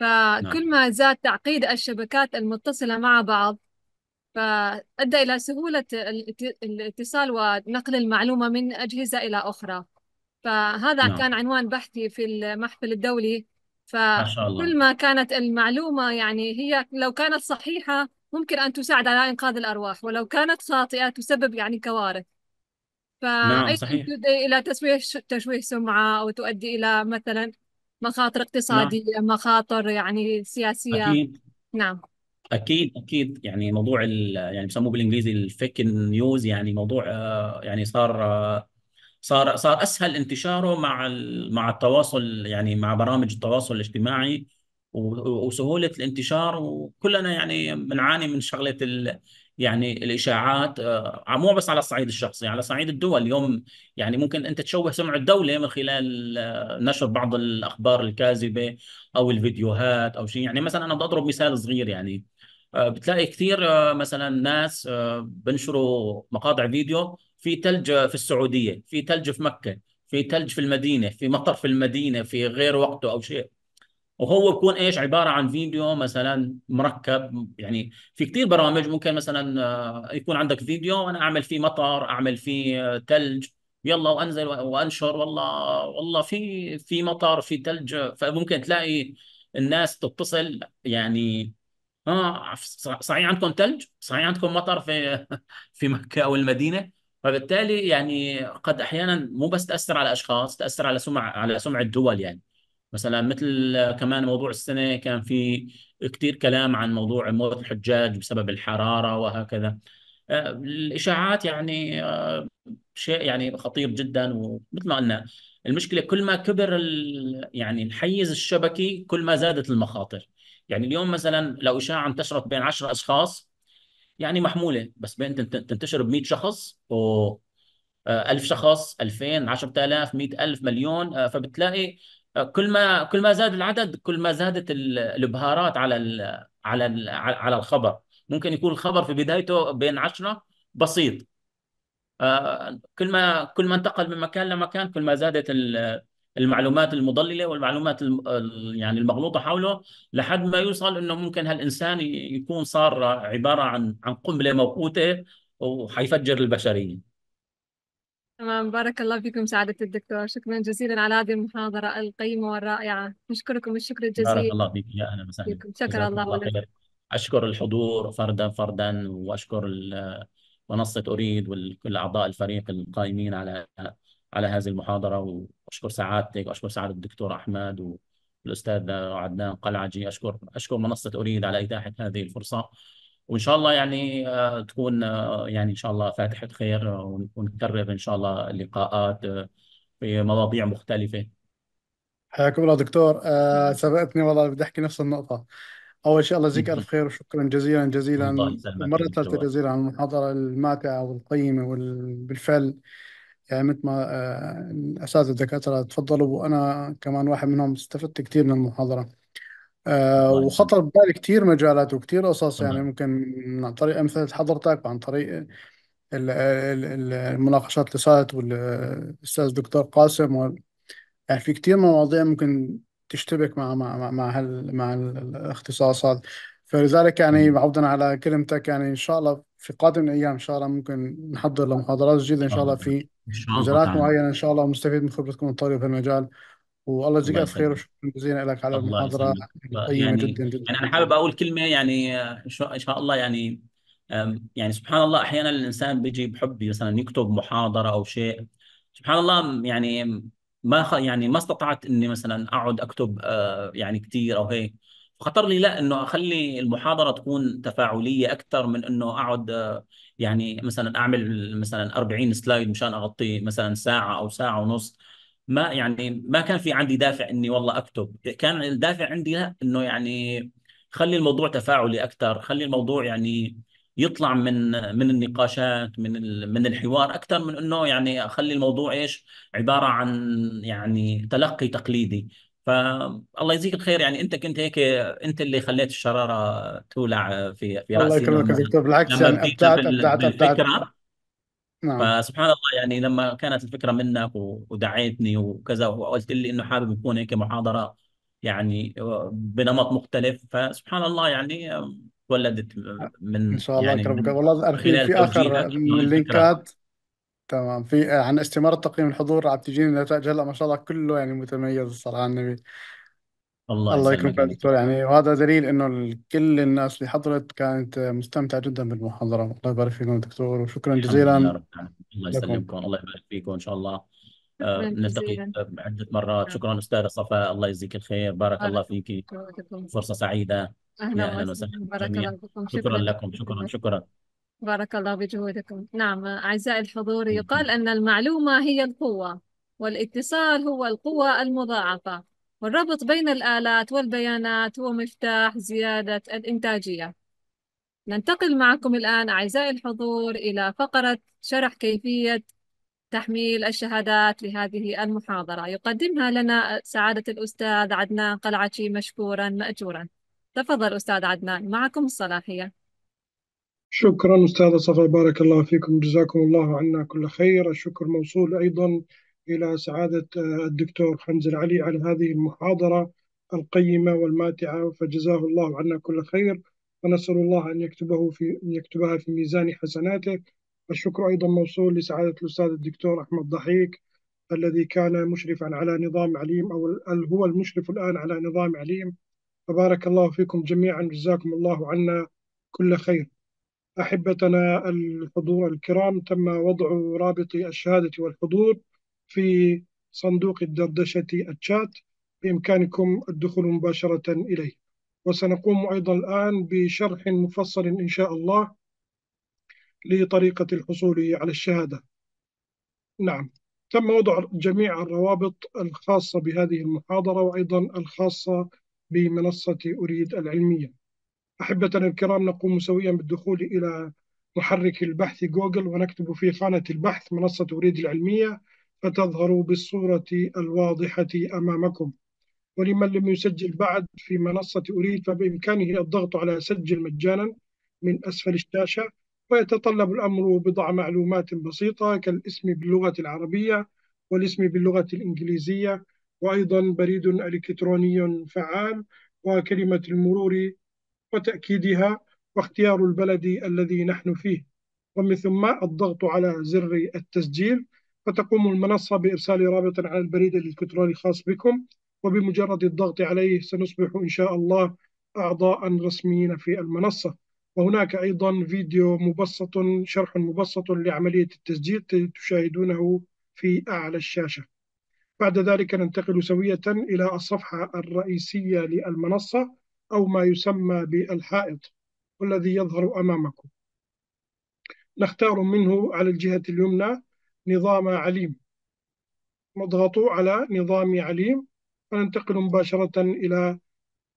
فكل نعم. ما زاد تعقيد الشبكات المتصلة مع بعض فأدى إلى سهولة الاتصال ونقل المعلومة من أجهزة إلى أخرى فهذا نعم. كان عنوان بحثي في المحفل الدولي فكل ما كانت المعلومة يعني هي لو كانت صحيحة ممكن أن تساعد على إنقاذ الأرواح ولو كانت خاطئة تسبب يعني كوارث نعم، فأيضا نعم صحيح. تؤدي إلى تشويه تشويه سمعة أو تؤدي إلى مثلا مخاطر نعم اقتصادية مخاطر يعني سياسية أكيد نعم أكيد أكيد يعني موضوع ال... يعني بسموه بالإنجليزي الفيك نيوز يعني موضوع آه، يعني صار آه، صار صار أسهل انتشاره مع مع التواصل يعني مع برامج التواصل الاجتماعي وسهولة الانتشار وكلنا يعني بنعاني من شغلة ال... يعني الاشاعات آه، مو بس على الصعيد الشخصي على صعيد الدول اليوم يعني ممكن انت تشوه سمع الدوله من خلال آه، نشر بعض الاخبار الكاذبه او الفيديوهات او شيء يعني مثلا انا بدي اضرب مثال صغير يعني آه، بتلاقي كثير مثلا ناس بنشروا مقاطع فيديو في ثلج في السعوديه في ثلج في مكه في ثلج في المدينه في مطر في المدينه في غير وقته او شيء وهو يكون ايش عباره عن فيديو مثلا مركب يعني في كثير برامج ممكن مثلا آه، يكون عندك فيديو انا اعمل فيه مطر اعمل فيه ثلج آه، يلا وانزل وانشر والله والله في في مطر في ثلج فممكن تلاقي الناس تتصل يعني اه صحيح عندكم ثلج صحيح عندكم مطر في [LAUGHS] في مكه او المدينه فبالتالي يعني قد احيانا مو بس تاثر على اشخاص تاثر على سمع على سمعه دول يعني مثلا مثل كمان موضوع السنه كان في كثير كلام عن موضوع موت الحجاج بسبب الحراره وهكذا آه، الاشاعات يعني آه، شيء يعني خطير جدا ومثل ما قلنا المشكله كل ما كبر يعني الحيز الشبكي كل ما زادت المخاطر يعني اليوم مثلا لو اشاعه انتشرت بين 10 اشخاص يعني محموله بس بين تنتشر ب 100 شخص و 1000 آه، شخص 2000 10000 100000 مليون فبتلاقي كل ما كل ما زاد العدد كل ما زادت البهارات على الـ على الـ على الخبر ممكن يكون الخبر في بدايته بين عشرة بسيط آه، كل ما كل ما انتقل من مكان لمكان كل ما زادت المعلومات المضلله والمعلومات يعني المغلوطه حوله لحد ما يوصل انه ممكن هالانسان يكون صار عباره عن عن قنبله موقوته وحيفجر البشريه تمام بارك الله فيكم سعادة الدكتور شكرا جزيلا على هذه المحاضرة القيمة والرائعة نشكركم الشكر الجزيل بارك الله فيك يا أهلا وسهلا شكرا الله الله خير أشكر الحضور فردا فردا وأشكر منصة أريد وكل أعضاء الفريق القائمين على على هذه المحاضرة وأشكر سعادتك وأشكر سعادة الدكتور أحمد والأستاذ عدنان قلعجي أشكر أشكر منصة أريد على إتاحة هذه الفرصة وان شاء الله يعني آه، تكون آه، يعني ان شاء الله فاتحة خير آه، ونكرر ان شاء الله لقاءات في مواضيع مختلفة حياكم الله دكتور نعم. سبقتني والله بدي أحكي نفس النقطة أول شيء الله يجزيك نعم. ألف خير وشكرا جزيلا جزيلا مرة ثالثة جزيلا على المحاضرة الماتعة والقيمة وبالفعل يعني مثل ما الأساتذة الدكاترة تفضلوا وأنا كمان واحد منهم استفدت كثير من المحاضرة آه، طيب. وخطر ببالي كتير مجالات وكتير قصص يعني ممكن عن طريق أمثلة حضرتك وعن طريق المناقشات اللي صارت والأستاذ دكتور قاسم و... يعني في كتير مواضيع ممكن تشتبك مع مع مع مع, هال مع الاختصاصات فلذلك يعني عودا على كلمتك يعني إن شاء الله في قادم الأيام إن شاء الله ممكن نحضر لمحاضرات جديدة إن شاء الله في إن شاء الله مجالات تعالى معينة إن شاء الله ومستفيد من خبرتكم الطيبة في المجال والله الله جزاك خير وشكرا جزيلا لك على الله المحاضرة يسلمك قيمة يعني جدا جدا يعني انا حابب اقول كلمه يعني ان شاء الله يعني يعني سبحان الله احيانا الانسان بيجي بحب مثلا يكتب محاضره او شيء سبحان الله يعني ما خ... يعني ما استطعت اني مثلا اقعد اكتب آه، يعني كثير او هيك فخطر لي لا انه اخلي المحاضره تكون تفاعليه اكثر من انه اقعد آه، يعني مثلا اعمل مثلا 40 سلايد مشان اغطي مثلا ساعه او ساعه ونص ما يعني ما كان في عندي دافع اني والله اكتب كان الدافع عندي لا انه يعني خلي الموضوع تفاعلي اكثر خلي الموضوع يعني يطلع من من النقاشات من من الحوار اكثر من انه يعني اخلي الموضوع ايش عباره عن يعني تلقي تقليدي فالله يجزيك الخير يعني انت كنت هيك انت اللي خليت الشراره تولع في في راسي الله يكرمك دكتور بالعكس يعني ابدعت ابدعت ابدعت نعم فسبحان الله يعني لما كانت الفكره منك ودعيتني وكذا وقلت لي انه حابب يكون هيك محاضره يعني بنمط مختلف فسبحان الله يعني تولدت آه، ان شاء الله يعني اكرمك والله الارخيل في اخر من اللينكات تمام في آه، عن استمرار تقييم الحضور عم تجيني نتائج هلا ما شاء الله كله يعني متميز الصراحة على النبي الله الله يكرم يسلمك يا دكتور دكتور يعني وهذا دليل انه كل الناس اللي حضرت كانت مستمتعة جدا بالمحاضرة الله يبارك فيكم دكتور وشكرا الحمد لله جزيلا رب العالمين الله لكم يسلمكم الله يبارك فيكم إن شاء الله آه، شكرا نلتقي جزيلا عدة مرات شكرا أستاذة صفاء الله يجزيك الخير بارك الله فيك فرصة سعيدة أهلا يا أهلا وسهلا وسهلا بارك الله بكم شكرا شكرا لكم شكرا شكرا بارك الله بجهودكم نعم أعزائي الحضور يقال أن المعلومة هي القوة والاتصال هو القوة المضاعفة والربط بين الآلات والبيانات هو مفتاح زيادة الإنتاجية ننتقل معكم الآن أعزائي الحضور إلى فقرة شرح كيفية تحميل الشهادات لهذه المحاضرة يقدمها لنا سعادة الأستاذ عدنان قلعتي مشكورا مأجورا تفضل أستاذ عدنان معكم الصلاحية شكرا أستاذ صفا بارك الله فيكم جزاكم الله عنا كل خير الشكر موصول أيضا إلى سعادة آه، الدكتور حمزة العلي على هذه المحاضرة القيمة والماتعة فجزاه الله عنا كل خير ونسأل الله أن يكتبه في أن يكتبها في ميزان حسناته الشكر أيضا موصول لسعادة الأستاذ الدكتور أحمد ضحيك الذي كان مشرفا على نظام عليم أو هو المشرف الآن على نظام عليم فبارك الله فيكم جميعا جزاكم الله عنا كل خير أحبتنا الحضور الكرام تم وضع رابط الشهادة والحضور في صندوق الدردشة الشات بإمكانكم الدخول مباشرة إليه وسنقوم أيضا الآن بشرح مفصل إن شاء الله لطريقة الحصول على الشهادة نعم تم وضع جميع الروابط الخاصة بهذه المحاضرة وأيضا الخاصة بمنصة أريد العلمية أحبتنا الكرام نقوم سويا بالدخول إلى محرك البحث جوجل ونكتب في خانة البحث منصة أريد العلمية فتظهر بالصورة الواضحة أمامكم ولمن لم يسجل بعد في منصة أريد فبإمكانه الضغط على سجل مجانا من أسفل الشاشة ويتطلب الأمر بضع معلومات بسيطة كالاسم باللغة العربية والاسم باللغة الإنجليزية وأيضا بريد إلكتروني فعال وكلمة المرور وتأكيدها واختيار البلد الذي نحن فيه ومن ثم الضغط على زر التسجيل فتقوم المنصة بإرسال رابط على البريد الإلكتروني الخاص بكم وبمجرد الضغط عليه سنصبح إن شاء الله أعضاء رسميين في المنصة وهناك أيضا فيديو مبسط شرح مبسط لعملية التسجيل تشاهدونه في أعلى الشاشة بعد ذلك ننتقل سوية إلى الصفحة الرئيسية للمنصة أو ما يسمى بالحائط والذي يظهر أمامكم نختار منه على الجهة اليمنى نظام عليم نضغط على نظام عليم فننتقل مباشرة إلى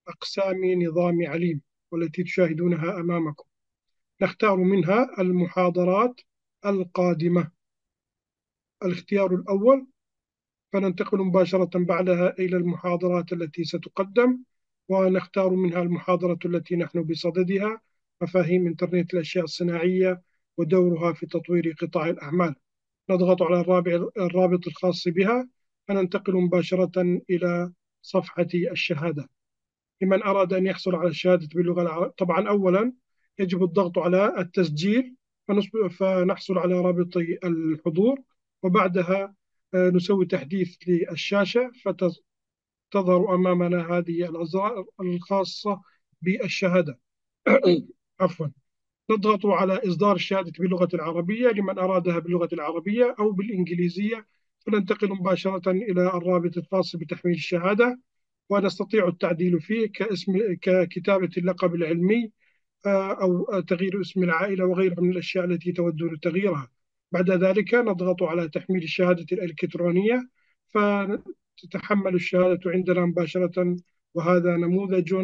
أقسام نظام عليم والتي تشاهدونها أمامكم نختار منها المحاضرات القادمة الاختيار الأول فننتقل مباشرة بعدها إلى المحاضرات التي ستقدم ونختار منها المحاضرة التي نحن بصددها مفاهيم إنترنت الأشياء الصناعية ودورها في تطوير قطاع الأعمال نضغط على الرابط الخاص بها فننتقل مباشرة إلى صفحة الشهادة لمن أراد أن يحصل على الشهادة باللغة العربية طبعا أولا يجب الضغط على التسجيل فنحصل على رابط الحضور وبعدها آه، نسوي تحديث للشاشة فتظهر أمامنا هذه الأزرار الخاصة بالشهادة [COUGHS] عفوا نضغط على إصدار الشهادة باللغة العربية لمن أرادها باللغة العربية أو بالإنجليزية فننتقل مباشرة إلى الرابط الخاص بتحميل الشهادة ونستطيع التعديل فيه كاسم ككتابة اللقب العلمي آه، أو تغيير اسم العائلة وغيرها من الأشياء التي تودون تغييرها بعد ذلك نضغط على تحميل الشهادة الإلكترونية فتتحمل الشهادة عندنا مباشرة وهذا نموذج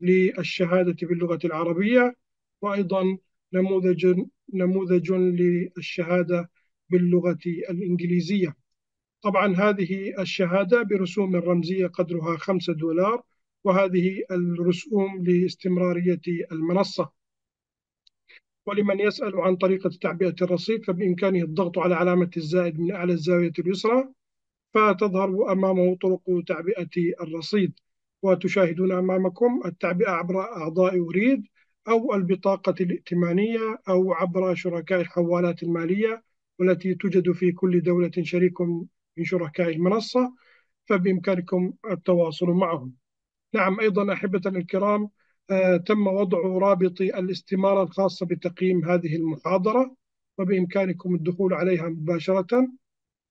للشهادة باللغة العربية وأيضا نموذج نموذج للشهادة باللغة الإنجليزية طبعا هذه الشهادة برسوم رمزية قدرها 5 دولار وهذه الرسوم لاستمرارية المنصة ولمن يسأل عن طريقة تعبئة الرصيد فبإمكانه الضغط على علامة الزائد من أعلى الزاوية اليسرى فتظهر أمامه طرق تعبئة الرصيد وتشاهدون أمامكم التعبئة عبر أعضاء أريد أو البطاقة الائتمانية أو عبر شركاء الحوالات المالية والتي توجد في كل دولة شريك من شركاء المنصة فبإمكانكم التواصل معهم نعم أيضا أحبة الكرام آه، تم وضع رابط الاستمارة الخاصة بتقييم هذه المحاضرة وبإمكانكم الدخول عليها مباشرة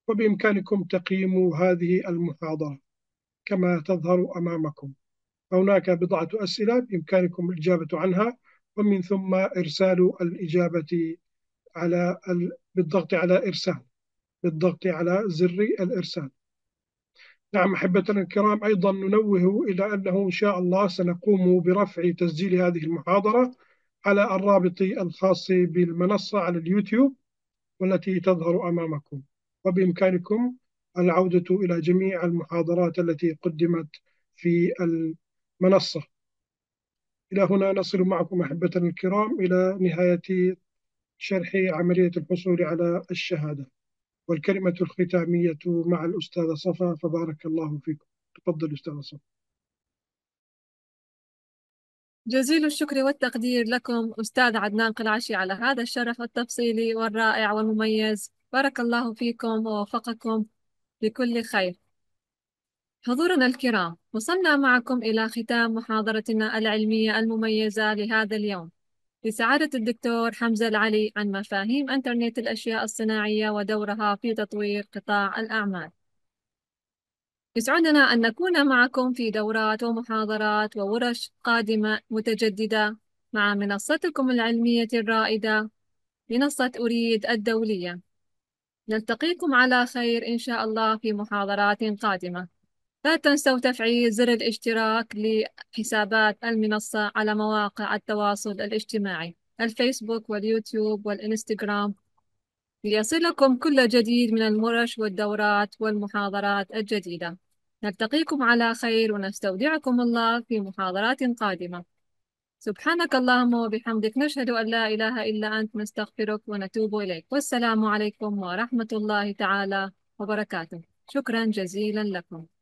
وبإمكانكم تقييم هذه المحاضرة كما تظهر أمامكم هناك بضعة أسئلة بإمكانكم الإجابة عنها ومن ثم إرسال الإجابة على ال... بالضغط على إرسال بالضغط على زر الإرسال نعم أحبتنا الكرام أيضا ننوه إلى أنه إن شاء الله سنقوم برفع تسجيل هذه المحاضرة على الرابط الخاص بالمنصة على اليوتيوب والتي تظهر أمامكم وبإمكانكم العودة إلى جميع المحاضرات التي قدمت في منصة إلى هنا نصل معكم أحبة الكرام إلى نهاية شرح عملية الحصول على الشهادة والكلمة الختامية مع الأستاذ صفا فبارك الله فيكم تفضل أستاذ صفا جزيل الشكر والتقدير لكم أستاذ عدنان قلعشي على هذا الشرف التفصيلي والرائع والمميز بارك الله فيكم ووفقكم بكل خير حضورنا الكرام وصلنا معكم إلى ختام محاضرتنا العلمية المميزة لهذا اليوم لسعادة الدكتور حمزة العلي عن مفاهيم أنترنت الأشياء الصناعية ودورها في تطوير قطاع الأعمال يسعدنا أن نكون معكم في دورات ومحاضرات وورش قادمة متجددة مع منصتكم العلمية الرائدة منصة أريد الدولية نلتقيكم على خير إن شاء الله في محاضرات قادمة لا تنسوا تفعيل زر الاشتراك لحسابات المنصة على مواقع التواصل الاجتماعي الفيسبوك واليوتيوب والإنستغرام ليصلكم كل جديد من المرش والدورات والمحاضرات الجديدة نلتقيكم على خير ونستودعكم الله في محاضرات قادمة سبحانك اللهم وبحمدك نشهد أن لا إله إلا أنت نستغفرك ونتوب إليك والسلام عليكم ورحمة الله تعالى وبركاته شكرا جزيلا لكم